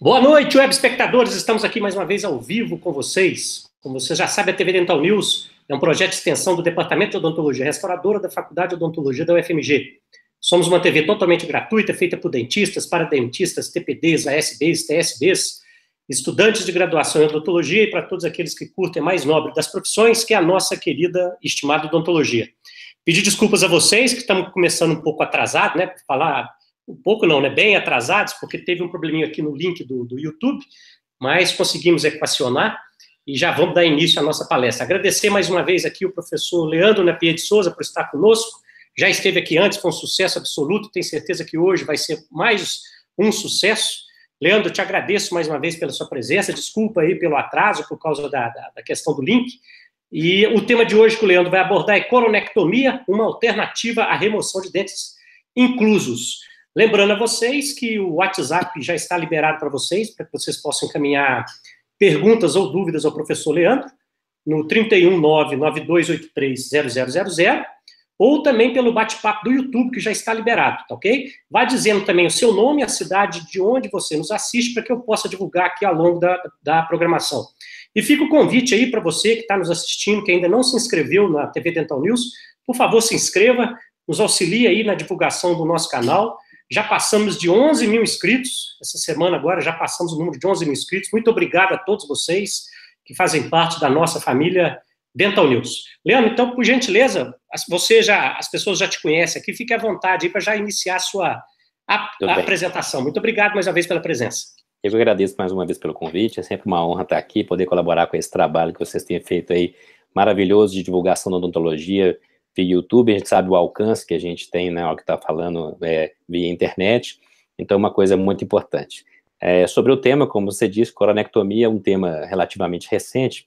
Boa noite, web espectadores. Estamos aqui mais uma vez ao vivo com vocês. Como você já sabe, a TV Dental News é um projeto de extensão do Departamento de Odontologia Restauradora da Faculdade de Odontologia da UFMG. Somos uma TV totalmente gratuita, feita por dentistas, para dentistas, TPDs, ASBs, TSBs, estudantes de graduação em odontologia e para todos aqueles que curtem mais nobre das profissões, que é a nossa querida, estimada odontologia. Pedir desculpas a vocês, que estamos começando um pouco atrasado, né? Falar um pouco não, né, bem atrasados, porque teve um probleminha aqui no link do, do YouTube, mas conseguimos equacionar e já vamos dar início à nossa palestra. Agradecer mais uma vez aqui o professor Leandro Napier né, de Souza por estar conosco, já esteve aqui antes, com sucesso absoluto, tenho certeza que hoje vai ser mais um sucesso. Leandro, te agradeço mais uma vez pela sua presença, desculpa aí pelo atraso por causa da, da, da questão do link, e o tema de hoje que o Leandro vai abordar é coronectomia, uma alternativa à remoção de dentes inclusos. Lembrando a vocês que o WhatsApp já está liberado para vocês, para que vocês possam encaminhar perguntas ou dúvidas ao professor Leandro, no 0000 ou também pelo bate-papo do YouTube, que já está liberado, tá ok? Vá dizendo também o seu nome, a cidade de onde você nos assiste, para que eu possa divulgar aqui ao longo da, da programação. E fica o convite aí para você que está nos assistindo, que ainda não se inscreveu na TV Dental News, por favor, se inscreva, nos auxilie aí na divulgação do nosso canal já passamos de 11 mil inscritos, essa semana agora já passamos o número de 11 mil inscritos. Muito obrigado a todos vocês que fazem parte da nossa família Dental News. Leandro, então, por gentileza, você já, as pessoas já te conhecem aqui, fique à vontade aí para já iniciar a sua a, a apresentação. Muito obrigado mais uma vez pela presença. Eu agradeço mais uma vez pelo convite, é sempre uma honra estar aqui, poder colaborar com esse trabalho que vocês têm feito aí, maravilhoso de divulgação da odontologia, via YouTube, a gente sabe o alcance que a gente tem, né, o que está falando é, via internet, então é uma coisa muito importante. É, sobre o tema, como você disse, coronectomia é um tema relativamente recente,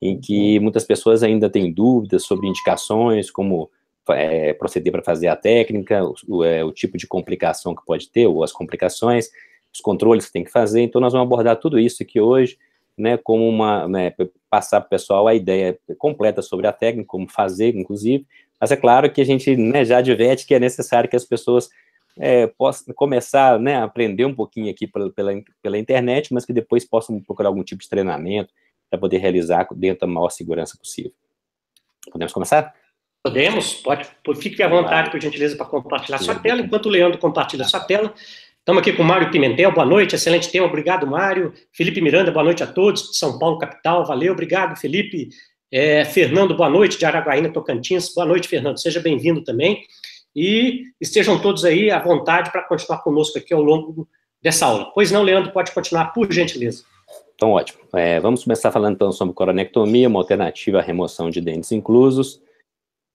em que muitas pessoas ainda têm dúvidas sobre indicações, como é, proceder para fazer a técnica, o, é, o, tipo de complicação que pode ter, ou as complicações, os controles que tem que fazer. Então, nós vamos abordar tudo isso aqui hoje, né, como uma, né, passar para o pessoal a ideia completa sobre a técnica, como fazer, inclusive, mas é claro que a gente né, já adverte que é necessário que as pessoas é, possam começar né, a aprender um pouquinho aqui pela, pela, pela internet, mas que depois possam procurar algum tipo de treinamento para poder realizar dentro da maior segurança possível. Podemos começar? Podemos, pode. Fique à vontade, por gentileza, para compartilhar sua tela. Enquanto o Leandro compartilha sua tela, estamos aqui com o Mário Pimentel. Boa noite, excelente tema. Obrigado, Mário. Felipe Miranda, boa noite a todos. São Paulo, capital. Valeu, obrigado, Felipe. É, Fernando, boa noite, de Araguaína, Tocantins. Boa noite, Fernando. Seja bem-vindo também. E estejam todos aí à vontade para continuar conosco aqui ao longo dessa aula. Pois não, Leandro, pode continuar, por gentileza. Então, ótimo. É, vamos começar falando então sobre coronectomia, uma alternativa à remoção de dentes inclusos.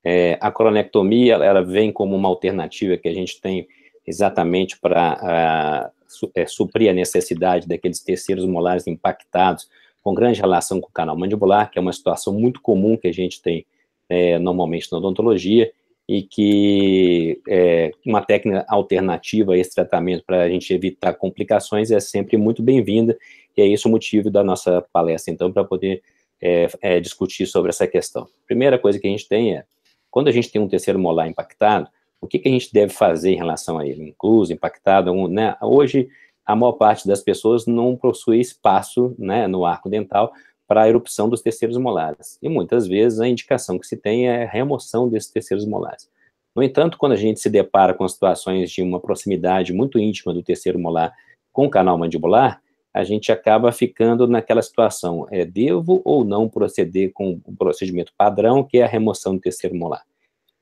É, a coronectomia, ela vem como uma alternativa que a gente tem exatamente para ah, é, suprir a necessidade daqueles terceiros molares impactados com grande relação com o canal mandibular, que é uma situação muito comum que a gente tem é, normalmente na odontologia, e que é, uma técnica alternativa a esse tratamento para a gente evitar complicações é sempre muito bem-vinda, e é esse o motivo da nossa palestra, então, para poder é, é, discutir sobre essa questão. Primeira coisa que a gente tem é, quando a gente tem um terceiro molar impactado, o que, que a gente deve fazer em relação a ele, incluso, impactado, né? Hoje, a maior parte das pessoas não possui espaço né, no arco dental para a erupção dos terceiros molares. E muitas vezes a indicação que se tem é remoção desses terceiros molares. No entanto, quando a gente se depara com situações de uma proximidade muito íntima do terceiro molar com o canal mandibular, a gente acaba ficando naquela situação, é, devo ou não proceder com o procedimento padrão, que é a remoção do terceiro molar?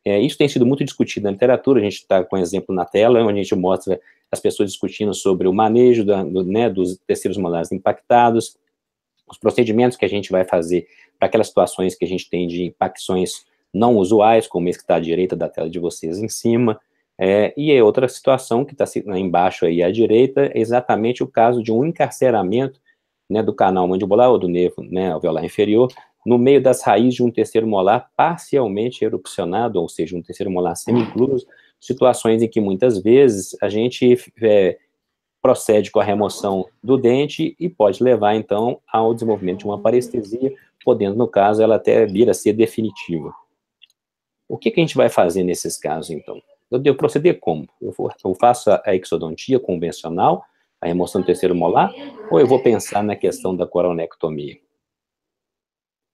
É, isso tem sido muito discutido na literatura, a gente está com um exemplo na tela, onde a gente mostra as pessoas discutindo sobre o manejo da, do, né, dos tecidos molares impactados, os procedimentos que a gente vai fazer para aquelas situações que a gente tem de impacções não usuais, como esse que está à direita da tela de vocês em cima, é, e é outra situação que está né, embaixo aí à direita, é exatamente o caso de um encarceramento né, do canal mandibular ou do nervo né, alveolar inferior no meio das raízes de um terceiro molar parcialmente erupcionado, ou seja, um terceiro molar semicluso, situações em que muitas vezes a gente é, procede com a remoção do dente e pode levar, então, ao desenvolvimento de uma parestesia, podendo, no caso, ela até vir a ser definitiva. O que, que a gente vai fazer nesses casos, então? Eu devo proceder como? Eu, eu faço a exodontia convencional, a remoção do terceiro molar, ou eu vou pensar na questão da coronectomia?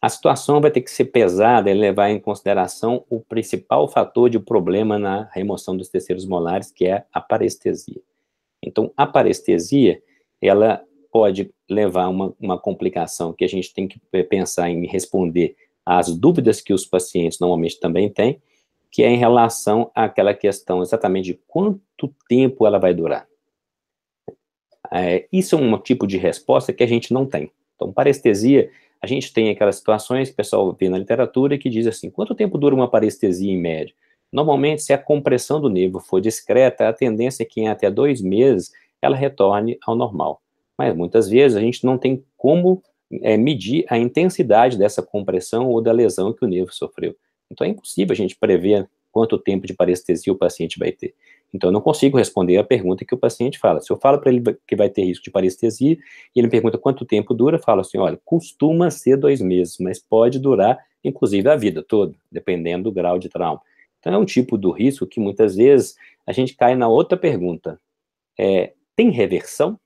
A situação vai ter que ser pesada e levar em consideração o principal fator de problema na remoção dos terceiros molares, que é a parestesia. Então, a parestesia, ela pode levar a uma, uma complicação que a gente tem que eh, pensar em responder às dúvidas que os pacientes normalmente também têm, que é em relação àquela questão exatamente de quanto tempo ela vai durar. É, isso é um tipo de resposta que a gente não tem. Então, parestesia a gente tem aquelas situações que o pessoal vê na literatura que diz assim, quanto tempo dura uma parestesia em média? Normalmente, se a compressão do nervo for discreta, a tendência é que em até dois meses ela retorne ao normal. Mas muitas vezes a gente não tem como é, medir a intensidade dessa compressão ou da lesão que o nervo sofreu. Então é impossível a gente prever quanto tempo de parestesia o paciente vai ter. Então, eu não consigo responder a pergunta que o paciente fala. Se eu falo para ele que vai ter risco de parestesia, e ele me pergunta quanto tempo dura, eu falo assim, olha, costuma ser dois meses, mas pode durar, inclusive, a vida toda, dependendo do grau de trauma. Então, é um tipo do risco que, muitas vezes, a gente cai na outra pergunta. É, tem reversão?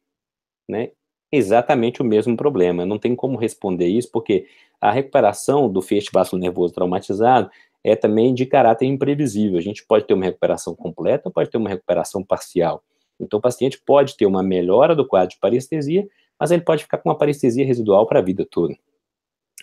Né? Exatamente o mesmo problema. Eu não tem como responder isso, porque a recuperação do feixe vascular nervoso traumatizado é também de caráter imprevisível. A gente pode ter uma recuperação completa, pode ter uma recuperação parcial. Então, o paciente pode ter uma melhora do quadro de parestesia, mas ele pode ficar com uma parestesia residual para a vida toda.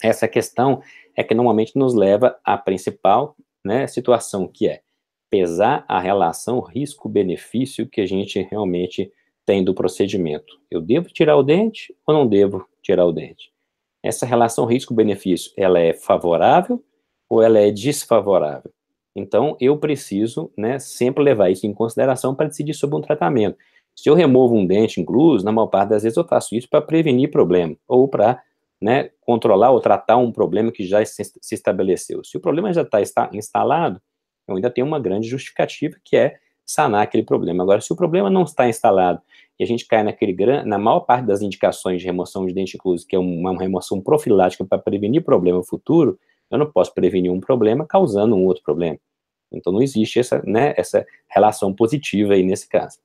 Essa questão é que normalmente nos leva à principal né, situação, que é pesar a relação risco-benefício que a gente realmente tem do procedimento. Eu devo tirar o dente ou não devo tirar o dente? Essa relação risco-benefício, ela é favorável ou ela é desfavorável. Então, eu preciso né, sempre levar isso em consideração para decidir sobre um tratamento. Se eu removo um dente incluso, na maior parte das vezes eu faço isso para prevenir problema ou para né, controlar ou tratar um problema que já se, estabeleceu. Se o problema já tá, está instalado, eu ainda tenho uma grande justificativa que é sanar aquele problema. Agora, se o problema não está instalado e a gente cai naquele na maior parte das indicações de remoção de dente incluso, que é uma remoção profilática para prevenir problema futuro, eu não posso prevenir um problema causando um outro problema. Então não existe essa, né, essa relação positiva aí nesse caso.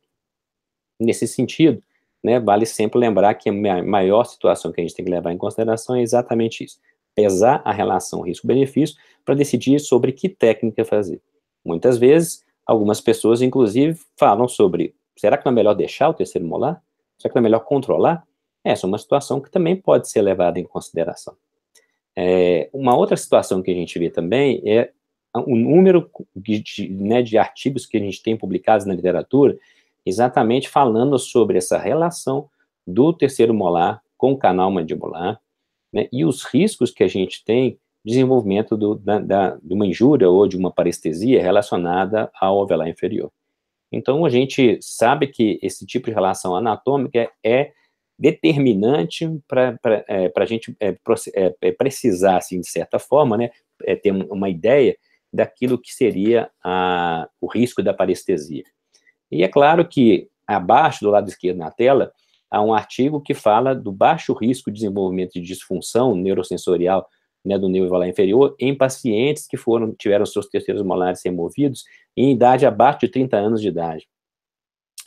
Nesse sentido, né, vale sempre lembrar que a maior situação que a gente tem que levar em consideração é exatamente isso. Pesar a relação risco-benefício para decidir sobre que técnica fazer. Muitas vezes, algumas pessoas, inclusive, falam sobre será que não é melhor deixar o terceiro molar? Será que não é melhor controlar? Essa é uma situação que também pode ser levada em consideração. É, uma outra situação que a gente vê também é o número de, né, de artigos que a gente tem publicados na literatura exatamente falando sobre essa relação do terceiro molar com o canal mandibular né, e os riscos que a gente tem desenvolvimento do, da, da, de uma injúria ou de uma parestesia relacionada ao ovelar inferior. Então, a gente sabe que esse tipo de relação anatômica é, é determinante para é, a gente é, é, é, precisar, assim, de certa forma, né, é, ter uma ideia daquilo que seria a, o risco da parestesia. E é claro que abaixo, do lado esquerdo na tela, há um artigo que fala do baixo risco de desenvolvimento de disfunção neurosensorial né, do nível valar inferior em pacientes que foram tiveram seus terceiros molares removidos em idade abaixo de 30 anos de idade.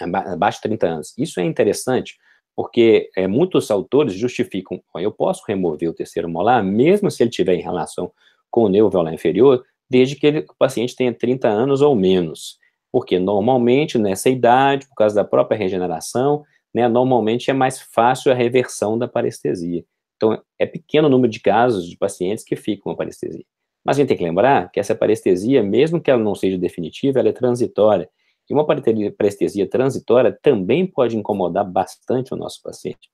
abaixo de 30 anos. Isso é interessante porque é, muitos autores justificam, eu posso remover o terceiro molar, mesmo se ele tiver em relação com o neoviolar inferior, desde que ele, o paciente tenha 30 anos ou menos. Porque normalmente, nessa idade, por causa da própria regeneração, né, normalmente é mais fácil a reversão da parestesia. Então, é pequeno o número de casos de pacientes que ficam com a parestesia. Mas a gente tem que lembrar que essa parestesia, mesmo que ela não seja definitiva, ela é transitória uma parestesia transitória também pode incomodar bastante o nosso paciente.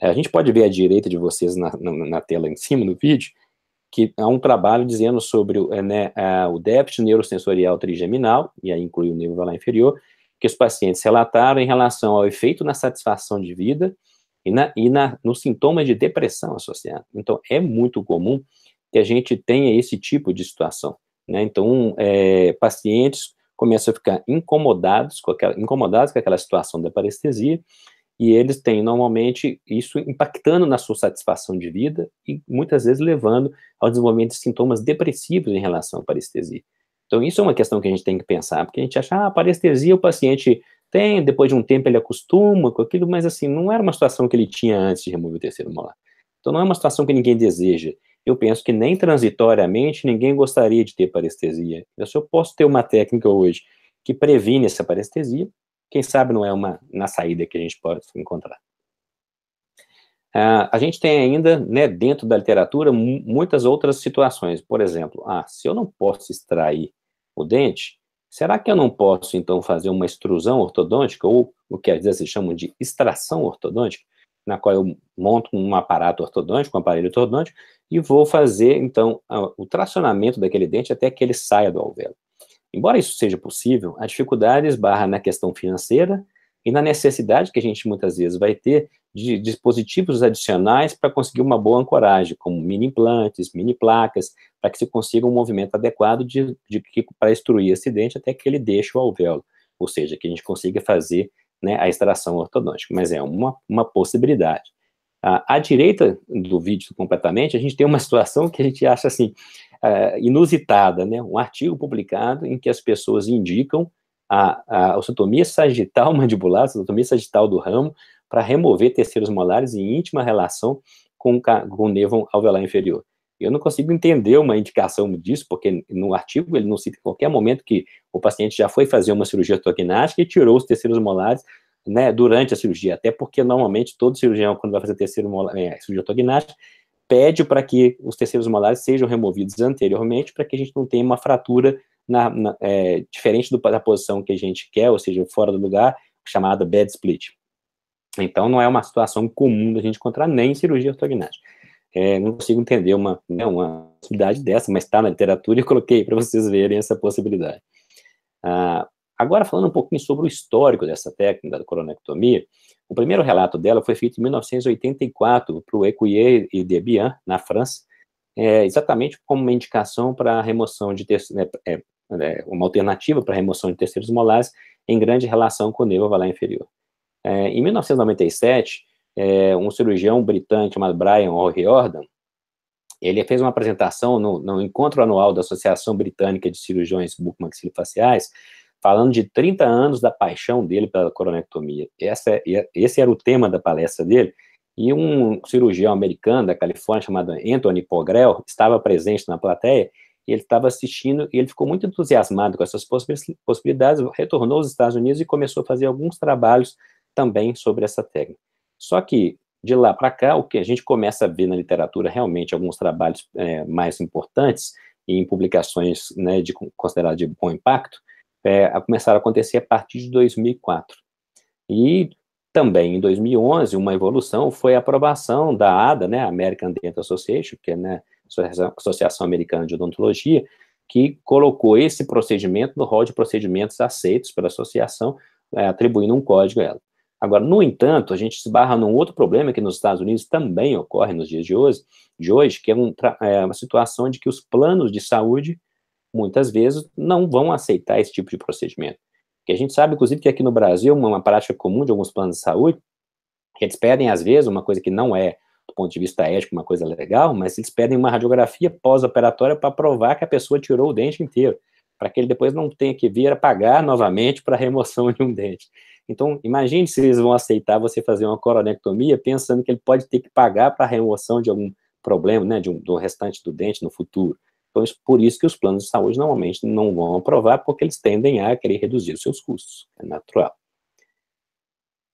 É, a gente pode ver à direita de vocês na, na, na tela em cima do vídeo, que há um trabalho dizendo sobre é, né, é, o déficit neurosensorial trigeminal, e aí inclui o nível lá inferior, que os pacientes relataram em relação ao efeito na satisfação de vida e, na, e na, nos sintomas de depressão associado. Então, é muito comum que a gente tenha esse tipo de situação. Né? Então, é, pacientes começam a ficar incomodados com aquela, incomodados com aquela situação da parestesia, e eles têm normalmente isso impactando na sua satisfação de vida e muitas vezes levando ao desenvolvimento de sintomas depressivos em relação à parestesia. Então, isso é uma questão que a gente tem que pensar, porque a gente acha, ah, a parestesia o paciente tem, depois de um tempo ele acostuma com aquilo, mas assim, não era uma situação que ele tinha antes de remover o terceiro molar. Então, não é uma situação que ninguém deseja eu penso que nem transitoriamente ninguém gostaria de ter parestesia. Eu, então, se eu posso ter uma técnica hoje que previne essa parestesia, quem sabe não é uma na saída que a gente pode encontrar. Ah, a gente tem ainda, né, dentro da literatura, muitas outras situações. Por exemplo, ah, se eu não posso extrair o dente, será que eu não posso, então, fazer uma extrusão ortodôntica, ou o que às vezes se chamam de extração ortodôntica, na qual eu monto um aparato ortodôntico, um aparelho ortodôntico, e vou fazer, então, o tracionamento daquele dente até que ele saia do alvéolo. Embora isso seja possível, a dificuldade esbarra na questão financeira e na necessidade que a gente muitas vezes vai ter de dispositivos adicionais para conseguir uma boa ancoragem, como mini implantes, mini placas, para que se consiga um movimento adequado de, de para extruir esse dente até que ele deixe o alvéolo, ou seja, que a gente consiga fazer né, a extração ortodôntica, mas é uma, uma possibilidade. À direita do vídeo completamente, a gente tem uma situação que a gente acha assim é, inusitada, né? Um artigo publicado em que as pessoas indicam a, a osteotomia sagital mandibular, a osteotomia sagital do ramo, para remover terceiros molares em íntima relação com, com o nevo alveolar inferior. Eu não consigo entender uma indicação disso, porque no artigo ele não cita em qualquer momento que o paciente já foi fazer uma cirurgia toquinástica e tirou os terceiros molares né, durante a cirurgia, até porque normalmente todo cirurgião, quando vai fazer terceiro molar, é, cirurgia ortognática pede para que os terceiros molares sejam removidos anteriormente, para que a gente não tenha uma fratura na, na, é, diferente do, da posição que a gente quer, ou seja, fora do lugar, chamada bed split. Então, não é uma situação comum da gente encontrar nem cirurgia ortognática. É, não consigo entender uma, né, uma possibilidade dessa, mas está na literatura e coloquei para vocês verem essa possibilidade. Ah, Agora, falando um pouquinho sobre o histórico dessa técnica da coronectomia, o primeiro relato dela foi feito em 1984 para o Ecuyer e Debian, na França, é, exatamente como uma indicação para a remoção de terceiros, né, é, é, uma alternativa para a remoção de terceiros molares em grande relação com o nervo valar inferior. É, em 1997, é, um cirurgião britânico chamado Brian O'Riordan, ele fez uma apresentação no, no encontro anual da Associação Britânica de Cirurgiões Bucomaxilofaciais, falando de 30 anos da paixão dele pela coronectomia. Essa, é, é, esse era o tema da palestra dele, e um cirurgião americano da Califórnia chamado Anthony Pogrel estava presente na plateia, e ele estava assistindo, e ele ficou muito entusiasmado com essas possibilidades, retornou aos Estados Unidos e começou a fazer alguns trabalhos também sobre essa técnica. Só que, de lá para cá, o que a gente começa a ver na literatura realmente alguns trabalhos é, mais importantes em publicações né, de, consideradas de bom impacto, é, começaram a acontecer a partir de 2004. E também em 2011, uma evolução foi a aprovação da ADA, né, American Dental Association, que é né, a Associação Americana de Odontologia, que colocou esse procedimento no rol de procedimentos aceitos pela associação, é, atribuindo um código a ela. Agora, no entanto, a gente se barra num outro problema que nos Estados Unidos também ocorre nos dias de hoje, de hoje que é, um, é uma situação de que os planos de saúde muitas vezes não vão aceitar esse tipo de procedimento. que a gente sabe, inclusive, que aqui no Brasil, uma prática comum de alguns planos de saúde, eles pedem, às vezes, uma coisa que não é, do ponto de vista ético, uma coisa legal, mas eles pedem uma radiografia pós-operatória para provar que a pessoa tirou o dente inteiro, para que ele depois não tenha que vir a pagar novamente para a remoção de um dente. Então, imagine se eles vão aceitar você fazer uma coronectomia pensando que ele pode ter que pagar para a remoção de algum problema, né, de um, do restante do dente no futuro. Então, por isso que os planos de saúde normalmente não vão aprovar, porque eles tendem a querer reduzir os seus custos, é natural.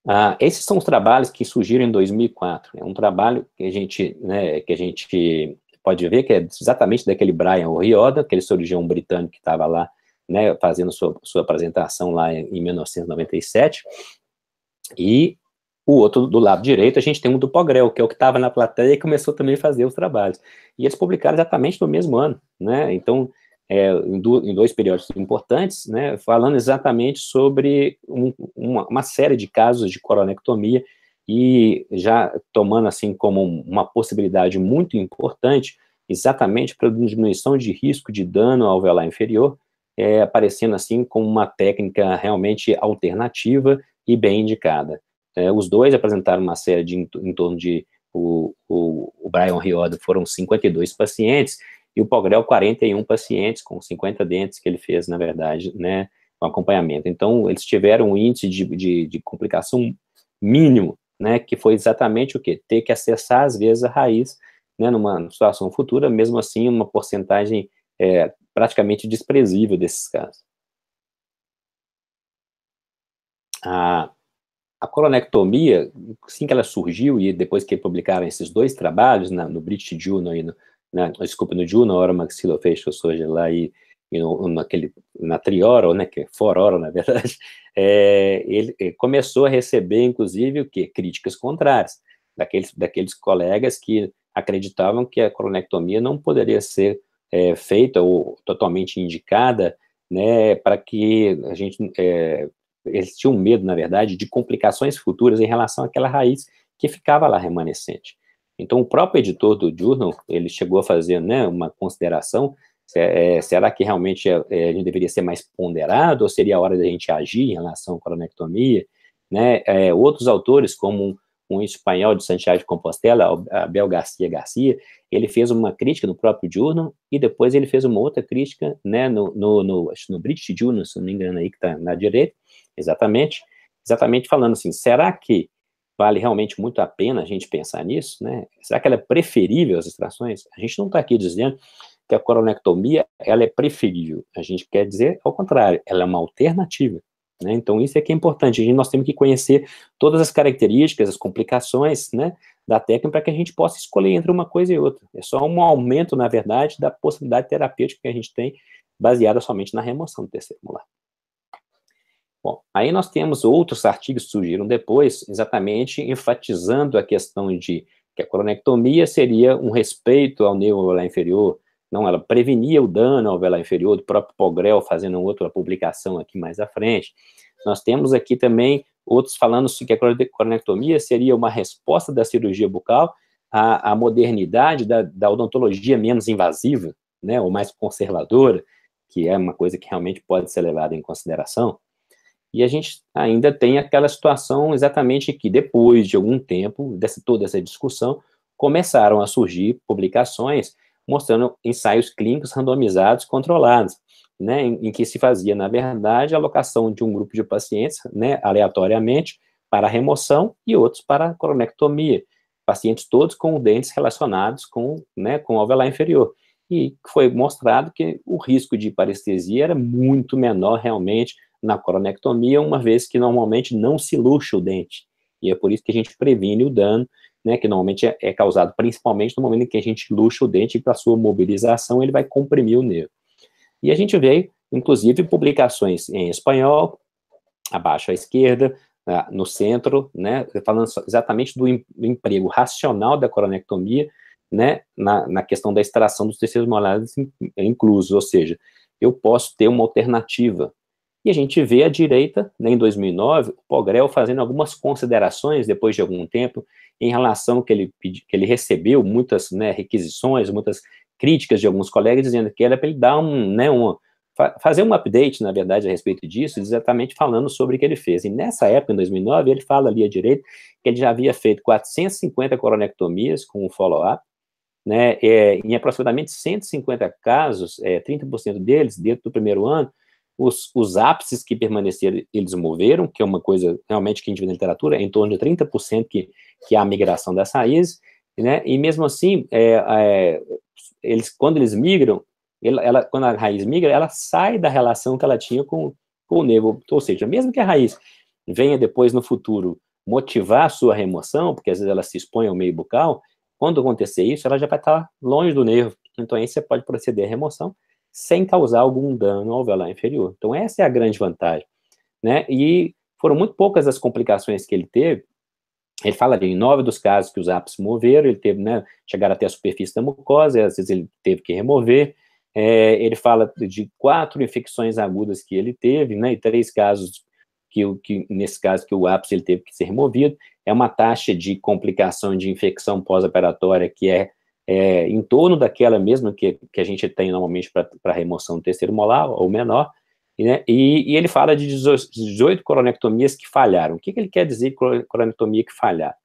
Ah, esses são os trabalhos que surgiram em 2004. É né? um trabalho que a gente, né, que a gente pode ver que é exatamente daquele Brian O'Riordan, aquele cirurgião britânico que estava lá, né, fazendo sua, sua apresentação lá em, em 1997. E o outro, do lado direito, a gente tem um do Pogrel, que é o que estava na plateia e começou também a fazer os trabalhos. E eles publicaram exatamente no mesmo ano, né? Então, é, em, do, em, dois períodos importantes, né, falando exatamente sobre um, uma, uma, série de casos de coronectomia e já tomando assim como uma possibilidade muito importante, exatamente para diminuição de risco de dano ao alveolar inferior, é, aparecendo assim como uma técnica realmente alternativa e bem indicada. É, os dois apresentaram uma série de, em, em torno de, o, o, o Brian Riordan foram 52 pacientes, e o Pogrel 41 pacientes, com 50 dentes que ele fez, na verdade, né, com acompanhamento. Então, eles tiveram um índice de, de, de complicação mínimo, né, que foi exatamente o quê? Ter que acessar, às vezes, a raiz, né, numa situação futura, mesmo assim, uma porcentagem é, praticamente desprezível desses casos. A, ah, a colonectomia, assim que ela surgiu, e depois que publicaram esses dois trabalhos, na, no British Journal, e no, na, desculpa, no Journal Oro Maxillofacial Surgery lá e, e no, naquele, na Trioro, né, que é Fororo, na verdade, é, ele, é, começou a receber, inclusive, o que Críticas contrárias, daqueles, daqueles colegas que acreditavam que a colonectomia não poderia ser é, feita ou totalmente indicada né, para que a gente é, eles tinham medo, na verdade, de complicações futuras em relação àquela raiz que ficava lá remanescente. Então, o próprio editor do Journal, ele chegou a fazer né, uma consideração, é, será que realmente a, é, é, a gente deveria ser mais ponderado, ou seria a hora da gente agir em relação à coronectomia? Né? É, outros autores, como um espanhol de Santiago de Compostela, Abel Garcia Garcia, ele fez uma crítica no próprio Journal e depois ele fez uma outra crítica né, no, no, no, no British Journal, se não me engano aí, que está na direita, exatamente, exatamente falando assim, será que vale realmente muito a pena a gente pensar nisso? Né? Será que ela é preferível às extrações? A gente não está aqui dizendo que a coronectomia ela é preferível, a gente quer dizer ao contrário, ela é uma alternativa. Né? Então, isso é que é importante. a Gente, nós temos que conhecer todas as características, as complicações né, da técnica para que a gente possa escolher entre uma coisa e outra. É só um aumento, na verdade, da possibilidade terapêutica que a gente tem baseada somente na remoção do terceiro molar. Bom, aí nós temos outros artigos que surgiram depois, exatamente enfatizando a questão de que a coronectomia seria um respeito ao neomolar inferior, não, ela prevenia o dano à alvéola inferior, do próprio Pogrel fazendo outra publicação aqui mais à frente. Nós temos aqui também outros falando que a coronectomia seria uma resposta da cirurgia bucal à, à modernidade da, da, odontologia menos invasiva, né, ou mais conservadora, que é uma coisa que realmente pode ser levada em consideração. E a gente ainda tem aquela situação exatamente que depois de algum tempo, dessa toda essa discussão, começaram a surgir publicações mostrando ensaios clínicos randomizados controlados, né, em, em, que se fazia, na verdade, a alocação de um grupo de pacientes, né, aleatoriamente, para remoção e outros para coronectomia, pacientes todos com dentes relacionados com, né, com alveolar inferior. E foi mostrado que o risco de parestesia era muito menor realmente na coronectomia, uma vez que normalmente não se luxa o dente. E é por isso que a gente previne o dano né, que normalmente é, é, causado principalmente no momento em que a gente luxa o dente e para sua mobilização ele vai comprimir o nervo. E a gente vê, inclusive, publicações em espanhol, abaixo à esquerda, no centro, né, falando exatamente do, emprego racional da coronectomia, né, na, na questão da extração dos tecidos molares inclusos, ou seja, eu posso ter uma alternativa. E a gente vê à direita, né, em 2009, o Pogrel fazendo algumas considerações, depois de algum tempo, em relação que ele, que ele recebeu, muitas né, requisições, muitas críticas de alguns colegas dizendo que era para ele dar um, né, um, fazer um update, na verdade, a respeito disso, exatamente falando sobre o que ele fez. E nessa época, em 2009, ele fala ali à direita que ele já havia feito 450 coronectomias com o follow-up, né, é, em aproximadamente 150 casos, é, 30% deles, dentro do primeiro ano, os, os ápices que permaneceram, eles moveram, que é uma coisa realmente que a gente vê na literatura, é em torno de 30% que, que é a migração das raízes, né? E mesmo assim, é, é, eles, quando eles migram, ela, ela, quando a raiz migra, ela sai da relação que ela tinha com, com o nervo Ou seja, mesmo que a raiz venha depois no futuro motivar a sua remoção, porque às vezes ela se expõe ao meio bucal, quando acontecer isso, ela já vai estar longe do nervo. Então aí você pode proceder à remoção sem causar algum dano ao velar inferior. Então, essa é a grande vantagem. Né? E foram muito poucas as complicações que ele teve. Ele fala ali, em nove dos casos que os ápices moveram, ele teve, né, chegaram até a superfície da mucosa, e às vezes ele teve que remover. É, ele fala de quatro infecções agudas que ele teve, né, e três casos que, que nesse caso que o ápice ele teve que ser removido. É uma taxa de complicação de infecção pós-operatória que é é, em torno daquela mesma que, que a gente tem normalmente para remoção do terceiro molar ou menor, né? E, e, ele fala de 18 coronectomias que falharam. O que, que ele quer dizer coronectomia que falhar?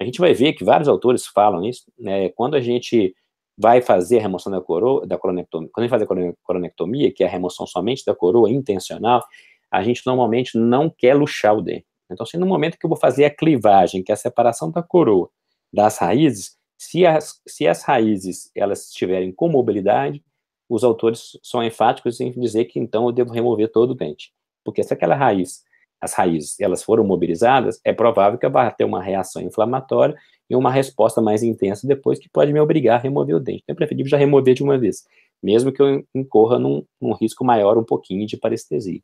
A gente vai ver que vários autores falam isso, né? Quando a gente vai fazer a remoção da coroa, da coronectomia, quando a gente faz a coronectomia, que é a remoção somente da coroa intencional, a gente normalmente não quer luxar o dente. Então, se no momento que eu vou fazer a clivagem, que é a separação da coroa das raízes, se as, se as raízes elas com mobilidade, os autores são enfáticos em dizer que então eu devo remover todo o dente, porque se aquela raiz, as raízes, elas foram mobilizadas, é provável que eu vá ter uma reação inflamatória e uma resposta mais intensa depois que pode me obrigar a remover o dente. Então, é preferível já remover de uma vez, mesmo que eu incorra num, num risco maior um pouquinho de parestesia.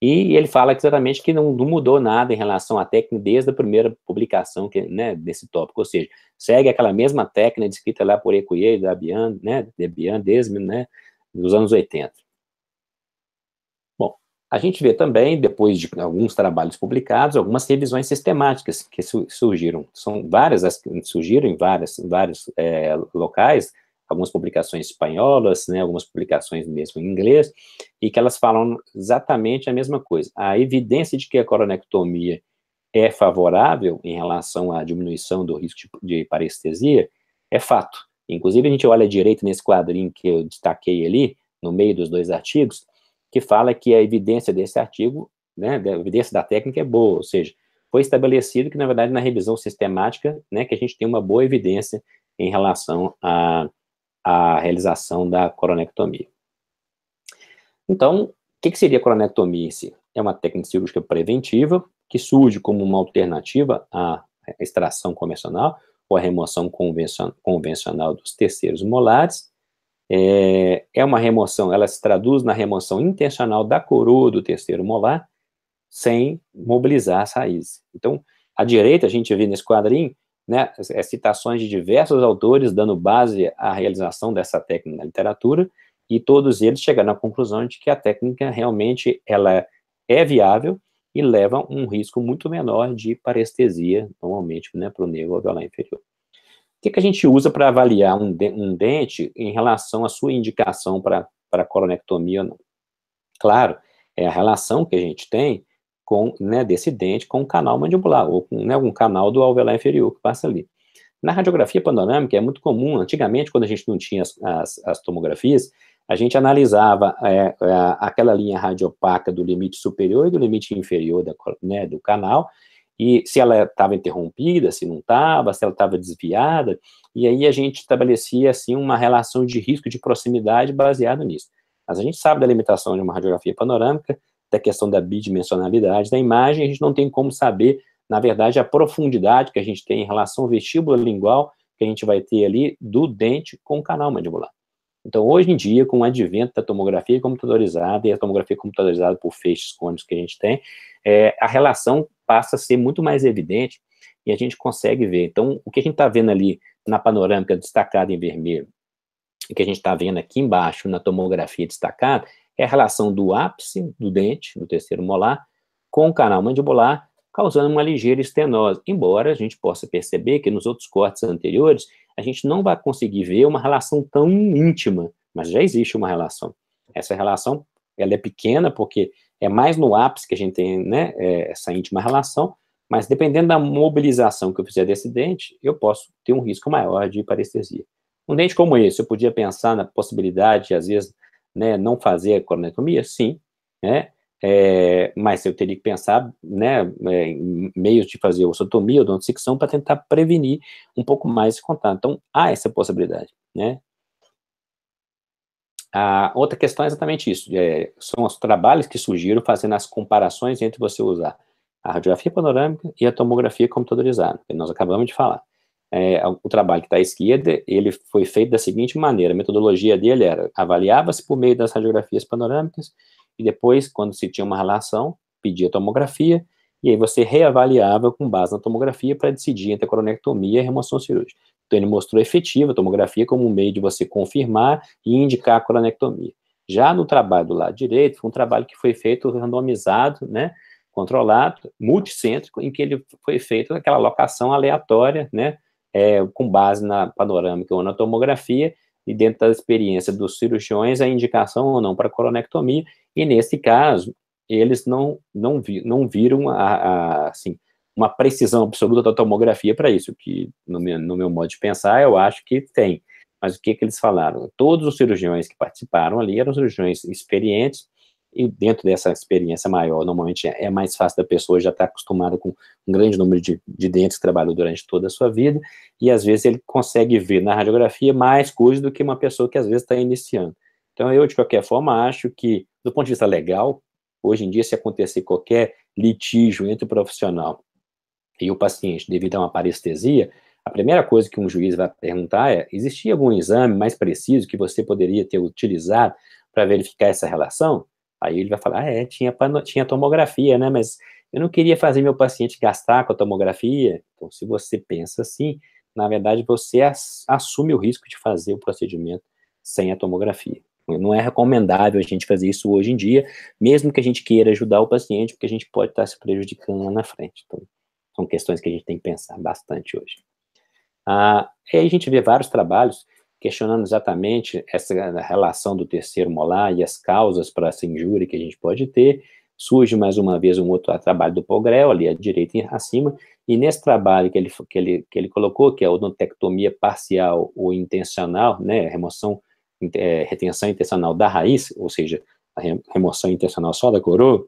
E ele fala exatamente que não, não, mudou nada em relação à técnica desde a primeira publicação que, né, desse tópico, ou seja, segue aquela mesma técnica descrita lá por Ecuyer e né, Debian, desde né, anos 80. Bom, a gente vê também, depois de alguns trabalhos publicados, algumas revisões sistemáticas que surgiram. São várias, surgiram em várias, vários é, locais, algumas publicações espanholas, né, algumas publicações mesmo em inglês, e que elas falam exatamente a mesma coisa. A evidência de que a coronectomia é favorável em relação à diminuição do risco de, de parestesia é fato. Inclusive, a gente olha direito nesse quadrinho que eu destaquei ali, no meio dos dois artigos, que fala que a evidência desse artigo, né, a evidência da técnica é boa, ou seja, foi estabelecido que, na verdade, na revisão sistemática, né, que a gente tem uma boa evidência em relação à a realização da coronectomia. Então, o que, que seria a coronectomia em si? É uma técnica cirúrgica preventiva que surge como uma alternativa à extração convencional ou à remoção convencional dos terceiros molares. É, é uma remoção, ela se traduz na remoção intencional da coroa do terceiro molar sem mobilizar as raízes. Então, à direita, a gente vê nesse quadrinho né, citações de diversos autores dando base à realização dessa técnica na literatura, e todos eles chegaram à conclusão de que a técnica realmente ela é viável e leva um risco muito menor de parestesia, normalmente, né, para o nervo alveolar inferior. O que, que a gente usa para avaliar um, de, um, dente em relação à sua indicação para coronectomia ou não? Claro, é a relação que a gente tem com, né, desse dente com o canal mandibular, ou com né, algum canal do alveolar inferior que passa ali. Na radiografia panorâmica é muito comum, antigamente, quando a gente não tinha as, as, as tomografias, a gente analisava é, é aquela linha radiopaca do limite superior e do limite inferior da, né, do canal, e se ela estava interrompida, se não estava, se ela estava desviada, e aí a gente estabelecia, assim, uma relação de risco de proximidade baseado nisso. Mas a gente sabe da limitação de uma radiografia panorâmica, da questão da bidimensionalidade da imagem, a gente não tem como saber, na verdade, a profundidade que a gente tem em relação ao vestíbulo lingual que a gente vai ter ali do dente com o canal mandibular. Então, hoje em dia, com o advento da tomografia computadorizada e a tomografia computadorizada por feixes cônicos que a gente tem, é, a relação passa a ser muito mais evidente e a gente consegue ver. Então, o que a gente está vendo ali na panorâmica destacada em vermelho, e que a gente está vendo aqui embaixo na tomografia destacada, é a relação do ápice do dente, do terceiro molar, com o canal mandibular, causando uma ligeira estenose, embora a gente possa perceber que nos outros cortes anteriores a gente não vai conseguir ver uma relação tão íntima, mas já existe uma relação. Essa relação ela é pequena porque é mais no ápice que a gente tem né, é, essa íntima relação, mas dependendo da mobilização que eu fizer desse dente, eu posso ter um risco maior de parestesia. Um dente como esse, eu podia pensar na possibilidade, às vezes, né, não fazer coronectomia? Sim, né? É, mas eu teria que pensar né, é, em meios de fazer ossotomia ou odontosecção para tentar prevenir um pouco mais esse contato. Então, há essa possibilidade. Né? A outra questão é exatamente isso. É, são os trabalhos que surgiram fazendo as comparações entre você usar a radiografia panorâmica e a tomografia computadorizada, que nós acabamos de falar é, o trabalho que está à esquerda, ele foi feito da seguinte maneira, a metodologia dele era, avaliava-se por meio das radiografias panorâmicas, e depois, quando se tinha uma relação, pedia tomografia, e aí você reavaliava com base na tomografia para decidir entre a coronectomia e a remoção cirúrgica. Então ele mostrou efetiva a tomografia como um meio de você confirmar e indicar a coronectomia. Já no trabalho do lado direito, foi um trabalho que foi feito randomizado, né, controlado, multicêntrico, em que ele foi feito aquela locação aleatória, né, é, com base na panorâmica ou na tomografia, e dentro da experiência dos cirurgiões, a indicação ou não para coronectomia, e nesse caso, eles não, não, vi, não viram a, a, assim, uma precisão absoluta da tomografia para isso, que no meu, no meu modo de pensar, eu acho que tem. Mas o que, que eles falaram? Todos os cirurgiões que participaram ali eram cirurgiões experientes, e dentro dessa experiência maior, normalmente é, é mais fácil da pessoa já estar tá acostumada com um grande número de, de dentes que trabalhou durante toda a sua vida, e às vezes ele consegue ver na radiografia mais coisas do que uma pessoa que às vezes está iniciando. Então, eu, de qualquer forma, acho que, do ponto de vista legal, hoje em dia, se acontecer qualquer litígio entre o profissional e o paciente devido a uma parestesia, a primeira coisa que um juiz vai perguntar é: existia algum exame mais preciso que você poderia ter utilizado para verificar essa relação? Aí ele vai falar, ah, é, tinha, tinha tomografia, né? Mas eu não queria fazer meu paciente gastar com a tomografia. Então, se você pensa assim, na verdade, você assume o risco de fazer o procedimento sem a tomografia. Não é recomendável a gente fazer isso hoje em dia, mesmo que a gente queira ajudar o paciente, porque a gente pode estar se prejudicando lá na frente. Então, são questões que a gente tem que pensar bastante hoje. Ah, e aí a gente vê vários trabalhos questionando exatamente essa relação do terceiro molar e as causas para essa injúria que a gente pode ter. Surge mais uma vez um outro trabalho do Pogrel, ali à direita e acima, e nesse trabalho que ele, que ele, que ele colocou, que é a odontectomia parcial ou intencional, né, remoção, é, retenção intencional da raiz, ou seja, a remoção intencional só da coroa,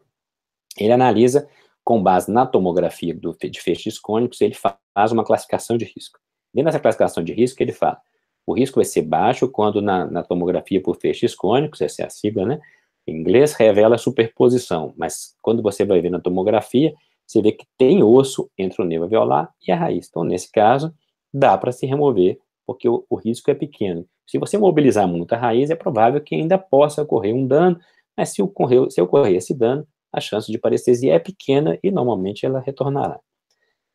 ele analisa, com base na tomografia do, de feixes cônicos, ele faz uma classificação de risco. Dentro dessa classificação de risco, ele fala o risco vai ser baixo quando na, na tomografia por feixes cônicos, essa é a sigla, né? Em inglês revela superposição, mas quando você vai ver na tomografia, você vê que tem osso entre o nervo alveolar e a raiz. Então, nesse caso, dá para se remover, porque o, o risco é pequeno. Se você mobilizar muito a raiz, é provável que ainda possa ocorrer um dano, mas se ocorrer, se ocorrer esse dano, a chance de parestesia é pequena e normalmente ela retornará.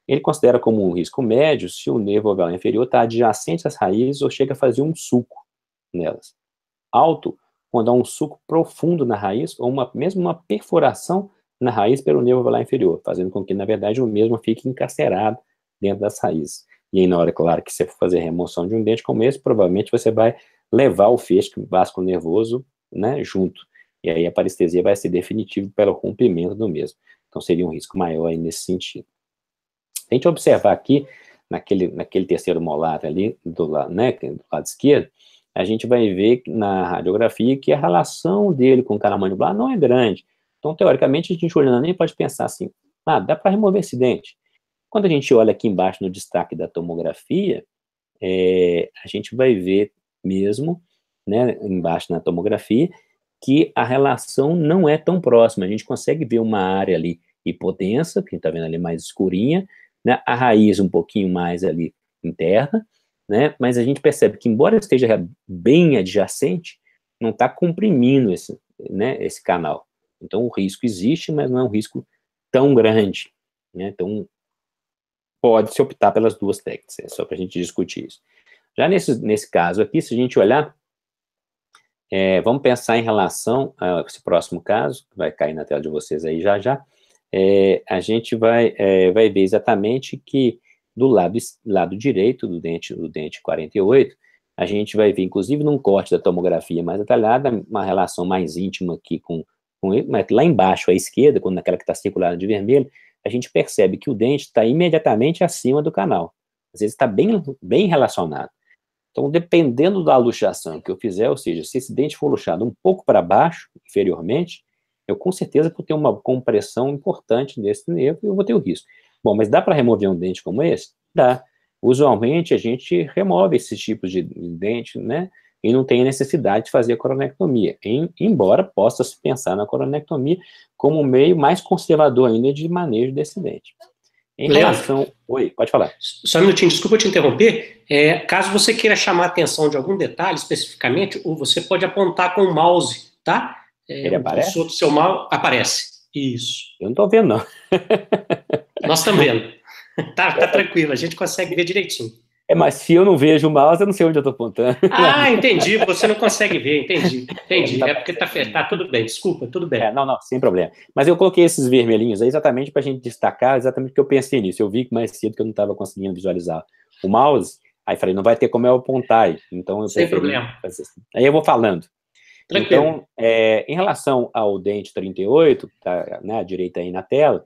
Ele considera como um risco médio se o nervo alveolar inferior está adjacente às raízes ou chega a fazer um suco nelas. Alto, quando há um suco profundo na raiz ou uma, mesmo uma perfuração na raiz pelo nervo alveolar inferior, fazendo com que, na verdade, o mesmo fique encarcerado dentro das raízes. E aí, na hora, claro, que você for fazer remoção de um dente como esse, provavelmente você vai levar o feixe vasco nervoso né, junto. E aí a parestesia vai ser definitiva pelo rompimento do mesmo. Então, seria um risco maior nesse sentido gente observar aqui, naquele, naquele terceiro molar ali, do, lado, né, do lado esquerdo, a gente vai ver na radiografia que a relação dele com o canal mandibular não é grande. Então, teoricamente, a gente olhando nem pode pensar assim, ah, dá para remover esse dente. Quando a gente olha aqui embaixo no destaque da tomografia, é, a gente vai ver mesmo, né, embaixo na tomografia, que a relação não é tão próxima. A gente consegue ver uma área ali hipotensa, que está vendo ali mais escurinha, né, a raiz um pouquinho mais ali interna, né, mas a gente percebe que, embora esteja bem adjacente, não está comprimindo esse, né, esse canal. Então, o risco existe, mas não é um risco tão grande. Né? Então, pode-se optar pelas duas técnicas, é só para a gente discutir isso. Já nesse, nesse caso aqui, se a gente olhar, é, vamos pensar em relação a esse próximo caso, que vai cair na tela de vocês aí já já, é, a gente vai, é, vai ver exatamente que do lado, lado direito do dente, do dente 48, a gente vai ver, inclusive num corte da tomografia mais detalhada, uma relação mais íntima aqui com, com ele, mas lá embaixo à esquerda, quando naquela que está circulada de vermelho, a gente percebe que o dente está imediatamente acima do canal. Às vezes está bem, bem relacionado. Então, dependendo da luxação que eu fizer, ou seja, se esse dente for luxado um pouco para baixo, inferiormente, eu com certeza vou ter uma compressão importante desse nervo e eu vou ter o risco. Bom, mas dá para remover um dente como esse? Dá. Usualmente a gente remove esses tipos de dente, né? E não tem necessidade de fazer a coronectomia. Em, embora possa se pensar na coronectomia como um meio mais conservador ainda de manejo desse dente. Em Leandro, relação. Oi, pode falar. Só um minutinho, desculpa te interromper. É, caso você queira chamar a atenção de algum detalhe especificamente, você pode apontar com o mouse, tá? É, ele aparece? O Seu Mal aparece. Isso. Eu não estou vendo, não. Nós estamos vendo. Tá, tá tranquilo, a gente consegue ver direitinho. É, mas se eu não vejo o mouse, eu não sei onde eu estou apontando. Ah, entendi. Você não consegue ver, entendi. Entendi. Tá é porque está tá tudo bem, desculpa, tudo bem. É, não, não, sem problema. Mas eu coloquei esses vermelhinhos aí exatamente para a gente destacar exatamente o que eu pensei nisso. Eu vi mais cedo que eu não estava conseguindo visualizar o mouse. Aí falei, não vai ter como eu apontar. Então eu Sem problema. Fazer. Assim. Aí eu vou falando. Tranquilo. Então, é, em relação ao dente 38, tá né, à direita aí na tela,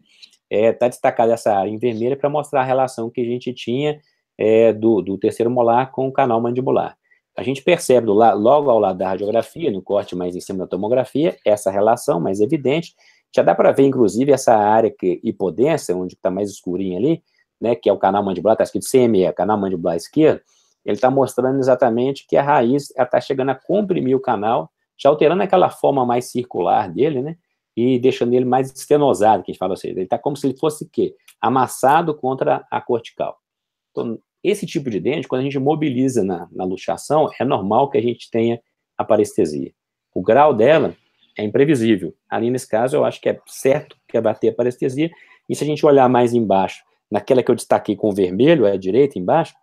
está é, tá destacada essa área em vermelha para mostrar a relação que a gente tinha é, do, do, terceiro molar com o canal mandibular. A gente percebe do, logo ao lado da radiografia, no corte mais em cima da tomografia, essa relação mais evidente. Já dá para ver, inclusive, essa área que, hipodensa, onde está mais escurinha ali, né, que é o canal mandibular, está escrito CME, canal mandibular esquerdo, ele está mostrando exatamente que a raiz está chegando a comprimir o canal já alterando aquela forma mais circular dele, né? E deixando ele mais estenosado, que a gente fala assim. Ele está como se ele fosse o quê? Amassado contra a cortical. Então, esse tipo de dente, quando a gente mobiliza na, na luxação, é normal que a gente tenha a parestesia. O grau dela é imprevisível. Ali, nesse caso, eu acho que é certo que é bater a parestesia. E se a gente olhar mais embaixo, naquela que eu destaquei com vermelho, à direita, embaixo,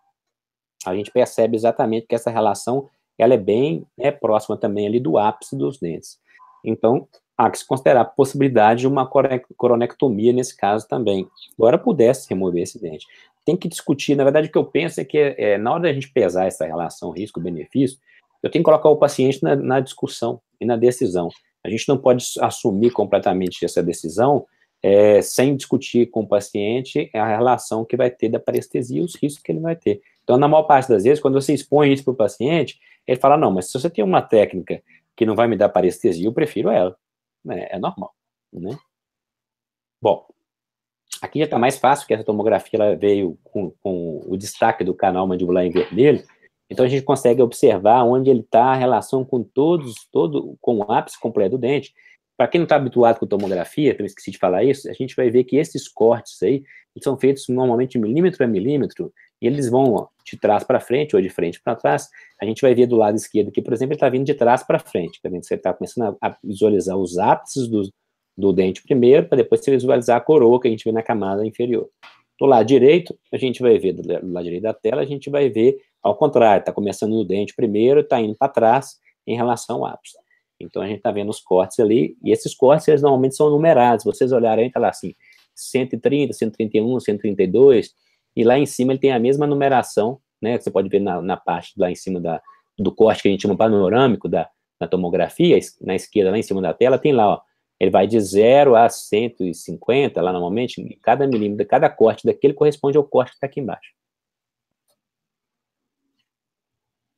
a gente percebe exatamente que essa relação ela é bem né, próxima também ali do ápice dos dentes. Então, há que se considerar a possibilidade de uma coronectomia nesse caso também. Agora pudesse remover esse dente. Tem que discutir, na verdade, o que eu penso é que é, na hora da gente pesar essa relação risco-benefício, eu tenho que colocar o paciente na, na, discussão e na decisão. A gente não pode assumir completamente essa decisão é, sem discutir com o paciente a relação que vai ter da parestesia e os riscos que ele vai ter. Então, na maior parte das vezes, quando você expõe isso para o paciente, ele fala, não, mas se você tem uma técnica que não vai me dar parestesia, eu prefiro ela. É, é normal, né? Bom, aqui já está mais fácil, porque essa tomografia ela veio com, com o destaque do canal mandibular em vermelho, então a gente consegue observar onde ele está, a relação com todos, todo, com o ápice completo do dente. Para quem não está habituado com tomografia, eu esqueci de falar isso, a gente vai ver que esses cortes aí são feitos normalmente milímetro a milímetro, eles vão ó, de trás para frente ou de frente para trás. A gente vai ver do lado esquerdo aqui, por exemplo, ele está vindo de trás para frente. Tá vendo? Você está começando a visualizar os ápices do, do dente primeiro, para depois você visualizar a coroa que a gente vê na camada inferior. Do lado direito, a gente vai ver, do lado direito da tela, a gente vai ver ao contrário, está começando no dente primeiro, está indo para trás em relação ao ápice. Então a gente está vendo os cortes ali, e esses cortes eles normalmente são numerados. vocês olharem, está lá assim, 130, 131, 132, e lá em cima ele tem a mesma numeração, né, que você pode ver na, na parte lá em cima da, do corte que a gente chama panorâmico da, tomografia, na esquerda, lá em cima da tela, tem lá, ó, ele vai de 0 a 150, lá normalmente, cada milímetro, cada corte daquele corresponde ao corte que está aqui embaixo.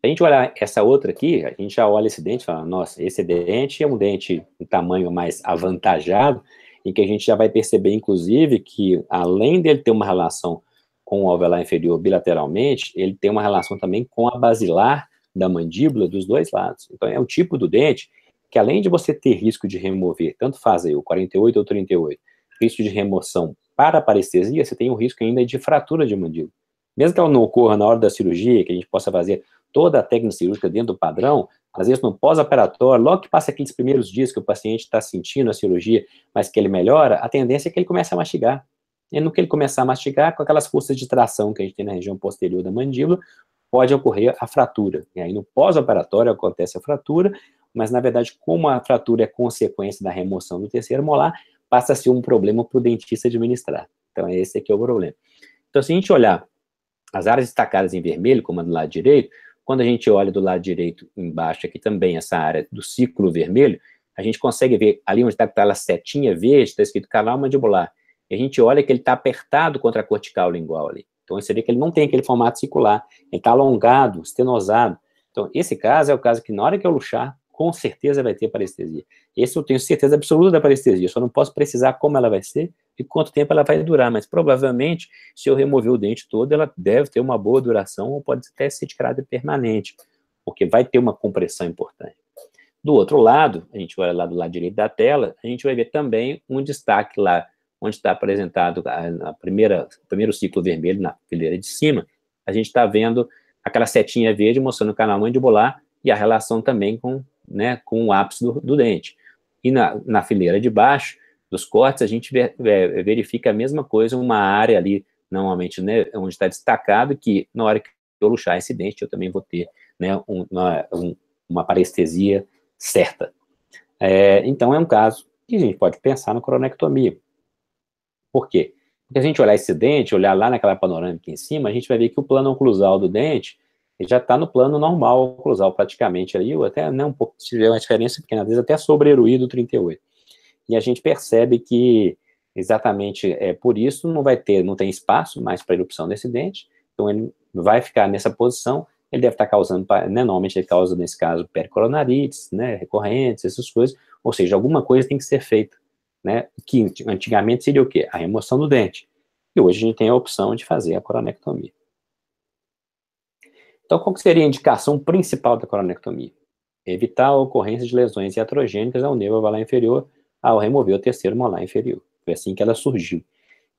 a gente olhar essa outra aqui, a gente já olha esse dente e fala, nossa, esse dente é um dente de tamanho mais avantajado, em que a gente já vai perceber, inclusive, que além dele ter uma relação com o alveolar inferior bilateralmente, ele tem uma relação também com a basilar da mandíbula dos dois lados. Então, é um tipo do dente que, além de você ter risco de remover, tanto faz aí o 48 ou 38, risco de remoção para a parestesia, você tem um risco ainda de fratura de mandíbula. Mesmo que ela não ocorra na hora da cirurgia, que a gente possa fazer toda a técnica cirúrgica dentro do padrão, às vezes no pós-operatório, logo que passa aqueles primeiros dias que o paciente está sentindo a cirurgia, mas que ele melhora, a tendência é que ele comece a mastigar. E no que ele começar a mastigar, com aquelas forças de tração que a gente tem na região posterior da mandíbula, pode ocorrer a fratura. E aí no pós-operatório acontece a fratura, mas na verdade, como a fratura é consequência da remoção do terceiro molar, passa a ser um problema para o dentista administrar. Então, é esse aqui é o problema. Então, se a gente olhar as áreas destacadas em vermelho, como a do lado direito, quando a gente olha do lado direito embaixo aqui também, essa área do círculo vermelho, a gente consegue ver ali onde está aquela setinha verde, está escrito canal mandibular e a gente olha que ele está apertado contra a cortical lingual ali. Então, vê que ele não tem aquele formato circular, ele está alongado, estenosado. Então, esse caso é o caso que na hora que eu luxar, com certeza vai ter parestesia. Esse eu tenho certeza absoluta da parestesia, só não posso precisar como ela vai ser e quanto tempo ela vai durar, mas provavelmente, se eu remover o dente todo, ela deve ter uma boa duração ou pode até ser de caráter permanente, porque vai ter uma compressão importante. Do outro lado, a gente olha lá do lado direito da tela, a gente vai ver também um destaque lá onde está apresentado a, a primeira, o primeiro ciclo vermelho na fileira de cima, a gente está vendo aquela setinha verde mostrando o canal mandibular e a relação também com, né, com o ápice do, do dente. E na, na fileira de baixo, dos cortes, a gente ver, verifica a mesma coisa, uma área ali, normalmente, né, onde está destacado, que na hora que eu luxar esse dente, eu também vou ter né, um, uma, um, uma parestesia certa. É, então, é um caso que a gente pode pensar na coronectomia. Por quê? Porque a gente olhar esse dente, olhar lá naquela panorâmica em cima, a gente vai ver que o plano oclusal do dente já está no plano normal oclusal, praticamente ali, ou até né, um pouco, se tiver uma diferença pequena, às vezes até sobreeruído 38. E a gente percebe que exatamente é por isso não vai ter, não tem espaço mais para erupção desse dente, então ele vai ficar nessa posição, ele deve estar tá causando, né, normalmente ele causa, nesse caso, pericoronarites, né, recorrentes, essas coisas, ou seja, alguma coisa tem que ser feita né? Que antigamente seria o quê? A remoção do dente. E hoje a gente tem a opção de fazer a coronectomia. Então, qual seria a indicação principal da coronectomia? Evitar a ocorrência de lesões iatrogênicas ao nervo valar inferior ao remover o terceiro molar inferior. Foi assim que ela surgiu.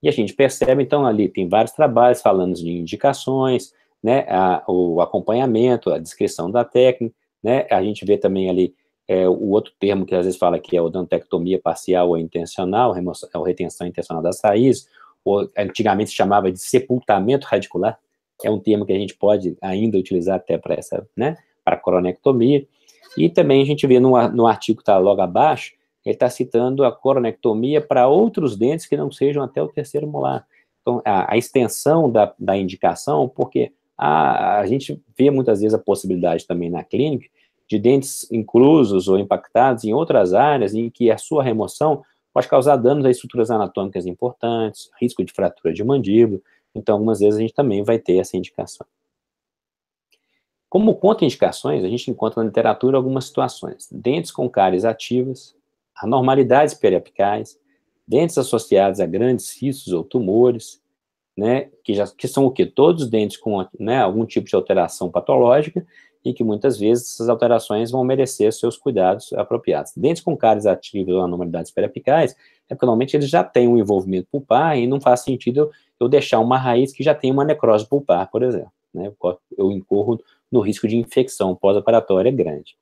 E a gente percebe, então, ali tem vários trabalhos falando de indicações, né, a, o acompanhamento, a descrição da técnica, né, a gente vê também ali é, o outro termo que às vezes fala que é odontectomia parcial ou intencional, remoção, é ou retenção intencional das raízes, ou antigamente se chamava de sepultamento radicular, é um termo que a gente pode ainda utilizar até para essa, né, para coronectomia. E também a gente vê no, no artigo que está logo abaixo, ele está citando a coronectomia para outros dentes que não sejam até o terceiro molar. Então, a, a extensão da, da indicação, porque a, a gente vê muitas vezes a possibilidade também na clínica de dentes inclusos ou impactados em outras áreas em que a sua remoção pode causar danos a estruturas anatômicas importantes, risco de fratura de mandíbula. Então, algumas vezes a gente também vai ter essa indicação. Como contraindicações, a gente encontra na literatura algumas situações. Dentes com cáries ativas, anormalidades periapicais, dentes associados a grandes cistos ou tumores, né, que, já, que são o que? Todos os dentes com né, algum tipo de alteração patológica e que muitas vezes essas alterações vão merecer seus cuidados apropriados. Dentes com cáries ativas ou anormalidades periapicais, é porque normalmente eles já têm um envolvimento pulpar e não faz sentido eu deixar uma raiz que já tem uma necrose pulpar, por exemplo. Né? Eu incorro no risco de infecção pós-operatória grande.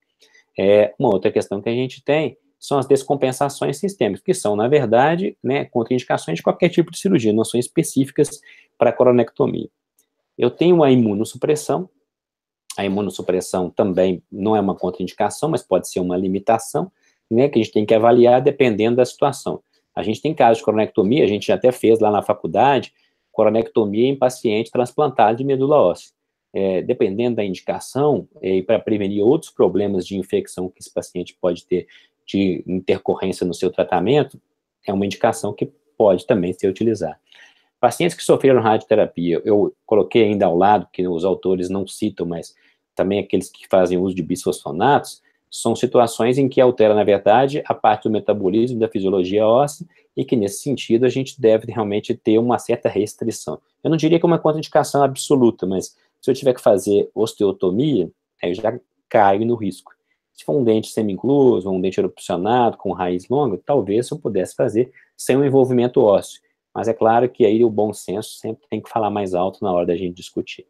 É, uma outra questão que a gente tem são as descompensações sistêmicas, que são, na verdade, né, contraindicações de qualquer tipo de cirurgia, não são específicas para coronectomia. Eu tenho a imunossupressão, a imunossupressão também não é uma contraindicação, mas pode ser uma limitação, né, que a gente tem que avaliar dependendo da situação. A gente tem casos de coronectomia, a gente até fez lá na faculdade, coronectomia em paciente transplantado de medula óssea. É, dependendo da indicação, é, e é, para prevenir outros problemas de infecção que esse paciente pode ter de intercorrência no seu tratamento, é uma indicação que pode também ser utilizada. Pacientes que sofreram radioterapia, eu coloquei ainda ao lado, que os autores não citam, mas também aqueles que fazem uso de bisfosfonatos, são situações em que altera, na verdade, a parte do metabolismo da fisiologia óssea e que, nesse sentido, a gente deve realmente ter uma certa restrição. Eu não diria que é uma contraindicação absoluta, mas se eu tiver que fazer osteotomia, aí eu já caio no risco. Se for um dente semi-incluso, um dente erupcionado, com raiz longa, talvez eu pudesse fazer sem o envolvimento ósseo. Mas é claro que aí o bom senso sempre tem que falar mais alto na hora da gente discutir.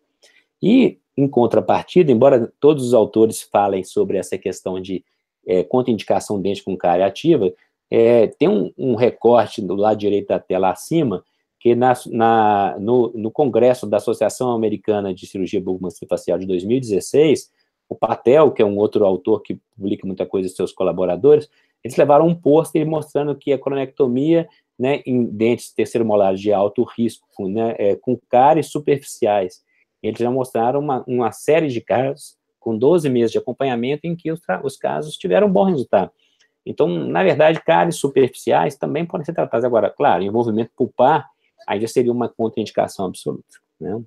E, em contrapartida, embora todos os autores falem sobre essa questão de é, contraindicação dente com cárie ativa, é, tem um, um, recorte do lado direito da tela acima, que na, na no, no, Congresso da Associação Americana de Cirurgia Bucomaxilofacial de 2016, o Patel, que é um outro autor que publica muita coisa, seus colaboradores, eles levaram um pôster mostrando que a coronectomia né, em dentes terceiro molares de alto risco, né, é, com cáries superficiais, eles já mostraram uma, uma série de casos com 12 meses de acompanhamento em que os, os casos tiveram um bom resultado. Então, na verdade, cáries superficiais também podem ser tratadas. Agora, claro, envolvimento pulpar aí já seria uma contraindicação absoluta. Né?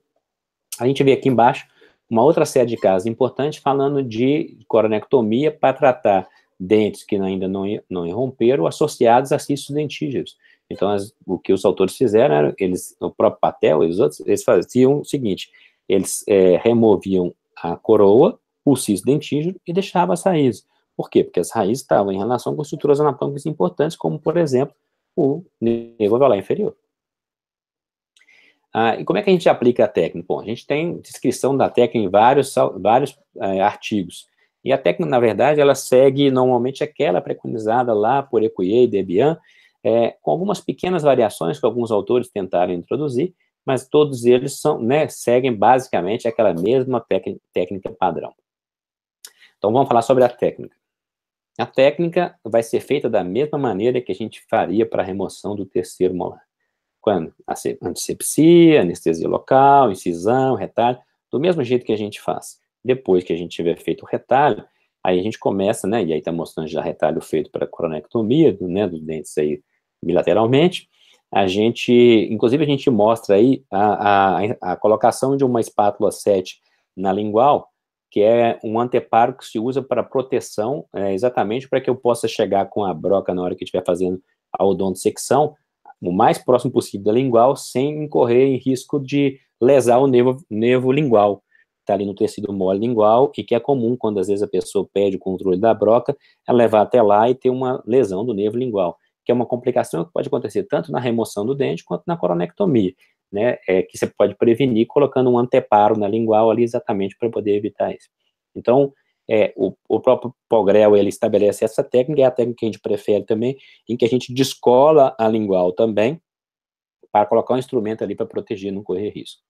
A gente vê aqui embaixo uma outra série de casos importantes falando de coronectomia para tratar dentes que ainda não, não irromperam associados a cistos dentígeos. Então, as, o que os autores fizeram, era, eles, o próprio Patel e os outros, eles faziam o seguinte, eles é, removiam a coroa, o cisto dentígio e deixavam as raízes. Por quê? Porque as raízes estavam em relação com estruturas anatômicas importantes, como, por exemplo, o nervo alveolar inferior. Ah, e como é que a gente aplica a técnica? Bom, a gente tem descrição da técnica em vários, vários é, artigos. E a técnica, na verdade, ela segue normalmente aquela preconizada lá por Ecuyer e Debian, é, com algumas pequenas variações que alguns autores tentaram introduzir, mas todos eles são, né, seguem basicamente aquela mesma técnica padrão. Então vamos falar sobre a técnica. A técnica vai ser feita da mesma maneira que a gente faria para a remoção do terceiro molar. Quando? Antisepsia, anestesia local, incisão, retalho, do mesmo jeito que a gente faz. Depois que a gente tiver feito o retalho, aí a gente começa, né, e aí está mostrando já retalho feito para coronectomia, né, dos dentes aí bilateralmente, a gente, inclusive a gente mostra aí a, a, a colocação de uma espátula 7 na lingual, que é um anteparo que se usa para proteção, é, exatamente para que eu possa chegar com a broca na hora que estiver fazendo a odontosecção, o mais próximo possível da lingual, sem incorrer em risco de lesar o nervo, nervo lingual, está ali no tecido mole lingual, e que é comum quando às vezes a pessoa perde o controle da broca, é levar até lá e ter uma lesão do nervo lingual que é uma complicação que pode acontecer tanto na remoção do dente quanto na coronectomia, né? É, que você pode prevenir colocando um anteparo na lingual ali exatamente para poder evitar isso. Então, é, o, o, próprio Pogrel, ele estabelece essa técnica, é a técnica que a gente prefere também, em que a gente descola a lingual também, para colocar um instrumento ali para proteger, não correr risco.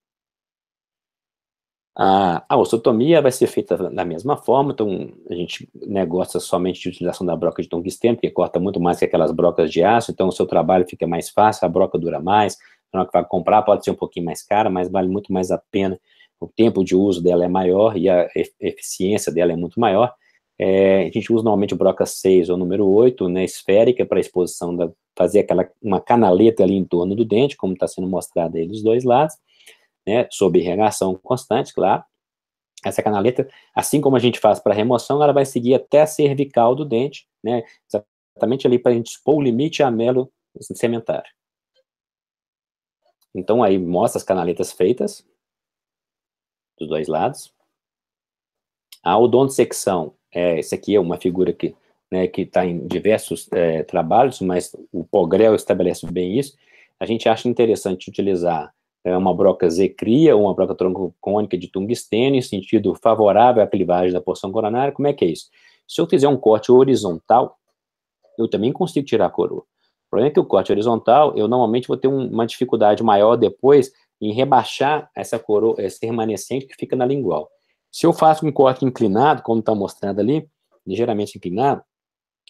A, a osteotomia vai ser feita da mesma forma, então a gente né, gosta somente de utilização da broca de tungstênio porque corta muito mais que aquelas brocas de aço, então o seu trabalho fica mais fácil, a broca dura mais, na hora que vai comprar pode ser um pouquinho mais cara, mas vale muito mais a pena, o tempo de uso dela é maior e a eficiência dela é muito maior. É, a gente usa normalmente broca 6 ou número 8, né, esférica, para exposição, da, fazer aquela, uma canaleta ali em torno do dente, como está sendo mostrado aí dos dois lados, né, sob irrigação constante, claro. Essa canaleta, assim como a gente faz para remoção, ela vai seguir até a cervical do dente, né, exatamente ali para a gente expor o limite amelo sementário. Então, aí mostra as canaletas feitas, dos dois lados. A odontosecção, é, esse aqui é uma figura que né, está em diversos é, trabalhos, mas o Pogrel estabelece bem isso. A gente acha interessante utilizar é uma broca zecria ou uma broca troncocônica de tungstênio em sentido favorável à clivagem da porção coronária, como é que é isso? Se eu fizer um corte horizontal, eu também consigo tirar a coroa. O problema é que o corte horizontal, eu normalmente vou ter um, uma dificuldade maior depois em rebaixar essa coroa, esse remanescente que fica na lingual. Se eu faço um corte inclinado, como está mostrado ali, ligeiramente inclinado,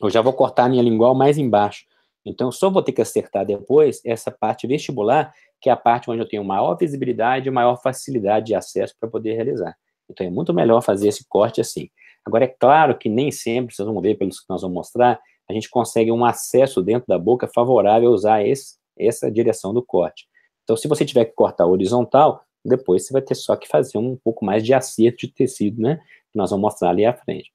eu já vou cortar a minha lingual mais embaixo. Então, eu só vou ter que acertar depois essa parte vestibular, que é a parte onde eu tenho maior visibilidade e maior facilidade de acesso para poder realizar. Então, é muito melhor fazer esse corte assim. Agora, é claro que nem sempre, vocês vão ver pelos que nós vamos mostrar, a gente consegue um acesso dentro da boca favorável a usar esse, essa direção do corte. Então, se você tiver que cortar horizontal, depois você vai ter só que fazer um pouco mais de acerto de tecido, né? Que nós vamos mostrar ali à frente.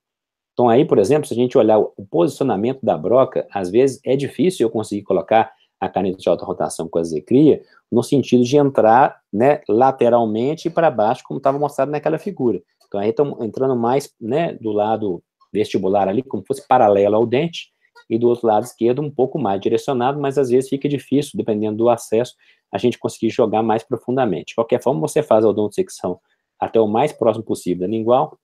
Então, aí, por exemplo, se a gente olhar o posicionamento da broca, às vezes é difícil eu conseguir colocar a caneta de alta rotação com a zecria, no sentido de entrar né, lateralmente para baixo, como estava mostrado naquela figura. Então, aí estão entrando mais né, do lado vestibular ali, como fosse paralelo ao dente, e do outro lado esquerdo um pouco mais direcionado, mas às vezes fica difícil, dependendo do acesso, a gente conseguir jogar mais profundamente. De qualquer forma, você faz a odontosecção até o mais próximo possível da lingual,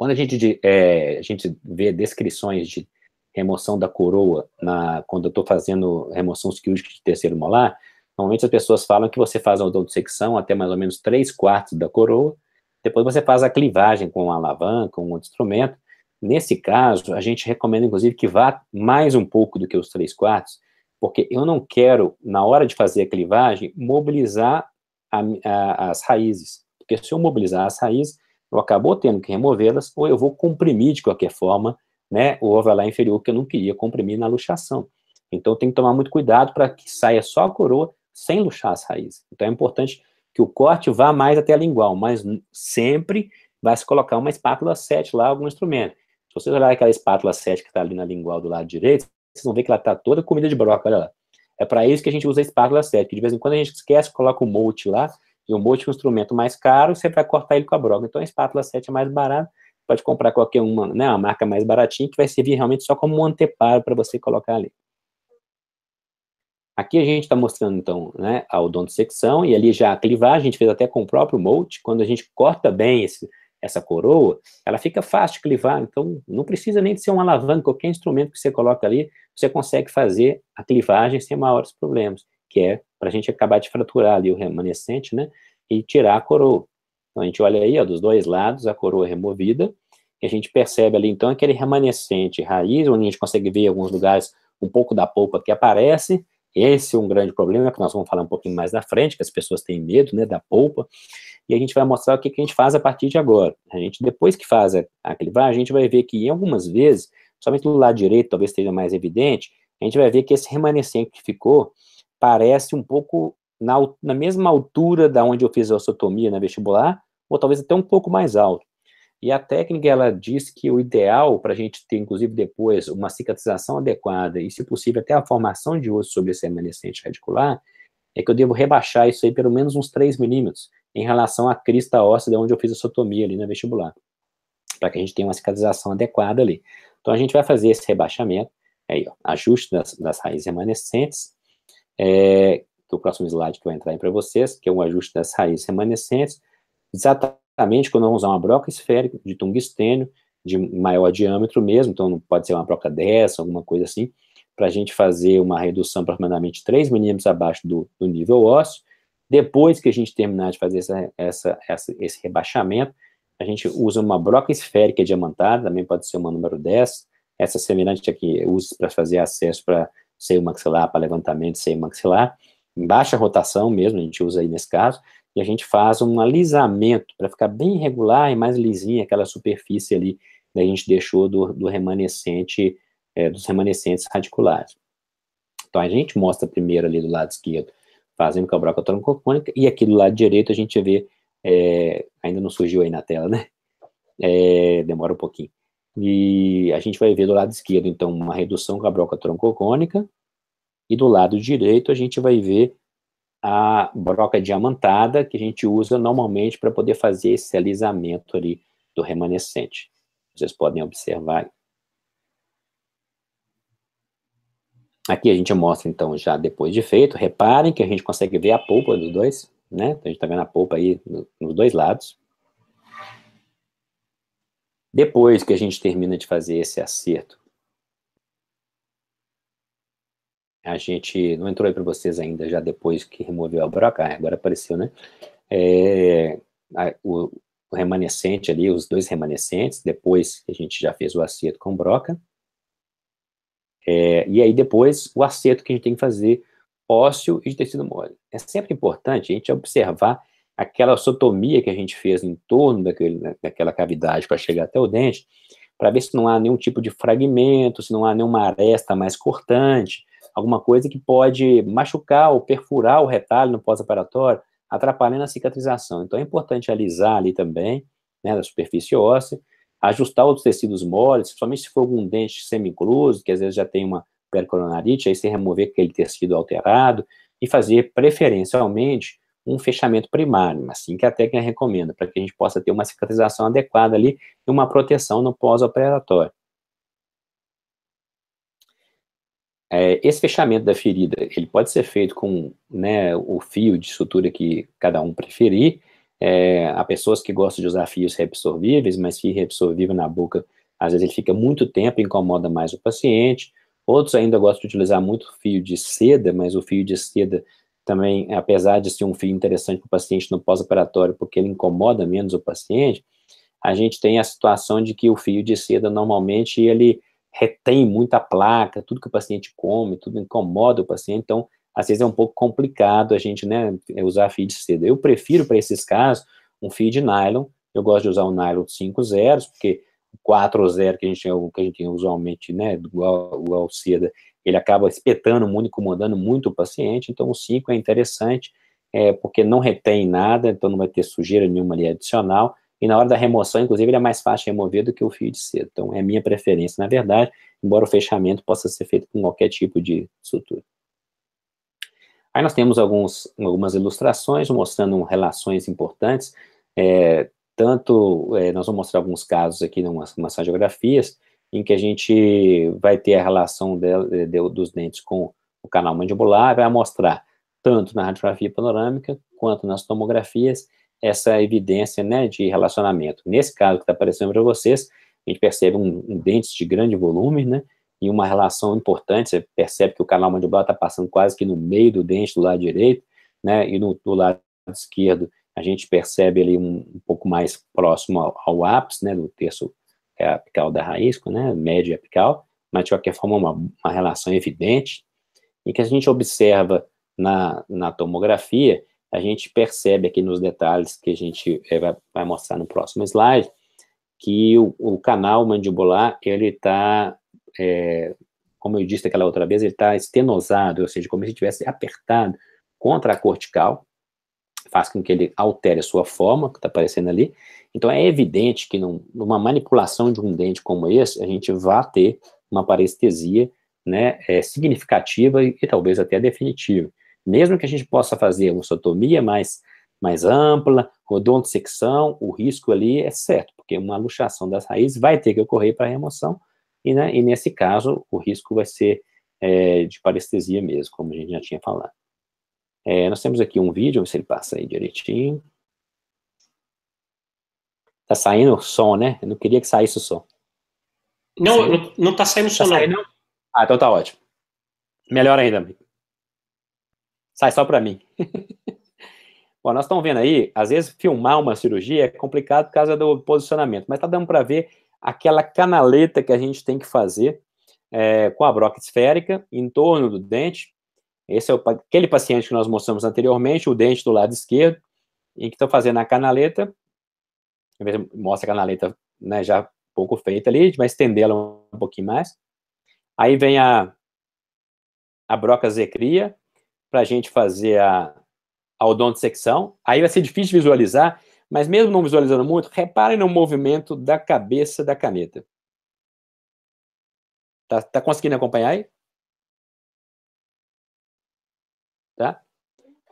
quando a gente, é, a gente vê descrições de remoção da coroa, na, quando eu estou fazendo remoção cirúrgica de terceiro molar, normalmente as pessoas falam que você faz a odontosecção até mais ou menos 3 quartos da coroa, depois você faz a clivagem com uma alavanca, um outro instrumento. Nesse caso, a gente recomenda, inclusive, que vá mais um pouco do que os 3 quartos, porque eu não quero, na hora de fazer a clivagem, mobilizar a, a, as raízes. Porque se eu mobilizar as raízes, eu acabou tendo que removê-las, ou eu vou comprimir de qualquer forma, né, o ovalar inferior que eu não queria comprimir na luxação. Então, tem que tomar muito cuidado para que saia só a coroa, sem luxar as raízes. Então, é importante que o corte vá mais até a lingual, mas sempre vai se colocar uma espátula 7 lá, algum instrumento. Se vocês olharem aquela espátula 7 que está ali na lingual do lado direito, vocês vão ver que ela está toda comida de broca, olha lá. É para isso que a gente usa a espátula 7, que de vez em quando a gente esquece, coloca o molde lá, e um é monte de instrumento mais caro, você vai cortar ele com a broca. Então a espátula 7 é mais barata, pode comprar qualquer uma, né, uma marca mais baratinha, que vai servir realmente só como um anteparo para você colocar ali. Aqui a gente está mostrando, então, né, a odontossecção, e ali já a clivagem, a gente fez até com o próprio molde, quando a gente corta bem esse, essa coroa, ela fica fácil de clivar, então não precisa nem de ser uma alavanca, qualquer instrumento que você coloca ali, você consegue fazer a clivagem sem maiores problemas que é para a gente acabar de fraturar ali o remanescente, né, e tirar a coroa. Então, a gente olha aí, ó, dos dois lados, a coroa removida, e a gente percebe ali, então, aquele remanescente raiz, onde a gente consegue ver em alguns lugares um pouco da polpa que aparece, esse é um grande problema, que nós vamos falar um pouquinho mais na frente, que as pessoas têm medo, né, da polpa, e a gente vai mostrar o que, que a gente faz a partir de agora. A gente, depois que faz a, a clivar, a gente vai ver que, em algumas vezes, somente do lado direito, talvez esteja mais evidente, a gente vai ver que esse remanescente que ficou, parece um pouco na, na mesma altura da onde eu fiz a ossotomia na né, vestibular, ou talvez até um pouco mais alto. E a técnica, ela diz que o ideal para a gente ter, inclusive depois, uma cicatrização adequada e, se possível, até a formação de osso sobre esse remanescente radicular, é que eu devo rebaixar isso aí pelo menos uns 3 milímetros em relação à crista óssea de onde eu fiz a sotomia ali na vestibular, para que a gente tenha uma cicatrização adequada ali. Então, a gente vai fazer esse rebaixamento, aí, ó, ajuste das, das raízes remanescentes, é, que é o próximo slide que vai entrar aí para vocês, que é um ajuste das raízes remanescentes, exatamente quando vamos usar uma broca esférica de tungstênio, de maior diâmetro mesmo, então pode ser uma broca dessa, alguma coisa assim, para a gente fazer uma redução aproximadamente 3 milímetros abaixo do, do, nível ósseo. Depois que a gente terminar de fazer essa, essa, essa, esse rebaixamento, a gente usa uma broca esférica diamantada, também pode ser uma número 10, essa semelhante aqui usa para fazer acesso para seio maxilar para levantamento seio maxilar, em baixa rotação mesmo, a gente usa aí nesse caso, e a gente faz um alisamento para ficar bem regular e mais lisinha aquela superfície ali que a gente deixou do, do remanescente, é, dos remanescentes radiculares. Então a gente mostra primeiro ali do lado esquerdo, fazendo calbroca troncocônica, e aqui do lado direito a gente vê, é, ainda não surgiu aí na tela, né? É, demora um pouquinho. E a gente vai ver do lado esquerdo, então, uma redução com a broca troncocônica, e do lado direito a gente vai ver a broca diamantada, que a gente usa normalmente para poder fazer esse alisamento ali do remanescente. Vocês podem observar. Aqui a gente mostra, então, já depois de feito. Reparem que a gente consegue ver a polpa dos dois, né? Então, a gente está vendo a polpa aí nos dois lados depois que a gente termina de fazer esse acerto, a gente não entrou aí para vocês ainda, já depois que removeu a broca, ah, agora apareceu, né? É, a, o, o, remanescente ali, os dois remanescentes, depois que a gente já fez o acerto com broca. É, e aí depois o acerto que a gente tem que fazer ósseo e de tecido mole. É sempre importante a gente observar aquela sotomia que a gente fez em torno daquele, né, daquela cavidade para chegar até o dente, para ver se não há nenhum tipo de fragmento, se não há nenhuma aresta mais cortante, alguma coisa que pode machucar ou perfurar o retalho no pós-operatório, atrapalhando a cicatrização. Então é importante alisar ali também, né, da superfície óssea, ajustar outros tecidos moles, principalmente se for algum dente semi que às vezes já tem uma pericoronarite, aí você remover aquele tecido alterado e fazer preferencialmente um fechamento primário, assim que a técnica recomenda, para que a gente possa ter uma cicatrização adequada ali e uma proteção no pós-operatório. É, esse fechamento da ferida, ele pode ser feito com né, o fio de sutura que cada um preferir, é, há pessoas que gostam de usar fios reabsorvíveis, mas fio reabsorvível na boca, às vezes ele fica muito tempo, incomoda mais o paciente, Outros ainda gostam de utilizar muito fio de seda, mas o fio de seda também, apesar de ser um fio interessante para o paciente no pós-operatório, porque ele incomoda menos o paciente, a gente tem a situação de que o fio de seda normalmente ele retém muita placa, tudo que o paciente come, tudo incomoda o paciente, então às vezes é um pouco complicado a gente né, usar fio de seda. Eu prefiro para esses casos um fio de nylon, eu gosto de usar o um nylon 5 zeros, porque 4 zero que a gente, que usualmente, né, igual, igual seda, ele acaba espetando muito, incomodando muito o paciente, então o 5 é interessante, é, porque não retém nada, então não vai ter sujeira nenhuma ali adicional, e na hora da remoção, inclusive, ele é mais fácil de remover do que o fio de seda. Então, é minha preferência, na verdade, embora o fechamento possa ser feito com qualquer tipo de sutura. Aí nós temos alguns, algumas ilustrações mostrando relações importantes, é, tanto, é, nós vamos mostrar alguns casos aqui em umas radiografias, em que a gente vai ter a relação de, de, dos dentes com o canal mandibular, vai mostrar tanto na radiografia panorâmica quanto nas tomografias essa evidência né, de relacionamento. Nesse caso que está aparecendo para vocês, a gente percebe um, um, dente de grande volume, né, e uma relação importante, você percebe que o canal mandibular está passando quase que no meio do dente do lado direito, né, e no, do lado esquerdo a gente percebe ali um, um pouco mais próximo ao, ao ápice, né, do terço é a apical da raiz, né, média apical, mas de qualquer forma uma, uma relação evidente, e que a gente observa na, na tomografia, a gente percebe aqui nos detalhes que a gente é, vai, vai mostrar no próximo slide, que o, o canal mandibular, ele está, é, como eu disse aquela outra vez, ele está estenosado, ou seja, como se estivesse apertado contra a cortical, faz com que ele altere a sua forma, que está aparecendo ali. Então é evidente que num, numa manipulação de um dente como esse, a gente vai ter uma parestesia né, é, significativa e, e, talvez até definitiva. Mesmo que a gente possa fazer uma sotomia mais, mais ampla, odontosecção, o risco ali é certo, porque uma luxação das raízes vai ter que ocorrer para remoção, e, né, e nesse caso o risco vai ser é, de parestesia mesmo, como a gente já tinha falado. É, nós temos aqui um vídeo, ver se ele passa aí direitinho. Tá saindo o som, né? Eu não queria que saísse o som. Não, tá não, não tá saindo o som, tá saindo? não. Ah, então tá ótimo. Melhor ainda, amigo. Sai só para mim. Bom, nós estamos vendo aí, às vezes filmar uma cirurgia é complicado por causa do posicionamento, mas tá dando para ver aquela canaleta que a gente tem que fazer é, com a broca esférica em torno do dente esse é o, aquele paciente que nós mostramos anteriormente, o dente do lado esquerdo, em que estão fazendo a canaleta, mostra a canaleta né, já pouco feita ali, a gente vai estendê-la um pouquinho mais. Aí vem a, a broca zecria, para a gente fazer a, a odontosecção. Aí vai ser difícil visualizar, mas mesmo não visualizando muito, reparem no movimento da cabeça da caneta. Tá, tá conseguindo acompanhar aí? Tá?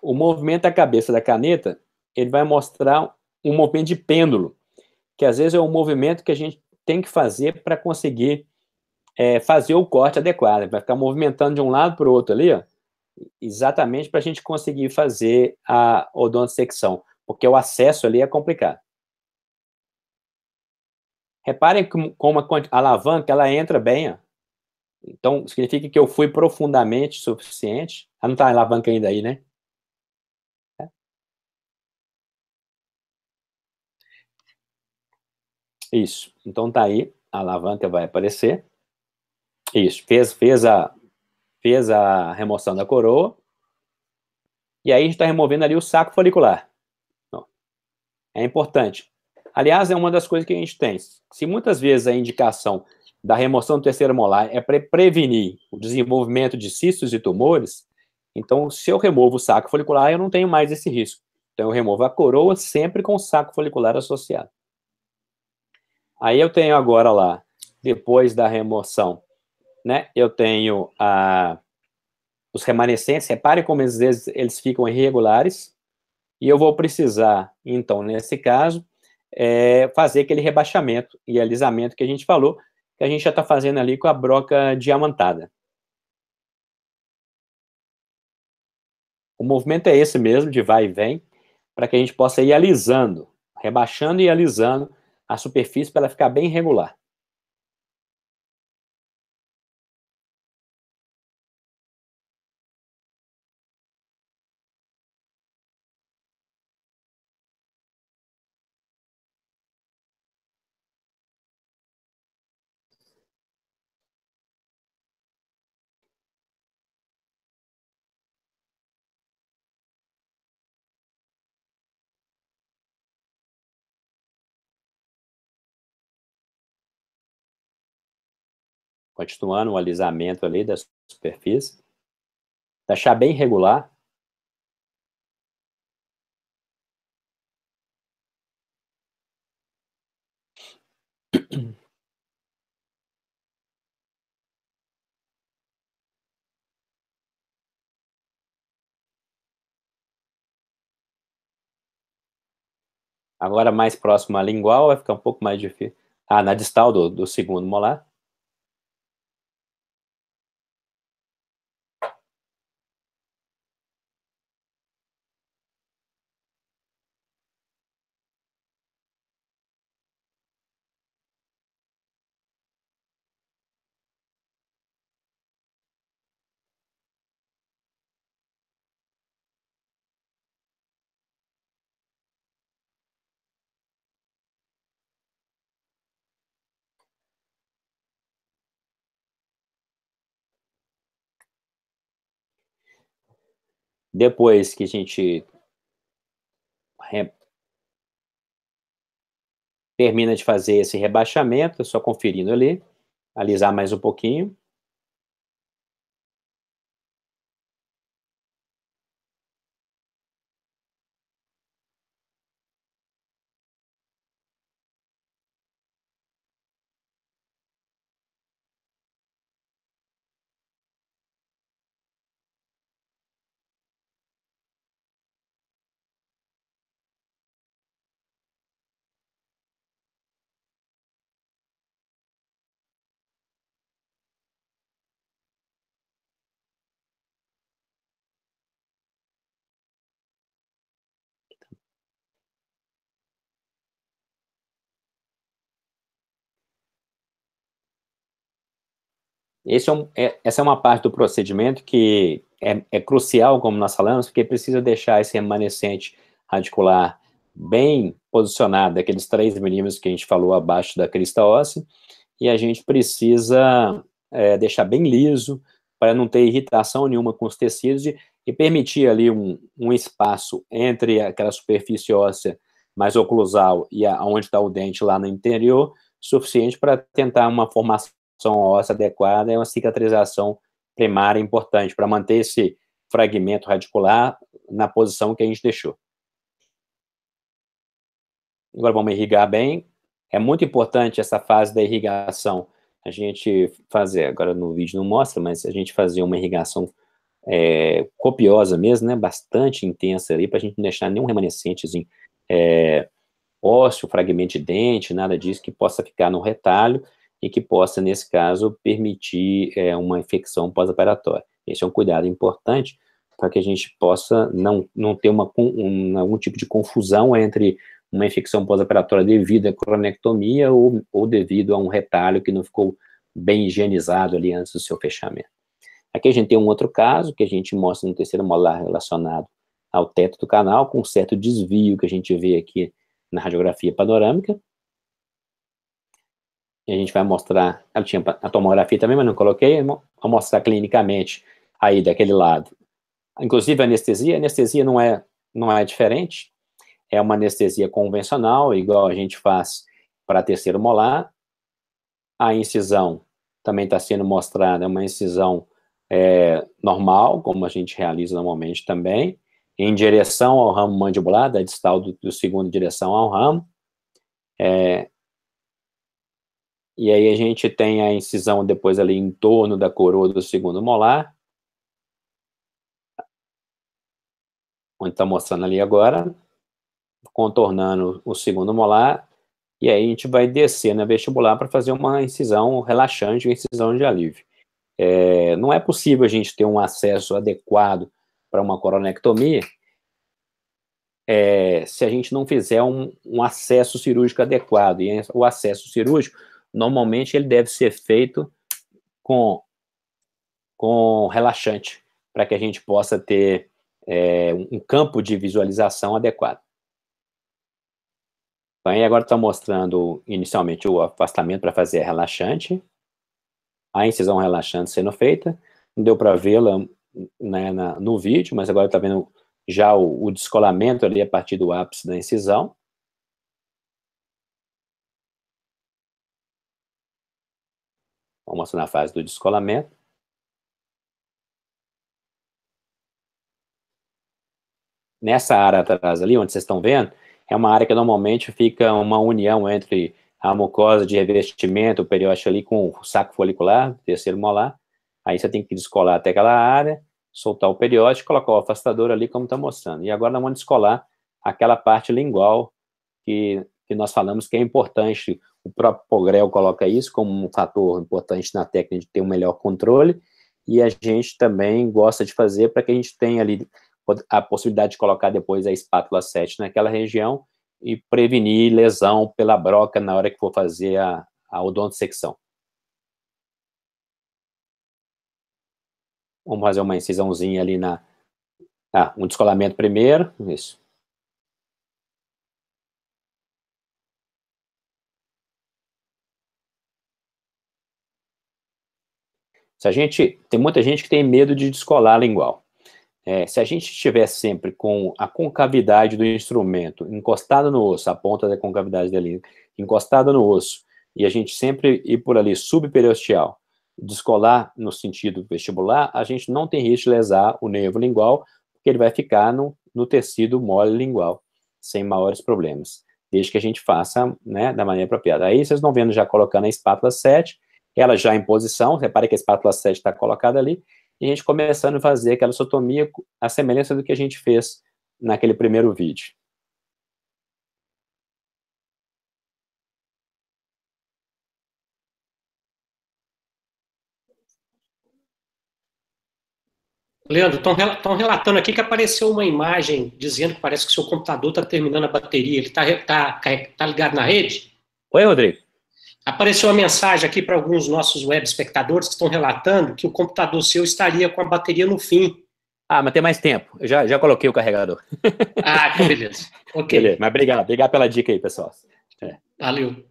O movimento da cabeça da caneta, ele vai mostrar um movimento de pêndulo, que às vezes é um movimento que a gente tem que fazer para conseguir é, fazer o corte adequado. Vai ficar movimentando de um lado para o outro ali, ó, exatamente para a gente conseguir fazer a odontosecção, porque o acesso ali é complicado. Reparem como a alavanca ela entra bem, ó, então, significa que eu fui profundamente suficiente. Ah, não está a alavanca ainda aí, né? É. Isso. Então tá aí, a alavanca vai aparecer. Isso, fez, fez, a, fez a remoção da coroa. E aí está removendo ali o saco folicular. É importante. Aliás, é uma das coisas que a gente tem. Se muitas vezes a indicação da remoção do terceiro molar é para prevenir o desenvolvimento de cistos e tumores, então, se eu removo o saco folicular, eu não tenho mais esse risco. Então, eu removo a coroa sempre com o saco folicular associado. Aí eu tenho agora lá, depois da remoção, né? Eu tenho a, os remanescentes. Reparem como às vezes eles ficam irregulares. E eu vou precisar, então, nesse caso, é, fazer aquele rebaixamento e alisamento que a gente falou, que a gente já está fazendo ali com a broca diamantada. O movimento é esse mesmo, de vai e vem, para que a gente possa ir alisando, rebaixando e alisando a superfície para ela ficar bem regular. continuando o alisamento ali da superfície. Deixar tá bem regular. Agora mais próximo à lingual vai ficar um pouco mais difícil. Ah, na distal do, do segundo molar. Depois que a gente re... termina de fazer esse rebaixamento, só conferindo ali, alisar mais um pouquinho. É um, é, essa é uma parte do procedimento que é, é, crucial, como nós falamos, porque precisa deixar esse remanescente radicular bem posicionado, aqueles 3 milímetros que a gente falou abaixo da crista óssea, e a gente precisa é, deixar bem liso para não ter irritação nenhuma com os tecidos e, e permitir ali um, um, espaço entre aquela superfície óssea mais oclusal e a, onde está o dente lá no interior, suficiente para tentar uma formação função óssea adequada e é uma cicatrização primária importante para manter esse fragmento radicular na posição que a gente deixou. Agora vamos irrigar bem. É muito importante essa fase da irrigação. A gente fazer, agora no vídeo não mostra, mas a gente fazer uma irrigação é, copiosa mesmo, né? Bastante intensa ali, para a gente não deixar nenhum remanescentezinho é, ósseo, fragmento de dente, nada disso que possa ficar no retalho e que possa, nesse caso, permitir é, uma infecção pós-operatória. Esse é um cuidado importante para que a gente possa não, não ter uma, um, algum tipo de confusão entre uma infecção pós-operatória devido à cronectomia ou, ou devido a um retalho que não ficou bem higienizado ali antes do seu fechamento. Aqui a gente tem um outro caso que a gente mostra no terceiro molar relacionado ao teto do canal, com um certo desvio que a gente vê aqui na radiografia panorâmica a gente vai mostrar, ela tinha a tomografia também, mas não coloquei, vou mostrar clinicamente aí daquele lado. Inclusive a anestesia, a anestesia não é, não é diferente, é uma anestesia convencional, igual a gente faz para terceiro molar. A incisão também está sendo mostrada, é uma incisão é, normal, como a gente realiza normalmente também, em direção ao ramo mandibular, da distal do, do segundo direção ao ramo. É, e aí a gente tem a incisão depois ali em torno da coroa do segundo molar. Onde está mostrando ali agora. Contornando o segundo molar. E aí a gente vai descer na vestibular para fazer uma incisão relaxante, uma incisão de alívio. É, não é possível a gente ter um acesso adequado para uma coronectomia é, se a gente não fizer um, um acesso cirúrgico adequado. E é, o acesso cirúrgico normalmente ele deve ser feito com, com relaxante, para que a gente possa ter é, um campo de visualização adequado. Aí agora está mostrando inicialmente o afastamento para fazer relaxante, a incisão relaxante sendo feita, não deu para vê-la né, no vídeo, mas agora está vendo já o, o descolamento ali a partir do ápice da incisão, Vamos na fase do descolamento. Nessa área atrás ali, onde vocês estão vendo, é uma área que normalmente fica uma união entre a mucosa de revestimento, o periódico ali com o saco folicular, terceiro molar. Aí você tem que descolar até aquela área, soltar o periódico, colocar o afastador ali como está mostrando. E agora nós vamos descolar aquela parte lingual que, que nós falamos que é importante o próprio Pogrel coloca isso como um fator importante na técnica de ter um melhor controle, e a gente também gosta de fazer para que a gente tenha ali a possibilidade de colocar depois a espátula 7 naquela região e prevenir lesão pela broca na hora que for fazer a, a odontosecção. Vamos fazer uma incisãozinha ali na... Ah, um descolamento primeiro, isso. Se a gente tem muita gente que tem medo de descolar a lingual. É, se a gente estiver sempre com a concavidade do instrumento encostada no osso, a ponta da concavidade da língua encostada no osso, e a gente sempre ir por ali subperiosteal, descolar no sentido vestibular, a gente não tem risco de lesar o nervo lingual, porque ele vai ficar no, no tecido mole lingual, sem maiores problemas, desde que a gente faça né, da maneira apropriada. Aí vocês estão vendo já colocando a espátula 7, ela já em posição, repare que a espátula 7 está colocada ali, e a gente começando a fazer aquela sotomia, a semelhança do que a gente fez naquele primeiro vídeo. Leandro, estão relatando aqui que apareceu uma imagem dizendo que parece que seu computador está terminando a bateria. Ele está tá, tá, tá ligado na rede? Oi, Rodrigo. Apareceu uma mensagem aqui para alguns nossos web espectadores que estão relatando que o computador seu estaria com a bateria no fim. Ah, mas tem mais tempo. Eu já, já coloquei o carregador. Ah, que então beleza. Ok. Beleza, mas obrigado. Obrigado pela dica aí, pessoal. É. Valeu.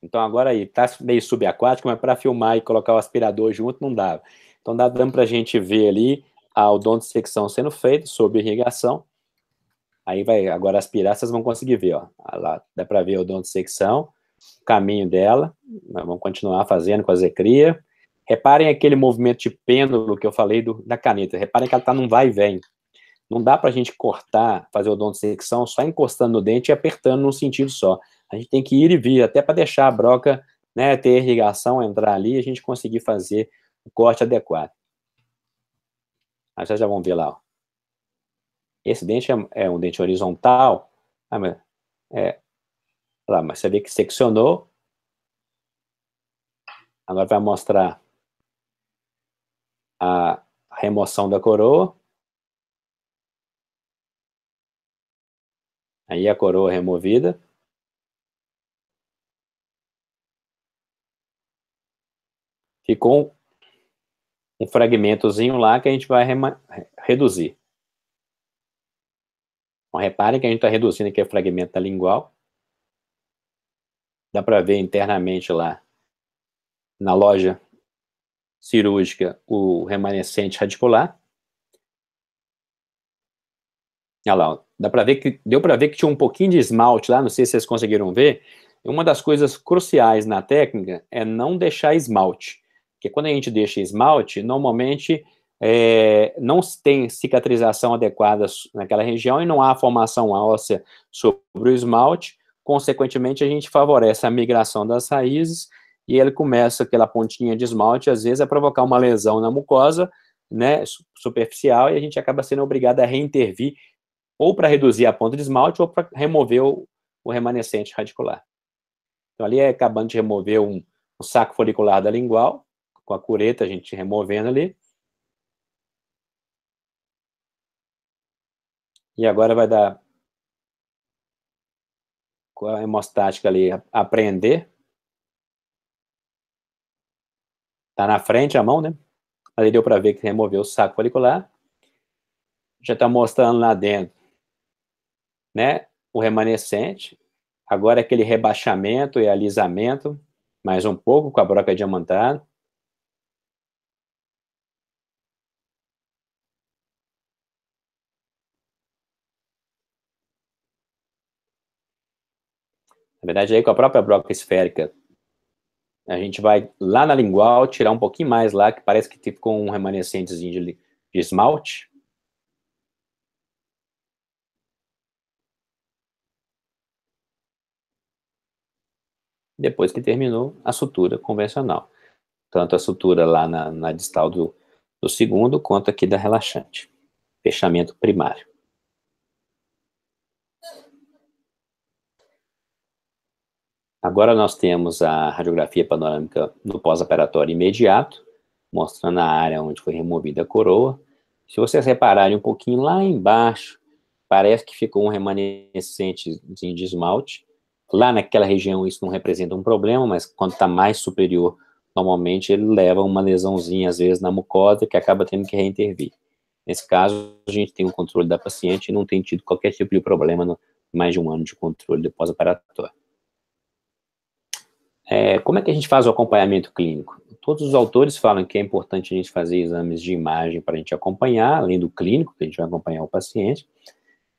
Então agora aí, tá meio subaquático, mas para filmar e colocar o aspirador junto não dava. Então dá dando para a gente ver ali a odontossecção sendo feita sob irrigação. Aí vai, agora as vocês vão conseguir ver, ó. Ah, lá dá para ver a odontossecção, o caminho dela. Nós vamos continuar fazendo com a zecria. Reparem aquele movimento de pêndulo que eu falei do, da caneta. Reparem que ela está num vai e vem. Não dá para a gente cortar, fazer odontossecção só encostando no dente e apertando num sentido só. A gente tem que ir e vir, até para deixar a broca né, ter irrigação, entrar ali e a gente conseguir fazer o corte adequado. Aí vocês já vão ver lá. Ó. Esse dente é, é, um dente horizontal. Ah, mas, é, lá, mas você vê que seccionou. Agora vai mostrar a remoção da coroa. Aí a coroa é removida. Ficou um fragmentozinho lá que a gente vai reduzir. Então, reparem que a gente está reduzindo aqui o fragmento da lingual. Dá para ver internamente lá na loja cirúrgica o remanescente radicular. Olha lá, dá para ver que deu para ver que tinha um pouquinho de esmalte lá, não sei se vocês conseguiram ver. Uma das coisas cruciais na técnica é não deixar esmalte. Porque quando a gente deixa esmalte, normalmente é, não tem cicatrização adequada naquela região e não há formação óssea sobre o esmalte. Consequentemente, a gente favorece a migração das raízes e ele começa aquela pontinha de esmalte, às vezes, a provocar uma lesão na mucosa né, superficial e a gente acaba sendo obrigado a reintervir ou para reduzir a ponta de esmalte ou para remover o, o, remanescente radicular. Então, ali é acabando de remover um, um saco folicular da lingual, com a cureta, a gente removendo ali. E agora vai dar com a hemostática ali, aprender. Tá na frente a mão, né? Ali deu para ver que removeu o saco folicular. Já está mostrando lá dentro, né? O remanescente. Agora é aquele rebaixamento e alisamento, mais um pouco com a broca diamantada. Na verdade, aí com a própria broca esférica, a gente vai lá na lingual, tirar um pouquinho mais lá, que parece que ficou um remanescentezinho de, de esmalte. Depois que terminou a sutura convencional. Tanto a sutura lá na, na distal do, do segundo, quanto aqui da relaxante. Fechamento primário. Agora nós temos a radiografia panorâmica no pós-operatório imediato, mostrando a área onde foi removida a coroa. Se vocês repararem um pouquinho lá embaixo, parece que ficou um remanescente de esmalte. Lá naquela região isso não representa um problema, mas quando está mais superior, normalmente ele leva uma lesãozinha, às vezes, na mucosa, que acaba tendo que reintervir. Nesse caso, a gente tem o controle da paciente e não tem tido qualquer tipo de problema no mais de um ano de controle do pós-operatório. É, como é que a gente faz o acompanhamento clínico? Todos os autores falam que é importante a gente fazer exames de imagem para a gente acompanhar, além do clínico, que a gente vai acompanhar o paciente.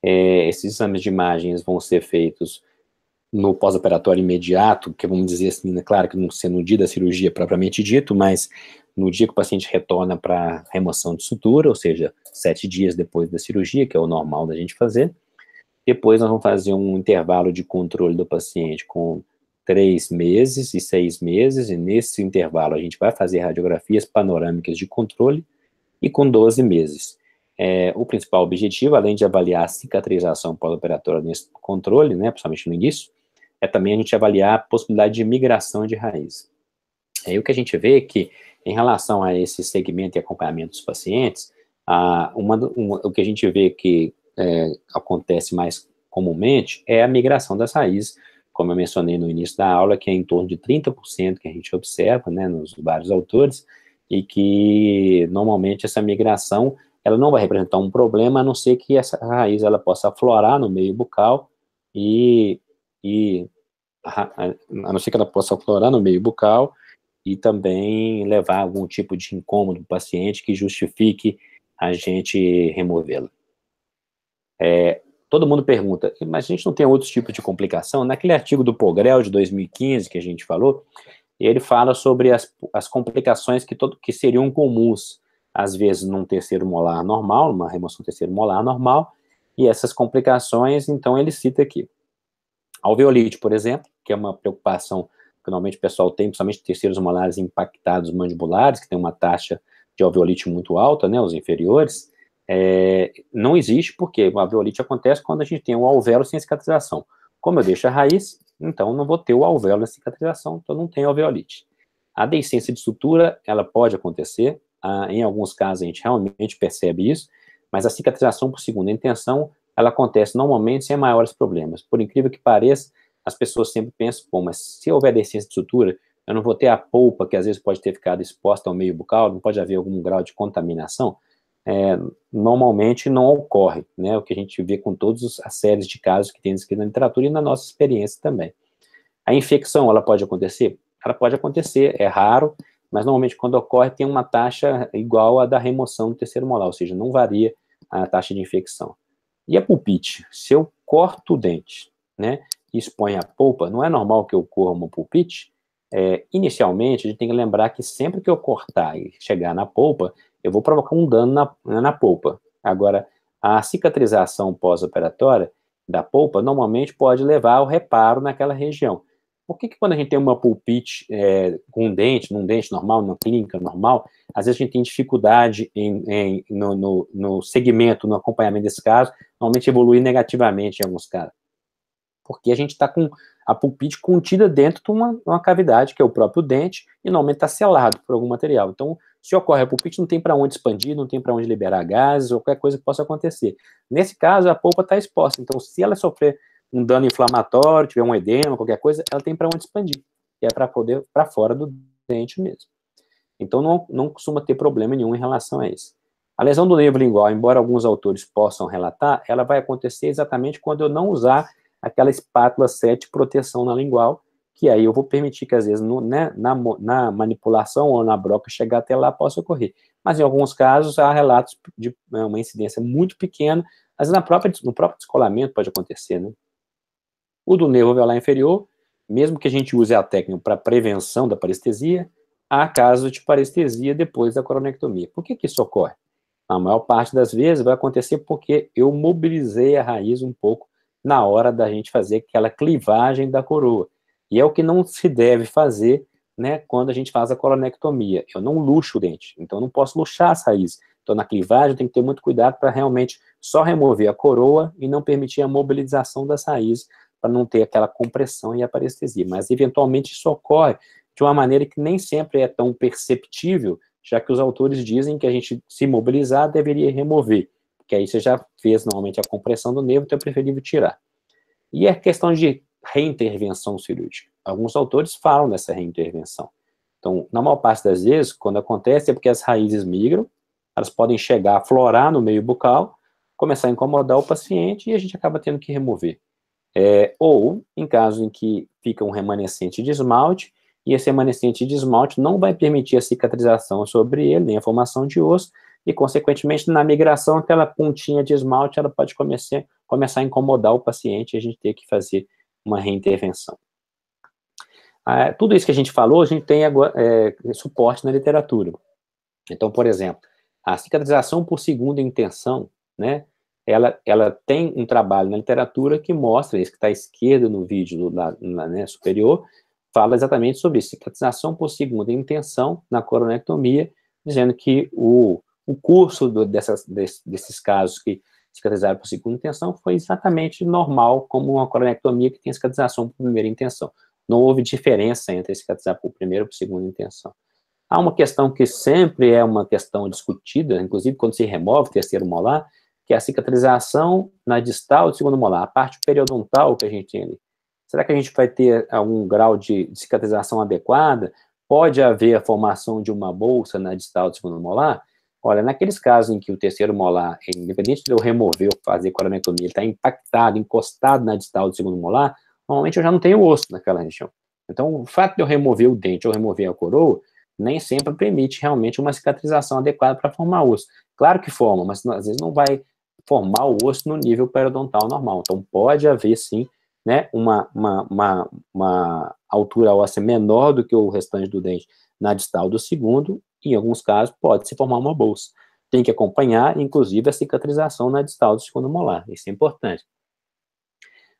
É, esses exames de imagens vão ser feitos no pós-operatório imediato, que vamos dizer assim, é claro que não ser no dia da cirurgia propriamente dito, mas no dia que o paciente retorna para remoção de sutura, ou seja, sete dias depois da cirurgia, que é o normal da gente fazer. Depois nós vamos fazer um intervalo de controle do paciente com três meses e seis meses, e nesse intervalo a gente vai fazer radiografias panorâmicas de controle e com 12 meses. É, o principal objetivo, além de avaliar a cicatrização pós-operatória nesse controle, né, principalmente no início, é também a gente avaliar a possibilidade de migração de raiz. Aí o que a gente vê é que, em relação a esse segmento e acompanhamento dos pacientes, a, uma, uma, o que a gente vê que é, acontece mais comumente é a migração das raízes como eu mencionei no início da aula, que é em torno de 30% que a gente observa, né, nos vários autores, e que normalmente essa migração, ela não vai representar um problema, a não ser que essa raiz ela possa aflorar no meio bucal e, e a, não ser que ela possa aflorar no meio bucal e também levar algum tipo de incômodo para o paciente que justifique a gente removê-la. É, todo mundo pergunta, mas a gente não tem outros tipos de complicação? Naquele artigo do Pogrel de 2015 que a gente falou, ele fala sobre as, as complicações que, todo, que seriam comuns, às vezes, num terceiro molar normal, uma remoção terceiro molar normal, e essas complicações, então, ele cita aqui. Alveolite, por exemplo, que é uma preocupação que normalmente o pessoal tem, principalmente terceiros molares impactados mandibulares, que tem uma taxa de alveolite muito alta, né, os inferiores, é, não existe, porque a alveolite acontece quando a gente tem um alvéolo sem cicatrização. Como eu deixo a raiz, então não vou ter o alvéolo na cicatrização, então não tem alveolite. A deiscência de sutura, ela pode acontecer, ah, em alguns casos a gente realmente percebe isso, mas a cicatrização por segunda intenção, ela acontece normalmente sem maiores problemas. Por incrível que pareça, as pessoas sempre pensam, pô, mas se houver deiscência de sutura, eu não vou ter a polpa, que às vezes pode ter ficado exposta ao meio bucal, não pode haver algum grau de contaminação? é, normalmente não ocorre, né? O que a gente vê com todas as séries de casos que tem aqui na literatura e na nossa experiência também. A infecção, ela pode acontecer? Ela pode acontecer, é raro, mas normalmente quando ocorre tem uma taxa igual à da remoção do terceiro molar, ou seja, não varia a taxa de infecção. E a pulpite? Se eu corto o dente, né, e exponho a polpa, não é normal que ocorra uma pulpite? É, inicialmente, a gente tem que lembrar que sempre que eu cortar e chegar na polpa, eu vou provocar um dano na, né, na polpa. Agora, a cicatrização pós-operatória da polpa normalmente pode levar ao reparo naquela região. Por que, que quando a gente tem uma pulpite é, com um dente, num dente normal, numa clínica normal, às vezes a gente tem dificuldade em, em no, no, no, segmento, no acompanhamento desse caso, normalmente evolui negativamente em alguns casos? Porque a gente está com a pulpite contida dentro de uma, uma, cavidade, que é o próprio dente, e normalmente está selado por algum material. Então, se ocorre a pulpite, não tem para onde expandir, não tem para onde liberar gases ou qualquer coisa que possa acontecer. Nesse caso, a polpa está exposta. Então, se ela sofrer um dano inflamatório, tiver um edema, qualquer coisa, ela tem para onde expandir. E é para poder para fora do dente mesmo. Então, não, não costuma ter problema nenhum em relação a isso. A lesão do nervo lingual, embora alguns autores possam relatar, ela vai acontecer exatamente quando eu não usar aquela espátula 7 proteção na lingual, que aí eu vou permitir que às vezes no, né, na, na, manipulação ou na broca chegar até lá possa ocorrer. Mas em alguns casos há relatos de né, uma incidência muito pequena, às vezes na própria, no próprio descolamento pode acontecer, né? O do nervo alveolar inferior, mesmo que a gente use a técnica para prevenção da parestesia, há casos de parestesia depois da coronectomia. Por que, que isso ocorre? A maior parte das vezes vai acontecer porque eu mobilizei a raiz um pouco na hora da gente fazer aquela clivagem da coroa. E é o que não se deve fazer né, quando a gente faz a colonectomia. Eu não luxo o dente, então eu não posso luxar as raízes. Então, na clivagem, eu tenho que ter muito cuidado para realmente só remover a coroa e não permitir a mobilização das raízes para não ter aquela compressão e a parestesia. Mas, eventualmente, isso ocorre de uma maneira que nem sempre é tão perceptível, já que os autores dizem que a gente, se mobilizar, deveria remover. Porque aí você já fez, normalmente, a compressão do nervo, então é preferível tirar. E a é questão de reintervenção cirúrgica. Alguns autores falam dessa reintervenção. Então, na maior parte das vezes, quando acontece é porque as raízes migram, elas podem chegar a florar no meio bucal, começar a incomodar o paciente e a gente acaba tendo que remover. É, ou, em caso em que fica um remanescente de esmalte, e esse remanescente de esmalte não vai permitir a cicatrização sobre ele, nem a formação de osso, e, consequentemente, na migração, aquela pontinha de esmalte, ela pode começar a incomodar o paciente e a gente ter que fazer uma reintervenção. Ah, é, tudo isso que a gente falou, a gente tem é, suporte na literatura. Então, por exemplo, a cicatrização por segunda intenção, né, ela, ela tem um trabalho na literatura que mostra, isso que está à esquerda no vídeo do, na, né, superior, fala exatamente sobre isso, cicatrização por segunda intenção na coronectomia, dizendo que o, o curso do, dessas, desse, desses casos que cicatrizar por segunda intenção foi exatamente normal, como uma coronectomia que tem cicatrização por primeira intenção. Não houve diferença entre cicatrizar por primeira ou por segunda intenção. Há uma questão que sempre é uma questão discutida, inclusive quando se remove o terceiro molar, que é a cicatrização na distal do segundo molar, a parte periodontal que a gente tem ali. Será que a gente vai ter algum grau de cicatrização adequada? Pode haver a formação de uma bolsa na distal do segundo molar? Olha, naqueles casos em que o terceiro molar, independente de eu remover ou fazer coronectomia, ele está impactado, encostado na distal do segundo molar, normalmente eu já não tenho osso naquela região. Então, o fato de eu remover o dente ou remover a coroa, nem sempre permite realmente uma cicatrização adequada para formar osso. Claro que forma, mas às vezes não vai formar o osso no nível periodontal normal. Então, pode haver, sim, né, uma, uma, uma, uma altura óssea menor do que o restante do dente na distal do segundo, em alguns casos, pode se formar uma bolsa. Tem que acompanhar, inclusive, a cicatrização na né, distal do segundo molar. Isso é importante.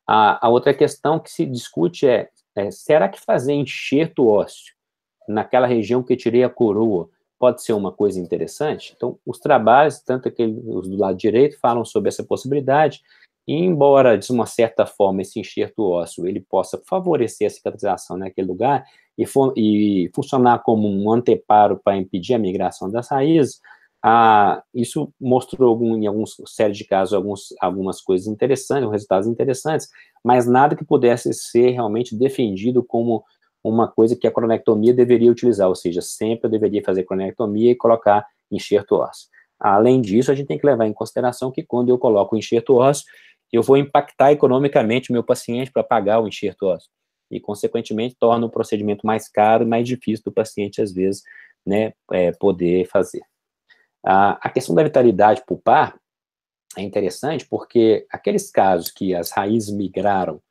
A, a outra questão que se discute é, é, será que fazer enxerto ósseo naquela região que tirei a coroa pode ser uma coisa interessante? Então, os trabalhos, tanto aqueles do lado direito, falam sobre essa possibilidade, embora, de uma certa forma, esse enxerto ósseo ele possa favorecer a cicatrização naquele lugar e, for, e funcionar como um anteparo para impedir a migração das raízes, ah, isso mostrou algum, em alguns série de casos alguns, algumas coisas interessantes, resultados interessantes, mas nada que pudesse ser realmente defendido como uma coisa que a cronectomia deveria utilizar, ou seja, sempre eu deveria fazer cronectomia e colocar enxerto ósseo. Além disso, a gente tem que levar em consideração que quando eu coloco enxerto ósseo, eu vou impactar economicamente o meu paciente para pagar o enxerto ósseo. E, consequentemente, torna o procedimento mais caro e mais difícil do paciente, às vezes, né, é, poder fazer. A, a questão da vitalidade pulpar é interessante porque aqueles casos que as raízes migraram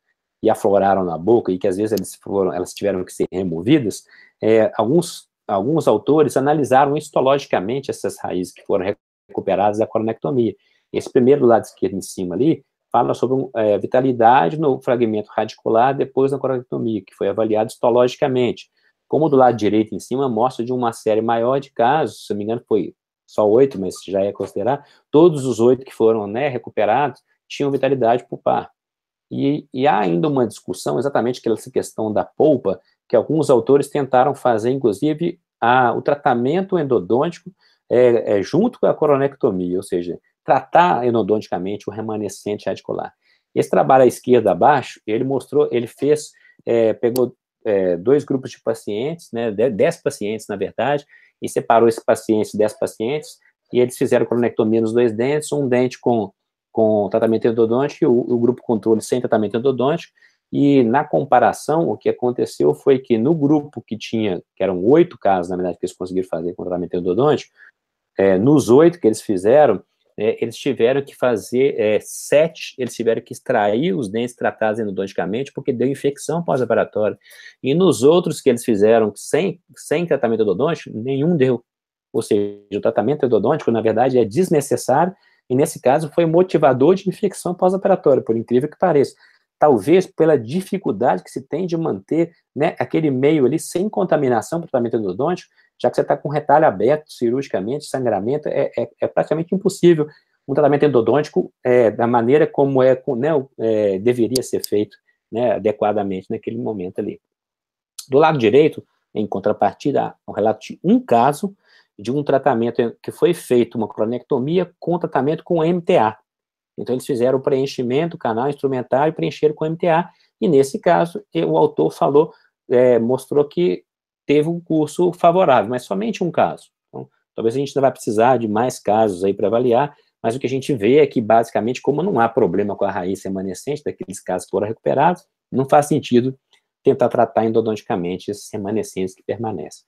e afloraram na boca e que às vezes elas, foram, elas tiveram que ser removidas, é, alguns, alguns autores analisaram histologicamente essas raízes que foram recuperadas da coronectomia. Esse primeiro lado esquerdo em cima ali fala sobre é, vitalidade no fragmento radicular depois da coracotomia, que foi avaliado histologicamente. Como do lado direito em cima mostra de uma série maior de casos, se não me engano foi só oito, mas já é considerar, todos os oito que foram né, recuperados tinham vitalidade pulpar. E, e há ainda uma discussão exatamente aquela questão da polpa, que alguns autores tentaram fazer, inclusive, a, o tratamento endodôntico é, é, junto com a coronectomia, ou seja, tratar endodonticamente o remanescente radicular. Esse trabalho à esquerda abaixo, ele mostrou, ele fez, é, pegou é, dois grupos de pacientes, né, dez pacientes, na verdade, e separou esses pacientes, dez pacientes, e eles fizeram cronectomia nos dois dentes, um dente com, com tratamento endodôntico e o, o grupo controle sem tratamento endodôntico, e na comparação, o que aconteceu foi que no grupo que tinha, que eram oito casos, na verdade, que eles conseguiram fazer com tratamento endodôntico, é, nos oito que eles fizeram, é, eles tiveram que fazer é, sete, eles tiveram que extrair os dentes tratados endodonticamente porque deu infecção pós-operatória. E nos outros que eles fizeram sem, sem tratamento endodôntico, nenhum deu. Ou seja, o tratamento endodôntico, na verdade, é desnecessário e, nesse caso, foi motivador de infecção pós-operatória, por incrível que pareça. Talvez pela dificuldade que se tem de manter né, aquele meio ali sem contaminação para o tratamento endodôntico, já que você está com retalho aberto cirurgicamente, sangramento, é, é, é praticamente impossível um tratamento endodôntico é, da maneira como é, né, é, deveria ser feito né, adequadamente naquele momento ali. Do lado direito, em contrapartida, um relato de um caso de um tratamento que foi feito, uma coronectomia, com tratamento com MTA. Então, eles fizeram o preenchimento, canal instrumental e preencheram com MTA. E, nesse caso, o autor falou, é, mostrou que teve um curso favorável, mas somente um caso. Então, talvez a gente ainda vai precisar de mais casos aí para avaliar, mas o que a gente vê é que, basicamente, como não há problema com a raiz remanescente daqueles casos que foram recuperados, não faz sentido tentar tratar endodonticamente esses remanescentes que permanecem.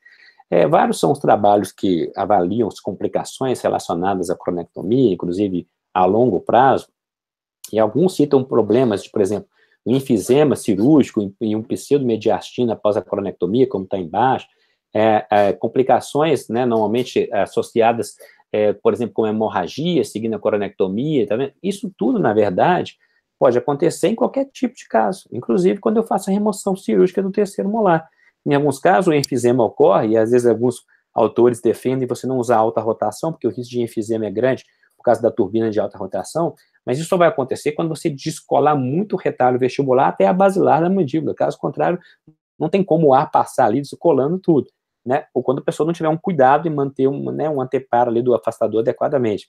É, vários são os trabalhos que avaliam as complicações relacionadas à cronectomia, inclusive a longo prazo, e alguns citam problemas de, por exemplo, enfisema cirúrgico e um pseudomediastino após a coronectomia, como está embaixo, é, é, complicações, né, normalmente é, associadas, é, por exemplo, com hemorragia, seguindo a coronectomia, tá vendo? isso tudo, na verdade, pode acontecer em qualquer tipo de caso, inclusive quando eu faço a remoção cirúrgica do terceiro molar. Em alguns casos, o enfisema ocorre, e às vezes alguns autores defendem você não usar alta rotação, porque o risco de enfisema é grande por causa da turbina de alta rotação, mas isso só vai acontecer quando você descolar muito o retalho vestibular até a basilar da mandíbula. Caso contrário, não tem como o ar passar ali descolando tudo, né? Ou quando a pessoa não tiver um cuidado em manter um, né, um anteparo ali do afastador adequadamente.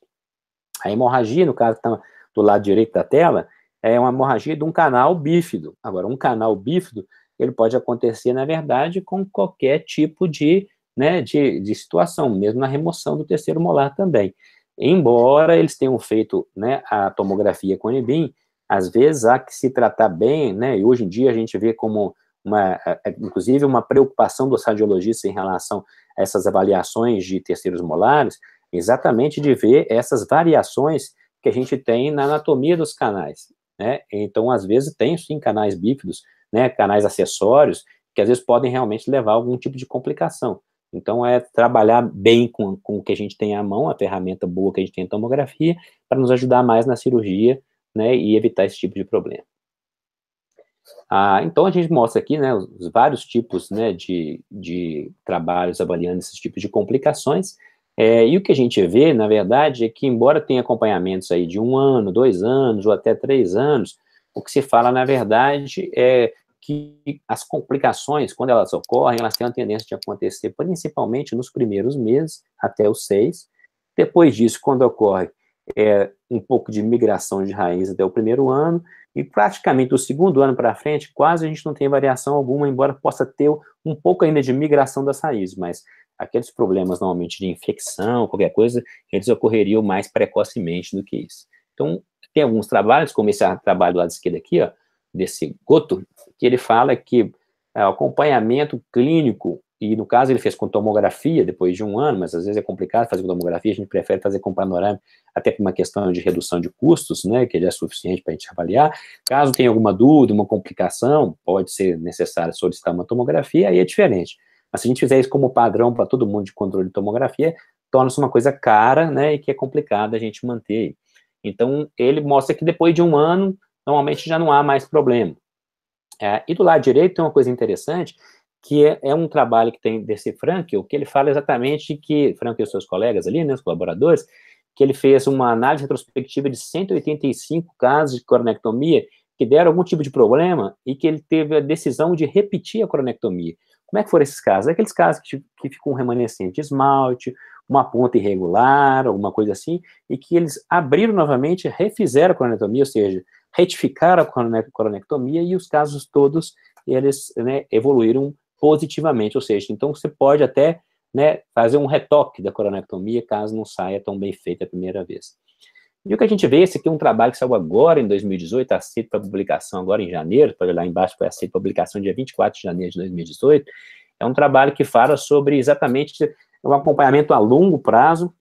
A hemorragia, no caso que tá do lado direito da tela, é uma hemorragia de um canal bífido. Agora, um canal bífido, ele pode acontecer, na verdade, com qualquer tipo de, né, de, de situação, mesmo na remoção do terceiro molar também. Embora eles tenham feito né, a tomografia com IBIM, às vezes há que se tratar bem, né, e hoje em dia a gente vê como uma, é, é, inclusive uma preocupação dos radiologistas em relação a essas avaliações de terceiros molares, exatamente de ver essas variações que a gente tem na anatomia dos canais, né? Então, às vezes tem sim canais bífidos, né, canais acessórios, que às vezes podem realmente levar a algum tipo de complicação. Então, é trabalhar bem com, com o que a gente tem à mão, a ferramenta boa que a gente tem em tomografia, para nos ajudar mais na cirurgia, né, e evitar esse tipo de problema. Ah, então, a gente mostra aqui, né, os, os vários tipos, né, de, de trabalhos avaliando esses tipos de complicações, é, e o que a gente vê, na verdade, é que embora tenha acompanhamentos aí de um ano, dois anos, ou até três anos, o que se fala, na verdade, é que as complicações, quando elas ocorrem, elas têm uma tendência de acontecer principalmente nos primeiros meses, até os seis. Depois disso, quando ocorre é, um pouco de migração de raiz até o primeiro ano, e praticamente do segundo ano para frente, quase a gente não tem variação alguma, embora possa ter um pouco ainda de migração das raízes, mas aqueles problemas normalmente de infecção, qualquer coisa, eles ocorreriam mais precocemente do que isso. Então, tem alguns trabalhos, como esse trabalho do lado esquerdo aqui, ó, desse goto, que ele fala é que é, acompanhamento clínico, e no caso ele fez com tomografia depois de um ano, mas às vezes é complicado fazer com tomografia, a gente prefere fazer com panorama, até por uma questão de redução de custos, né, que ele é suficiente para a gente avaliar. Caso tenha alguma dúvida, uma complicação, pode ser necessário solicitar uma tomografia, aí é diferente. Mas se a gente fizer isso como padrão para todo mundo de controle de tomografia, torna-se uma coisa cara, né, e que é complicada a gente manter. Então, ele mostra que depois de um ano, normalmente já não há mais problema. É, e do lado direito tem uma coisa interessante, que é, é, um trabalho que tem desse Frankel, que ele fala exatamente que, Frankel e seus colegas ali, né, os colaboradores, que ele fez uma análise retrospectiva de 185 casos de coronectomia que deram algum tipo de problema e que ele teve a decisão de repetir a coronectomia. Como é que foram esses casos? Aqueles casos que, que ficam um remanescente de esmalte, uma ponta irregular, alguma coisa assim, e que eles abriram novamente, refizeram a coronectomia, ou seja, retificaram a coronectomia e os casos todos, eles né, evoluíram positivamente, ou seja, então você pode até né, fazer um retoque da coronectomia caso não saia tão bem feita a primeira vez. E o que a gente vê, esse aqui é um trabalho que saiu agora em 2018, aceito para publicação agora em janeiro, para lá embaixo foi aceito para publicação dia 24 de janeiro de 2018, é um trabalho que fala sobre exatamente um acompanhamento a longo prazo,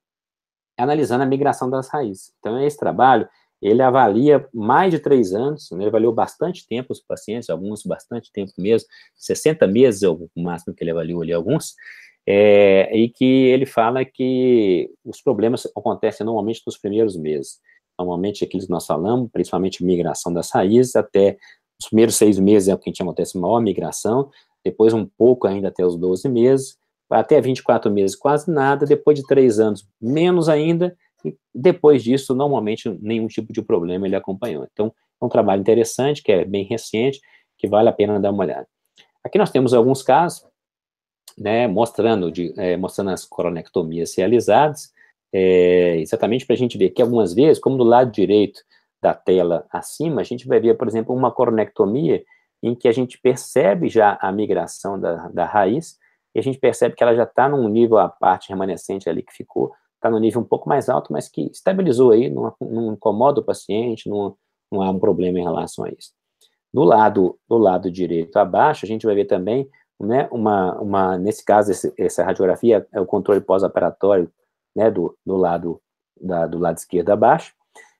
analisando a migração das raízes. Então, é esse trabalho ele avalia mais de três anos, né? ele avaliou bastante tempo os pacientes, alguns bastante tempo mesmo, 60 meses é o máximo que ele avaliou ali, alguns, é, e que ele fala que os problemas acontecem normalmente nos primeiros meses. Normalmente, aquilo que nós falamos, principalmente migração das raízes, até os primeiros seis meses é o que a gente acontece maior migração, depois um pouco ainda até os 12 meses, até 24 meses quase nada, depois de três anos menos ainda, e depois disso, normalmente, nenhum tipo de problema ele acompanhou. Então, é um trabalho interessante, que é bem recente, que vale a pena dar uma olhada. Aqui nós temos alguns casos, né, mostrando, de, é, mostrando as coronectomias realizadas, é, exatamente para a gente ver que algumas vezes, como do lado direito da tela acima, a gente vai ver, por exemplo, uma coronectomia em que a gente percebe já a migração da, da raiz, e a gente percebe que ela já está num nível, a parte remanescente ali que ficou, está no nível um pouco mais alto, mas que estabilizou aí, não, não incomoda o paciente, não, não há um problema em relação a isso. No lado, do lado direito abaixo, a gente vai ver também, né, uma, uma, nesse caso, esse, essa radiografia é o controle pós-operatório, né, do, do lado, da, do lado esquerdo abaixo,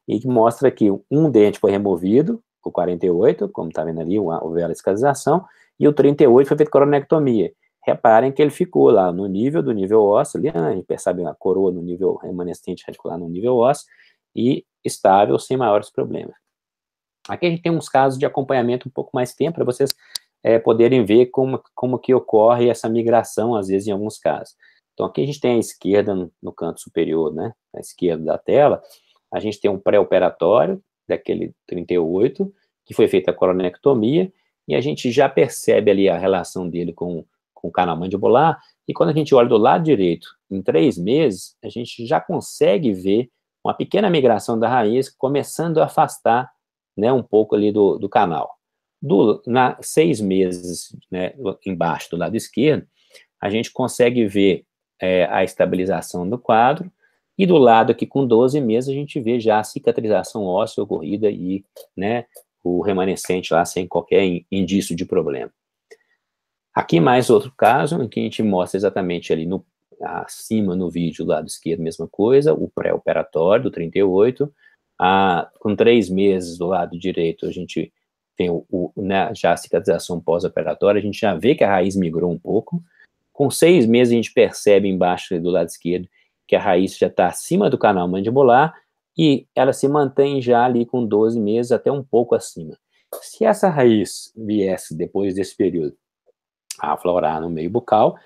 e que mostra que um dente foi removido, o 48, como está vendo ali, houve a escarização, e o 38 foi feito coronectomia reparem que ele ficou lá no nível do nível ósseo, ali, né? a gente percebe a coroa no nível remanescente radicular no nível ósseo, e estável, sem maiores problemas. Aqui a gente tem uns casos de acompanhamento um pouco mais tempo, para vocês é, poderem ver como, como que ocorre essa migração, às vezes, em alguns casos. Então, aqui a gente tem a esquerda no, no canto superior, né, à esquerda da tela, a gente tem um pré-operatório, daquele 38, que foi feita a coronectomia, e a gente já percebe ali a relação dele com com o canal mandibular, e quando a gente olha do lado direito, em três meses, a gente já consegue ver uma pequena migração da raiz começando a afastar né, um pouco ali do, do canal. Do, na seis meses, né, embaixo do lado esquerdo, a gente consegue ver é, a estabilização do quadro, e do lado aqui com 12 meses, a gente vê já a cicatrização óssea ocorrida e né, o remanescente lá sem qualquer indício de problema. Aqui mais outro caso, em que a gente mostra exatamente ali no, acima no vídeo, do lado esquerdo, mesma coisa, o pré-operatório do 38, a, com três meses do lado direito, a gente tem o, o né, já a cicatrização pós-operatória, a gente já vê que a raiz migrou um pouco, com seis meses a gente percebe embaixo do lado esquerdo que a raiz já está acima do canal mandibular e ela se mantém já ali com 12 meses até um pouco acima. Se essa raiz viesse depois desse período aflorar no meio bucal,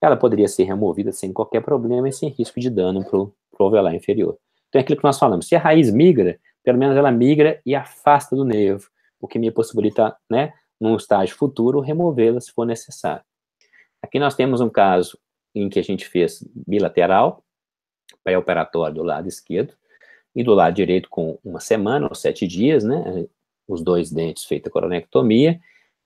ela poderia ser removida sem qualquer problema e sem risco de dano para o alveolar inferior. Então é aquilo que nós falamos, se a raiz migra, pelo menos ela migra e afasta do nervo, o que me possibilita, né, num estágio futuro, removê-la se for necessário. Aqui nós temos um caso em que a gente fez bilateral, pré-operatório do lado esquerdo, e do lado direito com uma semana ou sete dias, né, os dois dentes feita coronectomia,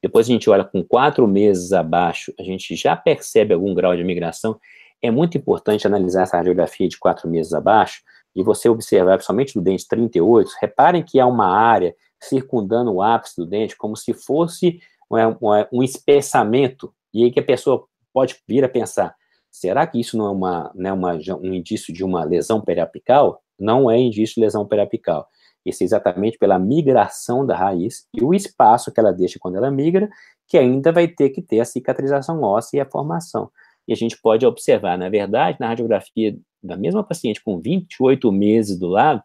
depois a gente olha com quatro meses abaixo, a gente já percebe algum grau de migração. É muito importante analisar essa radiografia de quatro meses abaixo e você observar, principalmente do dente 38, reparem que há uma área circundando o ápice do dente como se fosse é, um, é, um espessamento, e aí que a pessoa pode vir a pensar, será que isso não é uma, né, uma, um indício de uma lesão periapical? Não é indício de lesão periapical. Isso é exatamente pela migração da raiz e o espaço que ela deixa quando ela migra, que ainda vai ter que ter a cicatrização óssea e a formação. E a gente pode observar, na verdade, na radiografia da mesma paciente com 28 meses do lado,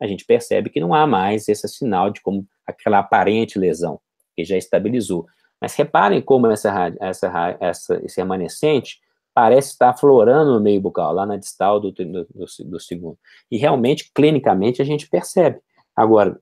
a gente percebe que não há mais esse sinal de como aquela aparente lesão, que já estabilizou. Mas reparem como essa, essa, essa, esse remanescente parece estar aflorando no meio bucal, lá na distal do, do, do, do segundo. E realmente, clinicamente, a gente percebe. Agora,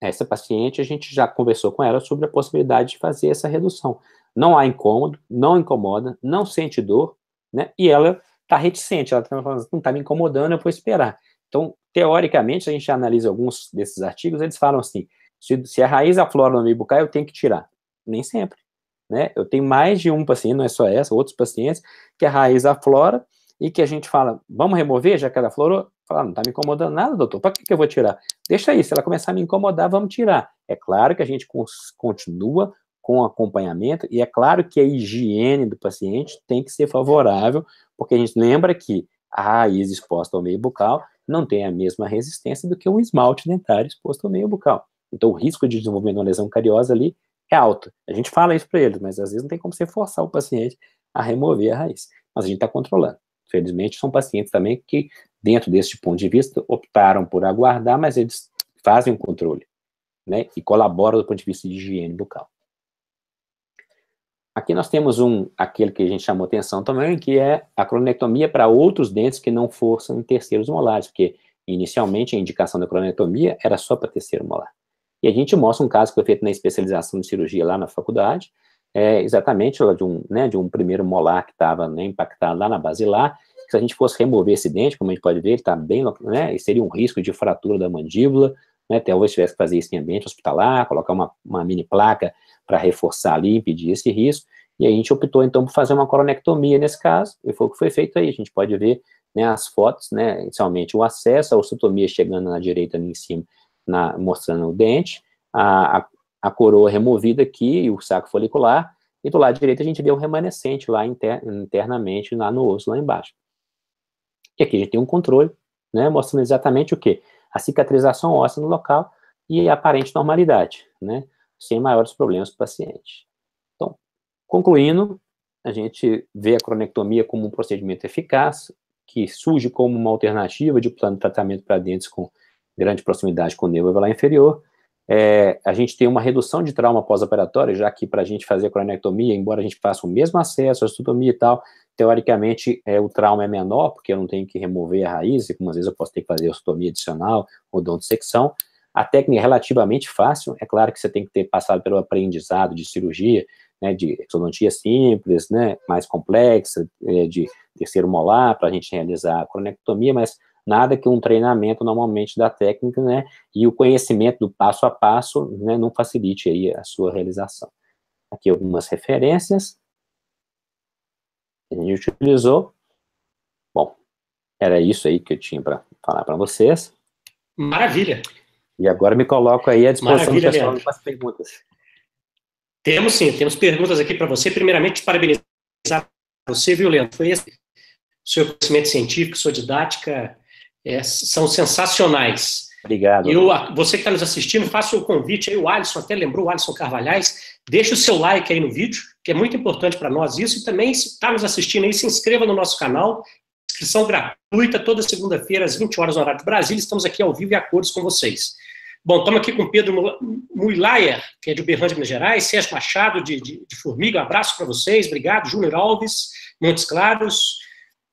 essa paciente, a gente já conversou com ela sobre a possibilidade de fazer essa redução. Não há incômodo, não incomoda, não sente dor, né? E ela está reticente, ela está falando, não está me incomodando, eu vou esperar. Então, teoricamente, a gente analisa alguns desses artigos, eles falam assim, se, se a raiz aflora no não me eu tenho que tirar. Nem sempre, né? Eu tenho mais de um paciente, não é só essa, outros pacientes, que a raiz aflora, e que a gente fala, vamos remover, já que ela florou, fala, ah, não está me incomodando nada, doutor, para que, que eu vou tirar? Deixa aí, se ela começar a me incomodar, vamos tirar. É claro que a gente continua com acompanhamento, e é claro que a higiene do paciente tem que ser favorável, porque a gente lembra que a raiz exposta ao meio bucal não tem a mesma resistência do que um esmalte dentário exposto ao meio bucal. Então, o risco de desenvolvimento de uma lesão cariosa ali é alto. A gente fala isso para eles, mas às vezes não tem como você forçar o paciente a remover a raiz. Mas a gente está controlando felizmente, são pacientes também que, dentro deste ponto de vista, optaram por aguardar, mas eles fazem o controle, né, e colaboram do ponto de vista de higiene bucal. Aqui nós temos um, aquele que a gente chamou atenção também, que é a cronectomia para outros dentes que não forçam terceiros molares, porque inicialmente a indicação da cronectomia era só para terceiro molar. E a gente mostra um caso que foi feito na especialização de cirurgia lá na faculdade, é exatamente de um, né, de um primeiro molar que estava né, impactado lá na basilar. Se a gente fosse remover esse dente, como a gente pode ver, ele está bem, né, seria um risco de fratura da mandíbula, né, talvez tivesse que fazer isso em ambiente hospitalar, colocar uma, uma mini placa para reforçar ali, impedir esse risco. E a gente optou, então, por fazer uma coronectomia nesse caso, e foi o que foi feito aí. A gente pode ver né, as fotos, né, inicialmente o acesso, a ossotomia chegando na direita ali em cima, na, mostrando o dente, a, a, a coroa removida aqui e o saco folicular, e do lado direito a gente vê o um remanescente lá inter, internamente, lá no osso, lá embaixo. E aqui a gente tem um controle, né, mostrando exatamente o que? A cicatrização óssea no local e a aparente normalidade, né, sem maiores problemas para o paciente. Então, concluindo, a gente vê a cronectomia como um procedimento eficaz, que surge como uma alternativa de plano de tratamento para dentes com grande proximidade com o nervo lá inferior, é, a gente tem uma redução de trauma pós-operatório, já que para a gente fazer a coronectomia, embora a gente faça o mesmo acesso, a estutomia e tal, teoricamente é, o trauma é menor, porque eu não tenho que remover a raiz, e algumas vezes eu posso ter que fazer osteotomia adicional ou dissecção. A técnica é relativamente fácil, é claro que você tem que ter passado pelo aprendizado de cirurgia, né, de exodontia simples, né, mais complexa, é, de terceiro molar, para a gente realizar a coronectomia, mas nada que um treinamento normalmente da técnica, né, e o conhecimento do passo a passo, né, não facilite aí a sua realização. Aqui algumas referências que a gente utilizou. Bom, era isso aí que eu tinha para falar para vocês. Maravilha. E agora me coloco aí à disposição para as perguntas. Temos sim, temos perguntas aqui para você. Primeiramente, parabenizar você, viu, Leandro? Foi esse seu conhecimento científico, sua didática é, são sensacionais. Obrigado. você que está nos assistindo, faça o convite aí, o Alisson até lembrou, o Alisson Carvalhais, deixe o seu like aí no vídeo, que é muito importante para nós isso, e também, se está nos assistindo aí, se inscreva no nosso canal, inscrição gratuita, toda segunda-feira, às 20 horas, no horário de Brasília, estamos aqui ao vivo e a cores com vocês. Bom, estamos aqui com Pedro Muilaia, que é de Uberlândia, Minas Gerais, Sérgio Machado, de, de, de Formiga, um abraço para vocês, obrigado, Júnior Alves, Montes Claros,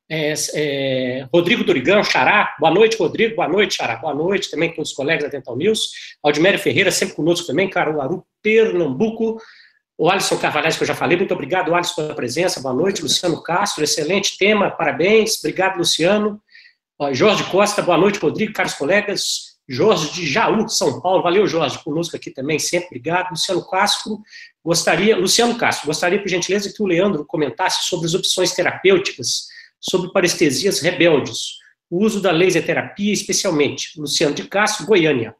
é, é, Rodrigo Durigão, Xará, boa noite, Rodrigo, boa noite, Xará, boa noite também todos os colegas da Dental News, Aldimério Ferreira, sempre conosco também, Caruaru, Pernambuco, o Alisson Carvalhais, que eu já falei, muito obrigado, Alisson, pela presença, boa noite, Luciano Castro, excelente tema, parabéns, obrigado, Luciano, Jorge Costa, boa noite, Rodrigo, caros colegas, Jorge de Jaú, São Paulo, valeu, Jorge, conosco aqui também, sempre obrigado, Luciano Castro, gostaria, Luciano Castro, gostaria, por gentileza, que o Leandro comentasse sobre as opções terapêuticas sobre parestesias rebeldes, o uso da laser terapia especialmente. Luciano de Castro, Goiânia.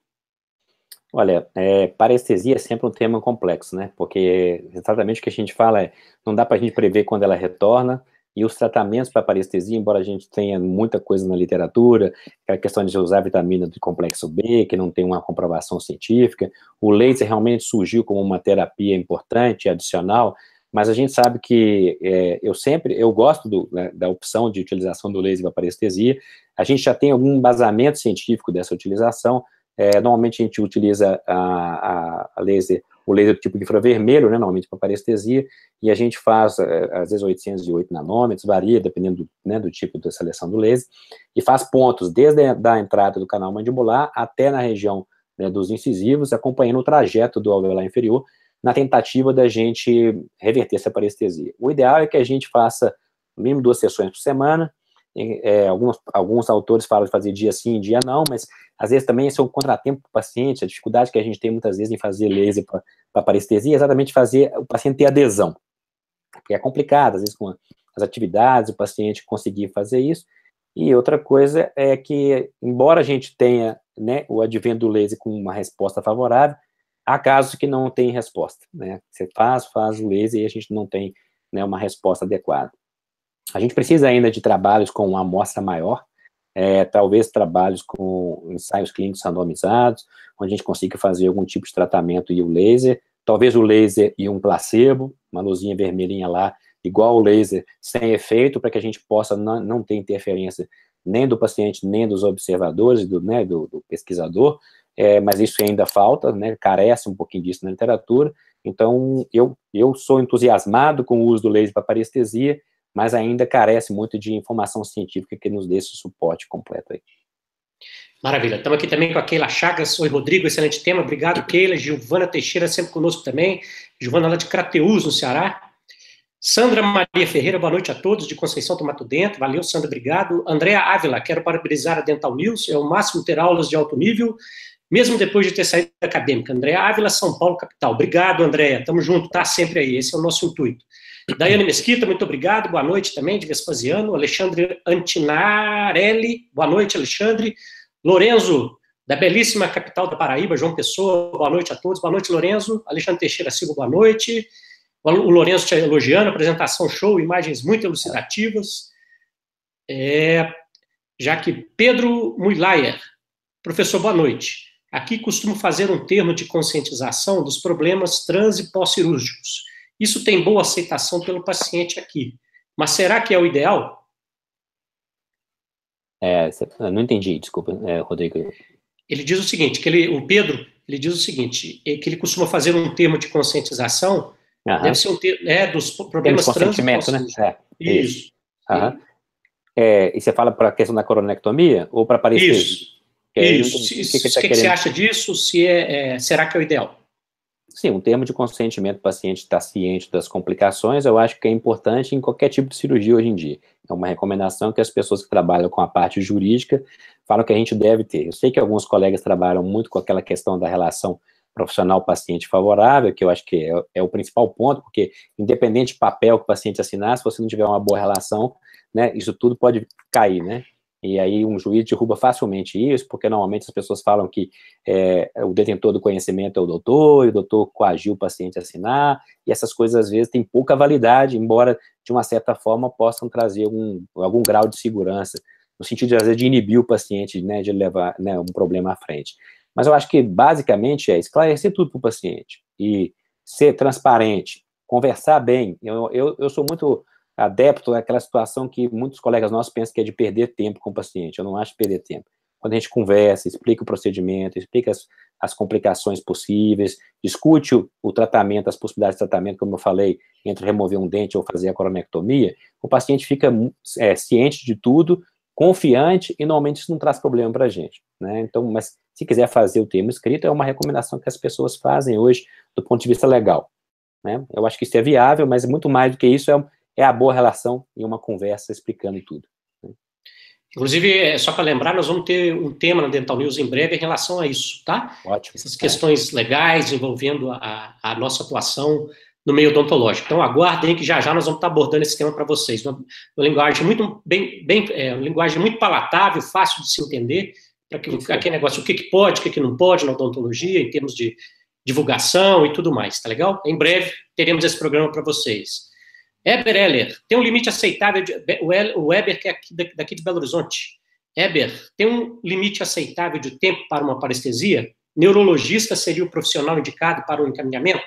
Olha, é, parestesia é sempre um tema complexo, né? Porque exatamente o que a gente fala é, não dá para a gente prever quando ela retorna, e os tratamentos para parestesia, embora a gente tenha muita coisa na literatura, é a questão de usar vitamina do complexo B, que não tem uma comprovação científica, o laser realmente surgiu como uma terapia importante, adicional, mas a gente sabe que é, eu sempre, eu gosto do, né, da opção de utilização do laser para parestesia. A gente já tem algum embasamento científico dessa utilização. É, normalmente a gente utiliza a, a laser, o laser tipo infravermelho, né, normalmente para parestesia, e a gente faz, é, às vezes, 808 nanômetros, varia dependendo do, né, do tipo da seleção do laser, e faz pontos desde a da entrada do canal mandibular até na região né, dos incisivos, acompanhando o trajeto do alveolar inferior, na tentativa da gente reverter essa parestesia. O ideal é que a gente faça no mínimo duas sessões por semana. É, alguns, alguns autores falam de fazer dia sim, dia não, mas às vezes também isso é um contratempo para o paciente. A dificuldade que a gente tem muitas vezes em fazer laser para parestesia é exatamente fazer o paciente ter adesão. Porque é complicado, às vezes, com as atividades, o paciente conseguir fazer isso. E outra coisa é que, embora a gente tenha né, o advento do laser com uma resposta favorável, há casos que não tem resposta, né? Você faz, faz o laser e a gente não tem né, uma resposta adequada. A gente precisa ainda de trabalhos com uma amostra maior, é, talvez trabalhos com ensaios clínicos randomizados, onde a gente consiga fazer algum tipo de tratamento e o laser, talvez o laser e um placebo, uma luzinha vermelhinha lá, igual o laser, sem efeito, para que a gente possa não, não ter interferência nem do paciente, nem dos observadores, do, né, do, do pesquisador, é, mas isso ainda falta, né, carece um pouquinho disso na literatura. Então, eu, eu sou entusiasmado com o uso do laser para parestesia, mas ainda carece muito de informação científica que nos dê esse suporte completo aí. Maravilha. Estamos aqui também com a Keila Chagas. Oi, Rodrigo, excelente tema. Obrigado, Keila. Giovana Teixeira sempre conosco também. Giovana lá de Crateús, no Ceará. Sandra Maria Ferreira, boa noite a todos, de Conceição do Dentro. Valeu, Sandra, obrigado. Andréa Ávila, quero parabenizar a Dental News. É o máximo ter aulas de alto nível mesmo depois de ter saído da acadêmica. Andréa Ávila, São Paulo, capital. Obrigado, Andréa. Tamo junto, tá sempre aí. Esse é o nosso intuito. Daiane Mesquita, muito obrigado. Boa noite também, de Vespasiano. Alexandre Antinarelli, boa noite, Alexandre. Lorenzo, da belíssima capital da Paraíba, João Pessoa, boa noite a todos. Boa noite, Lorenzo. Alexandre Teixeira Silva, boa noite. O Lourenço te elogiando, apresentação show, imagens muito elucidativas. É, já que Pedro Muilayer, professor, boa noite. Aqui costumo fazer um termo de conscientização dos problemas trans e pós-cirúrgicos. Isso tem boa aceitação pelo paciente aqui. Mas será que é o ideal? É, não entendi, desculpa, é, Rodrigo. Ele diz o seguinte, que ele, o Pedro, ele diz o seguinte, é que ele costuma fazer um termo de conscientização, deve ser um termo, é, dos problemas do trans. Consentimento, né? É, isso. isso. É, e você fala para a questão da coronectomia ou para parecer? Isso. É isso. Tá se, o que, que, tá que, você acha disso? Se é, é, será que é o ideal? Sim, um termo de consentimento, o paciente está ciente das complicações, eu acho que é importante em qualquer tipo de cirurgia hoje em dia. É uma recomendação que as pessoas que trabalham com a parte jurídica falam que a gente deve ter. Eu sei que alguns colegas trabalham muito com aquela questão da relação profissional-paciente favorável, que eu acho que é, é, o principal ponto, porque independente do papel que o paciente assinar, se você não tiver uma boa relação, né, isso tudo pode cair, né? E aí um juiz derruba facilmente isso, porque normalmente as pessoas falam que é, o detentor do conhecimento é o doutor, e o doutor coagiu o paciente a assinar, e essas coisas às vezes têm pouca validade, embora de uma certa forma possam trazer algum, algum grau de segurança, no sentido de, às vezes, de inibir o paciente, né, de levar né, um problema à frente. Mas eu acho que basicamente é esclarecer tudo para o paciente, e ser transparente, conversar bem. Eu, eu, eu sou muito adepto àquela situação que muitos colegas nossos pensam que é de perder tempo com o paciente. Eu não acho perder tempo. Quando a gente conversa, explica o procedimento, explica as, as complicações possíveis, discute o, o, tratamento, as possibilidades de tratamento, como eu falei, entre remover um dente ou fazer a coronectomia, o paciente fica é, ciente de tudo, confiante, e normalmente isso não traz problema para a gente. Né? Então, mas se quiser fazer o termo escrito, é uma recomendação que as pessoas fazem hoje do ponto de vista legal. Né? Eu acho que isso é viável, mas muito mais do que isso é, é a boa relação e uma conversa explicando tudo. Né? Inclusive, é, só para lembrar, nós vamos ter um tema na Dental News em breve em relação a isso, tá? Ótimo. Essas questões é. legais envolvendo a, a, nossa atuação no meio odontológico. Então, aguardem que já já nós vamos estar abordando esse tema para vocês. Uma, uma, linguagem muito bem, bem é, linguagem muito palatável, fácil de se entender, para que aquele negócio, o que, que pode, o que, que não pode na odontologia, em termos de divulgação e tudo mais, tá legal? Em breve teremos esse programa para vocês. Eber Heller, tem um limite aceitável de. O Eber, que é daqui de Belo Horizonte. Eber, tem um limite aceitável de tempo para uma parestesia? Neurologista seria o profissional indicado para o encaminhamento?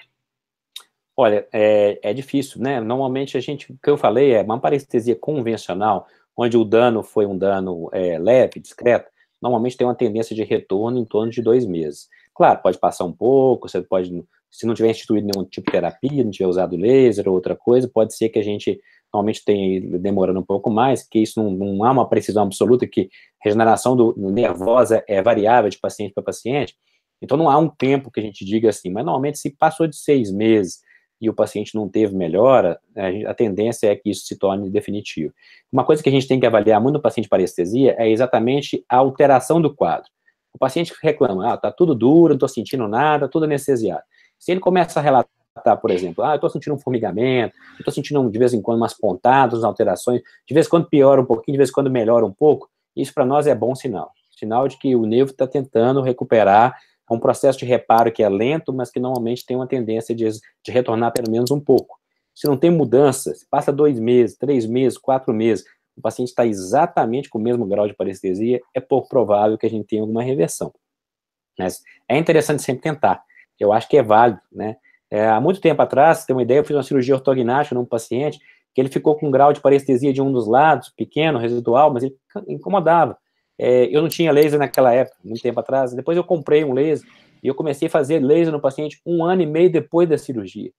Olha, é, é difícil, né? Normalmente a gente, o que eu falei é uma parestesia convencional, onde o dano foi um dano é, leve, discreto, normalmente tem uma tendência de retorno em torno de dois meses. Claro, pode passar um pouco, você pode se não tiver instituído nenhum tipo de terapia, não tiver usado laser ou outra coisa, pode ser que a gente normalmente tenha demorando um pouco mais, que isso não, não há uma precisão absoluta, que regeneração do, nervosa é variável de paciente para paciente. Então não há um tempo que a gente diga assim, mas normalmente se passou de seis meses e o paciente não teve melhora, a tendência é que isso se torne definitivo. Uma coisa que a gente tem que avaliar muito no paciente de parestesia é exatamente a alteração do quadro. O paciente reclama, ah, tá tudo duro, não tô sentindo nada, tudo anestesiado. Se ele começa a relatar, por exemplo, ah, eu estou sentindo um formigamento, estou sentindo de vez em quando umas pontadas, umas alterações, de vez em quando piora um pouquinho, de vez em quando melhora um pouco, isso para nós é bom sinal. Sinal de que o nervo está tentando recuperar é um processo de reparo que é lento, mas que normalmente tem uma tendência de, de retornar pelo menos um pouco. Se não tem mudança, se passa dois meses, três meses, quatro meses, o paciente está exatamente com o mesmo grau de parestesia, é pouco provável que a gente tenha alguma reversão. Mas é interessante sempre tentar eu acho que é válido, né? É, há muito tempo atrás, tem uma ideia, eu fiz uma cirurgia ortognática num paciente, que ele ficou com um grau de parestesia de um dos lados, pequeno, residual, mas ele incomodava. É, eu não tinha laser naquela época, muito tempo atrás. Depois eu comprei um laser e eu comecei a fazer laser no paciente um ano e meio depois da cirurgia.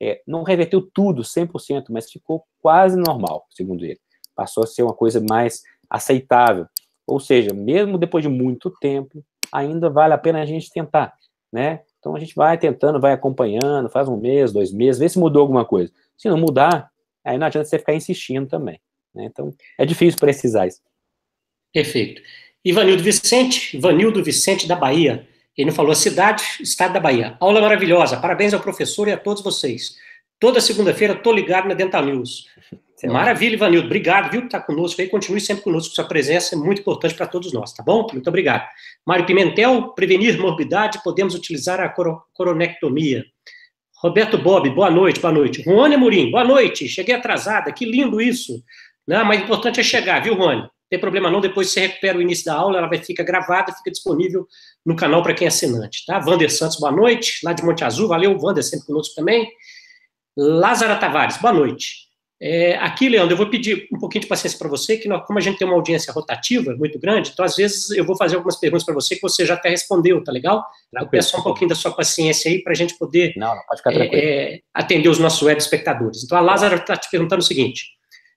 É, não reverteu tudo, 100%, mas ficou quase normal, segundo ele. Passou a ser uma coisa mais aceitável. Ou seja, mesmo depois de muito tempo, ainda vale a pena a gente tentar, né? Então a gente vai tentando, vai acompanhando, faz um mês, dois meses, vê se mudou alguma coisa. Se não mudar, aí não adianta você ficar insistindo também. Né? Então é difícil precisar isso. Perfeito. Ivanildo Vicente, Ivanildo Vicente da Bahia. Ele não falou a cidade, estado da Bahia. Aula maravilhosa. Parabéns ao professor e a todos vocês. Toda segunda-feira estou ligado na Dental News. Sim. É é. Maravilha, Ivanildo. Obrigado, viu, por estar conosco aí. Continue sempre conosco. Sua presença é muito importante para todos nós, tá bom? Muito obrigado. Mário Pimentel, prevenir morbidade, podemos utilizar a coronectomia. Roberto Bob, boa noite, boa noite. Rony Murim. boa noite. Cheguei atrasada, que lindo isso. Não, mas o importante é chegar, viu, Rony? Não tem problema não, depois você recupera o início da aula, ela vai fica gravada, fica disponível no canal para quem é assinante, tá? Vander Santos, boa noite. Lá de Monte Azul, valeu, Vander, sempre conosco também. Lázara Tavares, boa noite. É, aqui, Leandro, eu vou pedir um pouquinho de paciência para você, que nós, como a gente tem uma audiência rotativa muito grande, então às vezes eu vou fazer algumas perguntas para você que você já até respondeu, tá legal? Eu peço só um pouquinho da sua paciência aí para a gente poder não, não, pode ficar é, é, atender os nossos web espectadores. Então a Lázaro está te perguntando o seguinte: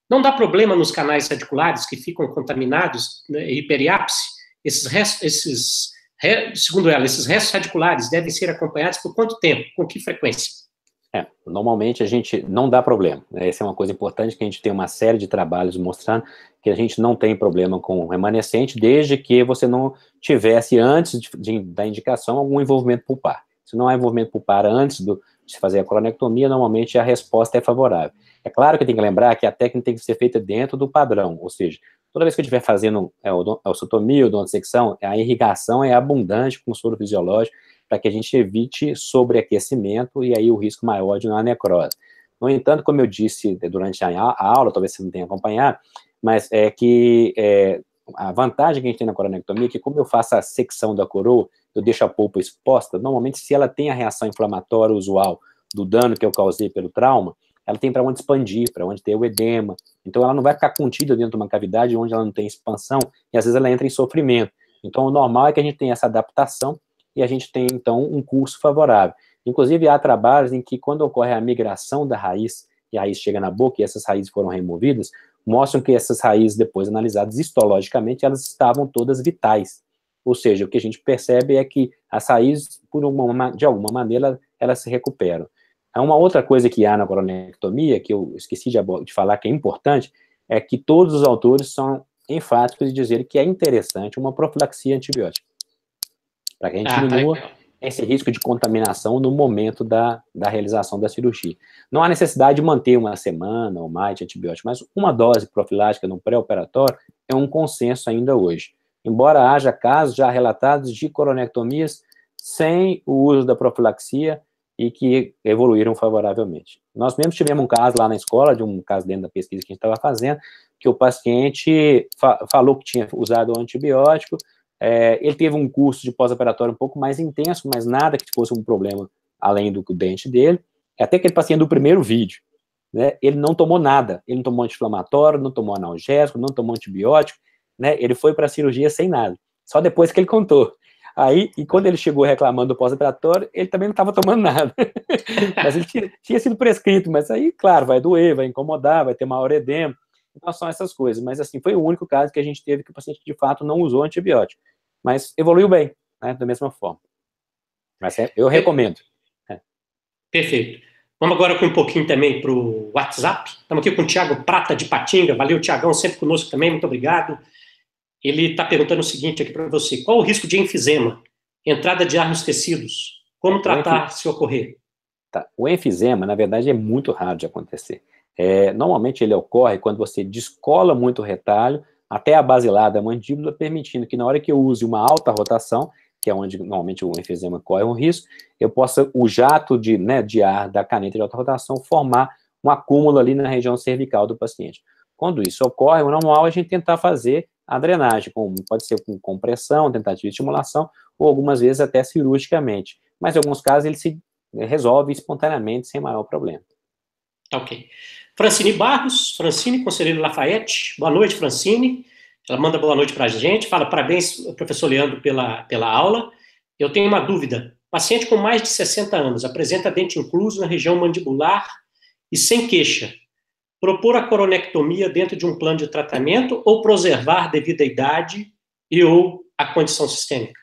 não dá problema nos canais radiculares que ficam contaminados, né, hiperiápse, esses restos, esses, re, segundo ela, esses restos radiculares devem ser acompanhados por quanto tempo, com que frequência? É, normalmente a gente não dá problema. Né? Essa é uma coisa importante que a gente tem uma série de trabalhos mostrando que a gente não tem problema com remanescente, desde que você não tivesse, antes de, de, da indicação, algum envolvimento pulpar. Se não há envolvimento pulpar antes do, de fazer a coronectomia, normalmente a resposta é favorável. É claro que tem que lembrar que a técnica tem que ser feita dentro do padrão, ou seja, toda vez que eu estiver fazendo a é, o, ou é dona a irrigação é abundante com soro fisiológico, para que a gente evite sobreaquecimento e aí o risco maior de uma necrose. No entanto, como eu disse durante a aula, talvez você não tenha acompanhado, mas é que é, a vantagem que a gente tem na coronectomia é que, como eu faço a secção da coroa, eu deixo a polpa exposta, normalmente, se ela tem a reação inflamatória usual do dano que eu causei pelo trauma, ela tem para onde expandir, para onde ter o edema. Então, ela não vai ficar contida dentro de uma cavidade onde ela não tem expansão, e às vezes ela entra em sofrimento. Então, o normal é que a gente tenha essa adaptação e a gente tem, então, um curso favorável. Inclusive, há trabalhos em que, quando ocorre a migração da raiz, e a raiz chega na boca e essas raízes foram removidas, mostram que essas raízes, depois analisadas histologicamente, elas estavam todas vitais. Ou seja, o que a gente percebe é que as raízes, por uma, de alguma maneira, elas se recuperam. Há uma outra coisa que há na coronectomia, que eu esqueci de, de falar que é importante, é que todos os autores são enfáticos em dizer que é interessante uma profilaxia antibiótica para que a gente ah, tá diminua tá esse risco de contaminação no momento da, da realização da cirurgia. Não há necessidade de manter uma semana ou mais de antibiótico, mas uma dose profilática no pré-operatório é um consenso ainda hoje. Embora haja casos já relatados de coronectomias sem o uso da profilaxia e que evoluíram favoravelmente. Nós mesmos tivemos um caso lá na escola, de um caso dentro da pesquisa que a gente estava fazendo, que o paciente fa falou que tinha usado o antibiótico, é, ele teve um curso de pós-operatório um pouco mais intenso, mas nada que fosse um problema além do dente dele. É até aquele paciente tá do primeiro vídeo, né, ele não tomou nada. Ele não tomou anti-inflamatório, não tomou analgésico, não tomou antibiótico. Né, ele foi para a cirurgia sem nada. Só depois que ele contou. Aí, e quando ele chegou reclamando do pós-operatório, ele também não estava tomando nada. mas ele tinha, tinha, sido prescrito, mas aí, claro, vai doer, vai incomodar, vai ter maior edema em relação a essas coisas. Mas, assim, foi o único caso que a gente teve que o paciente, de fato, não usou antibiótico. Mas evoluiu bem, né, da mesma forma. Mas é, eu recomendo. É. Perfeito. Vamos agora com um pouquinho também para o WhatsApp. Estamos aqui com o Tiago Prata de Patinga. Valeu, Tiagão, sempre conosco também, muito obrigado. Ele está perguntando o seguinte aqui para você: qual o risco de enfisema? Entrada de ar nos tecidos? Como tratar se ocorrer? Tá. O enfisema, na verdade, é muito raro de acontecer. É, normalmente ele ocorre quando você descola muito o retalho até a basilar da mandíbula, permitindo que na hora que eu use uma alta rotação, que é onde normalmente o enfisema corre um risco, eu possa, o jato de, né, de ar da caneta de alta rotação formar um acúmulo ali na região cervical do paciente. Quando isso ocorre, o normal é a gente tentar fazer a drenagem, com, pode ser com compressão, tentativa de estimulação, ou algumas vezes até cirurgicamente. Mas em alguns casos ele se resolve espontaneamente, sem maior problema. Ok. Francine Barros, Francine Conselheiro Lafayette, boa noite, Francine. Ela manda boa noite para a gente, fala parabéns, professor Leandro, pela, pela aula. Eu tenho uma dúvida. Paciente com mais de 60 anos apresenta dente incluso na região mandibular e sem queixa. Propor a coronectomia dentro de um plano de tratamento ou preservar devido à idade e ou à condição sistêmica?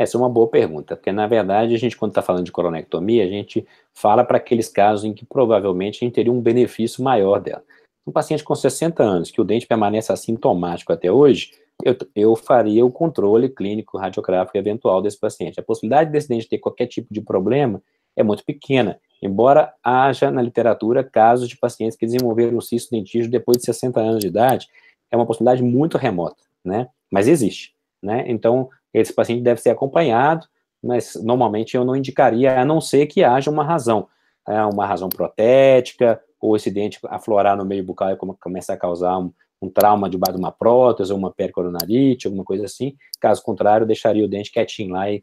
Essa é uma boa pergunta, porque na verdade a gente, quando está falando de coronectomia, a gente fala para aqueles casos em que provavelmente a gente teria um benefício maior dela. Um paciente com 60 anos, que o dente permanece assintomático até hoje, eu, eu faria o controle clínico radiográfico eventual desse paciente. A possibilidade desse dente ter qualquer tipo de problema é muito pequena, embora haja na literatura casos de pacientes que desenvolveram um cisto dentígio depois de 60 anos de idade, é uma possibilidade muito remota, né? Mas existe, né? Então, esse paciente deve ser acompanhado, mas normalmente eu não indicaria, a não ser que haja uma razão, é, uma razão protética, ou esse dente aflorar no meio bucal e começar a causar um, um trauma debaixo de uma prótese, ou uma pericoronarite, alguma coisa assim. Caso contrário, deixaria o dente quietinho lá e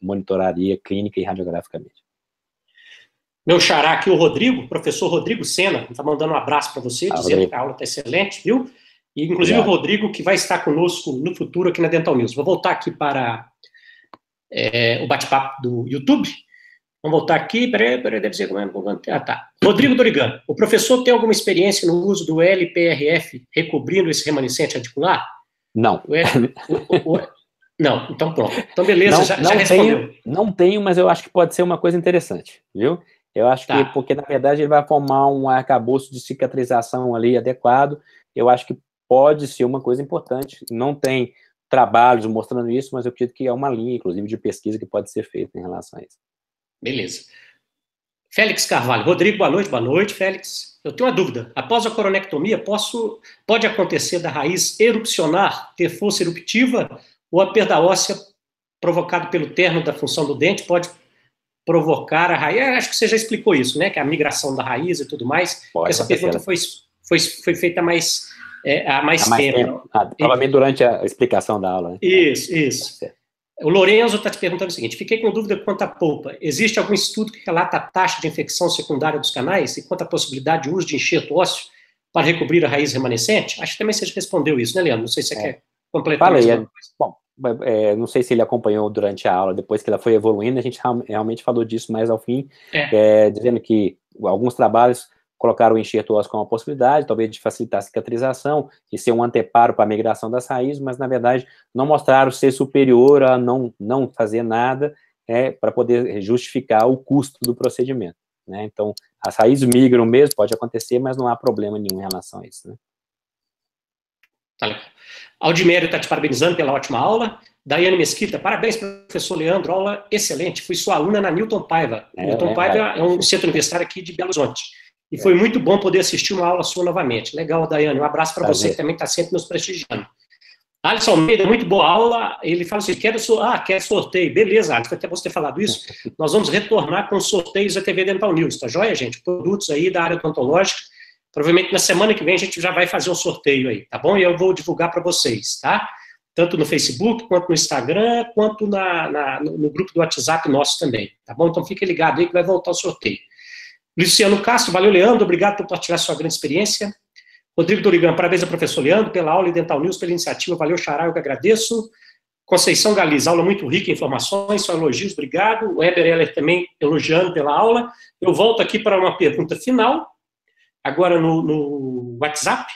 monitoraria clínica e radiograficamente. Meu xará aqui, o Rodrigo, professor Rodrigo Sena, está mandando um abraço para você, ah, dizendo Rodrigo. que a aula está excelente, viu? E, inclusive Obrigado. o Rodrigo, que vai estar conosco no futuro aqui na Dental News. Vou voltar aqui para é, o bate-papo do YouTube. Vamos voltar aqui. Peraí, peraí, deve ser como é. Ah, tá. Rodrigo Dorigan, o professor tem alguma experiência no uso do LPRF recobrindo esse remanescente articular? Não. O o, o, não, então pronto. Então beleza, não, já, não já respondeu. Tenho, não tenho, mas eu acho que pode ser uma coisa interessante, viu? Eu acho tá. que, porque na verdade ele vai formar um arcabouço de cicatrização ali adequado, eu acho que pode ser uma coisa importante. Não tem trabalhos mostrando isso, mas eu acredito que é uma linha, inclusive, de pesquisa que pode ser feita em relação a isso. Beleza. Félix Carvalho. Rodrigo, boa noite. Boa noite, Félix. Eu tenho uma dúvida. Após a coronectomia, posso, pode acontecer da raiz erupcionar, ter força eruptiva, ou a perda óssea provocada pelo terno da função do dente pode provocar a raiz? acho que você já explicou isso, né? Que é a migração da raiz e tudo mais. Pode, Essa pergunta foi, foi, foi feita mais é, há mais, há mais tempo. tempo. Ah, provavelmente durante a explicação da aula. Né? Isso, é, isso. Tá o Lorenzo está te perguntando o seguinte: fiquei com dúvida quanto à polpa. Existe algum estudo que relata a taxa de infecção secundária dos canais e quanto à possibilidade de uso de enxerto ósseo para recobrir a raiz remanescente? Acho que também você respondeu isso, né, Leandro? Não sei se você é. quer completar Falei, é, bom, é, é, não sei se ele acompanhou durante a aula, depois que ela foi evoluindo, a gente realmente falou disso mais ao fim, é. dizendo que alguns trabalhos colocar o enxerto ósseo como uma possibilidade, talvez de facilitar a cicatrização e ser um anteparo para a migração das raízes, mas na verdade não mostraram ser superior a não, não fazer nada é, para poder justificar o custo do procedimento. Né? Então, as raízes migram mesmo, pode acontecer, mas não há problema nenhum em relação a isso. Né? Tá legal. Aldimério está te parabenizando pela ótima aula. Daiane Mesquita, parabéns, professor Leandro, aula excelente. Fui sua aluna na Newton Paiva. É, Newton é, Paiva é, é um centro universitário aqui de Belo Horizonte. E é. foi muito bom poder assistir uma aula sua novamente. Legal, Daiane. Um abraço para você, que também está sempre nos prestigiando. Alisson Almeida, muito boa aula. Ele fala assim: quero so ah, quer sorteio. Beleza, Alisson, até você ter falado isso. Nós vamos retornar com sorteios da TV Dental News, tá joia, gente? Produtos aí da área odontológica. Provavelmente na semana que vem a gente já vai fazer um sorteio aí, tá bom? E eu vou divulgar para vocês, tá? Tanto no Facebook, quanto no Instagram, quanto na, na, no grupo do WhatsApp nosso também, tá bom? Então fique ligado aí que vai voltar o sorteio. Luciano Castro, valeu, Leandro, obrigado por compartilhar sua grande experiência. Rodrigo Dorigan, parabéns ao professor Leandro pela aula e Dental News, pela iniciativa, valeu, Xará, eu que agradeço. Conceição Galiza, aula muito rica em informações, só elogios, obrigado. O Heber Heller também elogiando pela aula. Eu volto aqui para uma pergunta final, agora no, no WhatsApp.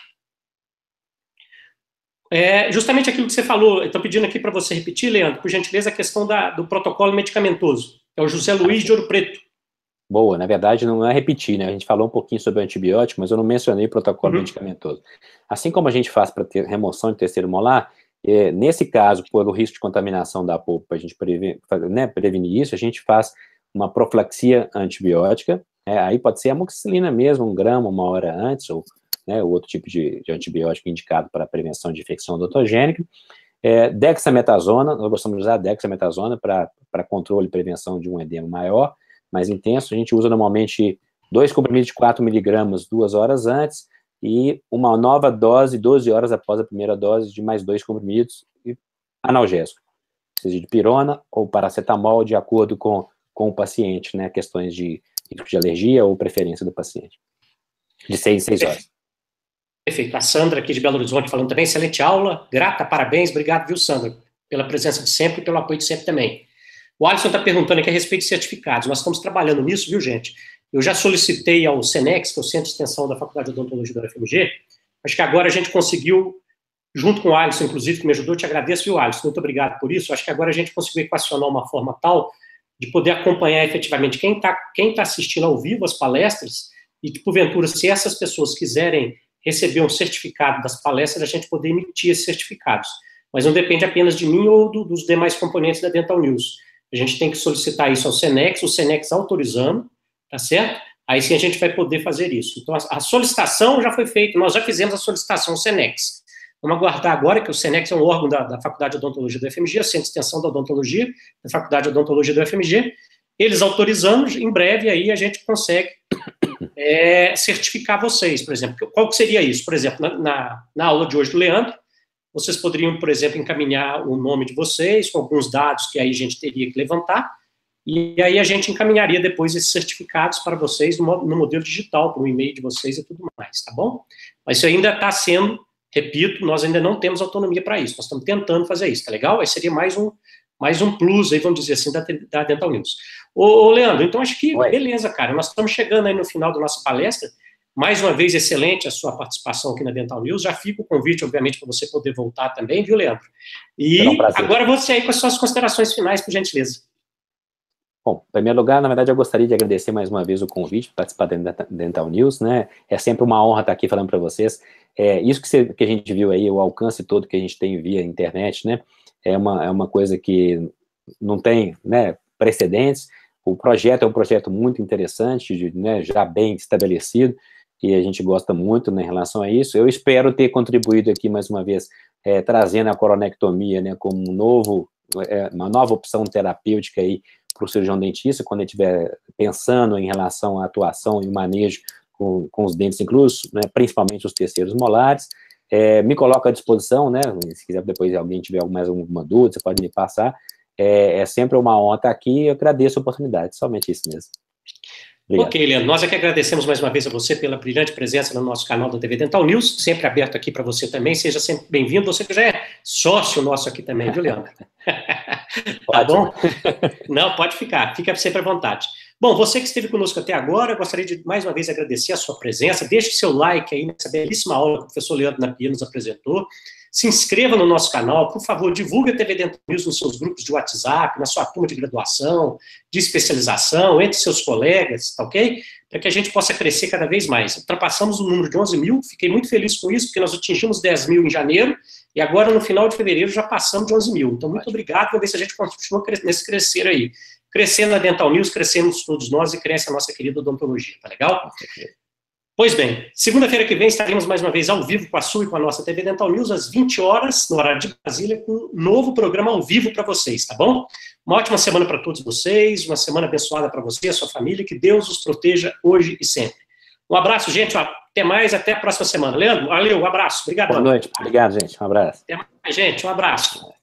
É justamente aquilo que você falou, estou pedindo aqui para você repetir, Leandro, por gentileza, a questão da, do protocolo medicamentoso. É o José Luiz de Ouro Preto boa. Na verdade, não é repetir, né? A gente falou um pouquinho sobre antibiótico, mas eu não mencionei protocolo uhum. medicamentoso. Assim como a gente faz para ter remoção de terceiro molar, é, nesse caso, por o risco de contaminação da polpa, a gente né, prevenir isso, a gente faz uma profilaxia antibiótica, é, aí pode ser amoxicilina mesmo, um grama uma hora antes, ou né, outro tipo de, de antibiótico indicado para prevenção de infecção odontogênica. É, dexametasona, nós gostamos de usar dexametasona para controle e prevenção de um edema maior mais intenso, a gente usa normalmente dois comprimidos de 4 miligramas duas horas antes e uma nova dose 12 horas após a primeira dose de mais dois comprimidos e analgésico, seja de pirona ou paracetamol, de acordo com, com o paciente, né? Questões de, de alergia ou preferência do paciente. De 6 em 6 horas. Perfeito. A Sandra aqui de Belo Horizonte falando também, excelente aula, grata, parabéns, obrigado, viu, Sandra, pela presença de sempre e pelo apoio de sempre também. O Alisson está perguntando aqui a respeito de certificados. Nós estamos trabalhando nisso, viu, gente? Eu já solicitei ao Senex, que é o Centro de Extensão da Faculdade de Odontologia da UFMG, acho que agora a gente conseguiu, junto com o Alisson, inclusive, que me ajudou, te agradeço, viu, Alisson? Muito obrigado por isso. Acho que agora a gente conseguiu equacionar uma forma tal de poder acompanhar efetivamente quem está quem tá assistindo ao vivo as palestras e que, porventura, se essas pessoas quiserem receber um certificado das palestras, a gente poder emitir esses certificados. Mas não depende apenas de mim ou do, dos demais componentes da Dental News. A gente tem que solicitar isso ao Senex, o Senex autorizando, tá certo? Aí sim a gente vai poder fazer isso. Então, a, a solicitação já foi feita, nós já fizemos a solicitação ao Senex. Vamos aguardar agora que o Senex é um órgão da, da Faculdade de Odontologia do FMG, Centro de Extensão da Odontologia, da Faculdade de Odontologia do FMG. Eles autorizando, em breve aí a gente consegue é, certificar vocês, por exemplo. Qual que seria isso? Por exemplo, na, na, na aula de hoje do Leandro, vocês poderiam, por exemplo, encaminhar o nome de vocês com alguns dados que aí a gente teria que levantar, e aí a gente encaminharia depois esses certificados para vocês no modelo digital, para o e-mail de vocês e tudo mais, tá bom? Mas isso ainda está sendo, repito, nós ainda não temos autonomia para isso, nós estamos tentando fazer isso, tá legal? Aí seria mais um, mais um plus, aí vamos dizer assim, da, da Dental News. Ô, ô Leandro, então acho que, Oi. beleza, cara, nós estamos chegando aí no final da nossa palestra, mais uma vez, excelente a sua participação aqui na Dental News. Já fica o convite, obviamente, para você poder voltar também, viu, Leandro? E um agora você aí com as suas considerações finais, por gentileza. Bom, em primeiro lugar, na verdade, eu gostaria de agradecer mais uma vez o convite para participar da Dental News, né? É sempre uma honra estar aqui falando para vocês. É, isso que, você, que a gente viu aí, o alcance todo que a gente tem via internet, né? É uma, é uma coisa que não tem né, precedentes. O projeto é um projeto muito interessante, de, né, já bem estabelecido que a gente gosta muito né, em relação a isso. Eu espero ter contribuído aqui mais uma vez, é, trazendo a coronectomia né, como um novo, é, uma nova opção terapêutica aí para o cirurgião dentista, quando ele estiver pensando em relação à atuação e o manejo com, com os dentes inclusos, né, principalmente os terceiros molares. É, me coloco à disposição, né? Se quiser depois alguém tiver mais alguma dúvida, você pode me passar. É, é sempre uma honra estar aqui e agradeço a oportunidade, somente isso mesmo. Obrigado. Ok, Leandro, nós é que agradecemos mais uma vez a você pela brilhante presença no nosso canal da TV Dental News, sempre aberto aqui para você também, seja sempre bem-vindo, você que já é sócio nosso aqui também, viu, Leandro? tá bom? Não, pode ficar, fica sempre à vontade. Bom, você que esteve conosco até agora, gostaria de mais uma vez agradecer a sua presença. Deixe seu like aí nessa belíssima aula que o professor Leandro Napier nos apresentou. Se inscreva no nosso canal, por favor, divulgue a TV Dental News nos seus grupos de WhatsApp, na sua turma de graduação, de especialização, entre seus colegas, tá ok? Para que a gente possa crescer cada vez mais. Ultrapassamos o número de 11 mil, fiquei muito feliz com isso, porque nós atingimos 10 mil em janeiro, e agora no final de fevereiro já passamos de 11 mil. Então, muito obrigado, vamos ver se a gente continua nesse crescer aí. Crescendo a Dental News, crescemos todos nós e cresce a nossa querida odontologia, tá legal? Okay. Pois bem, segunda-feira que vem estaremos mais uma vez ao vivo com a sua e com a nossa TV Dental News às 20 horas, no horário de Brasília, com um novo programa ao vivo para vocês, tá bom? Uma ótima semana para todos vocês, uma semana abençoada para você e a sua família, que Deus os proteja hoje e sempre. Um abraço, gente, até mais, até a próxima semana. Leandro, valeu, um abraço, obrigado. Boa noite, obrigado, gente, um abraço. Até mais, gente, um abraço.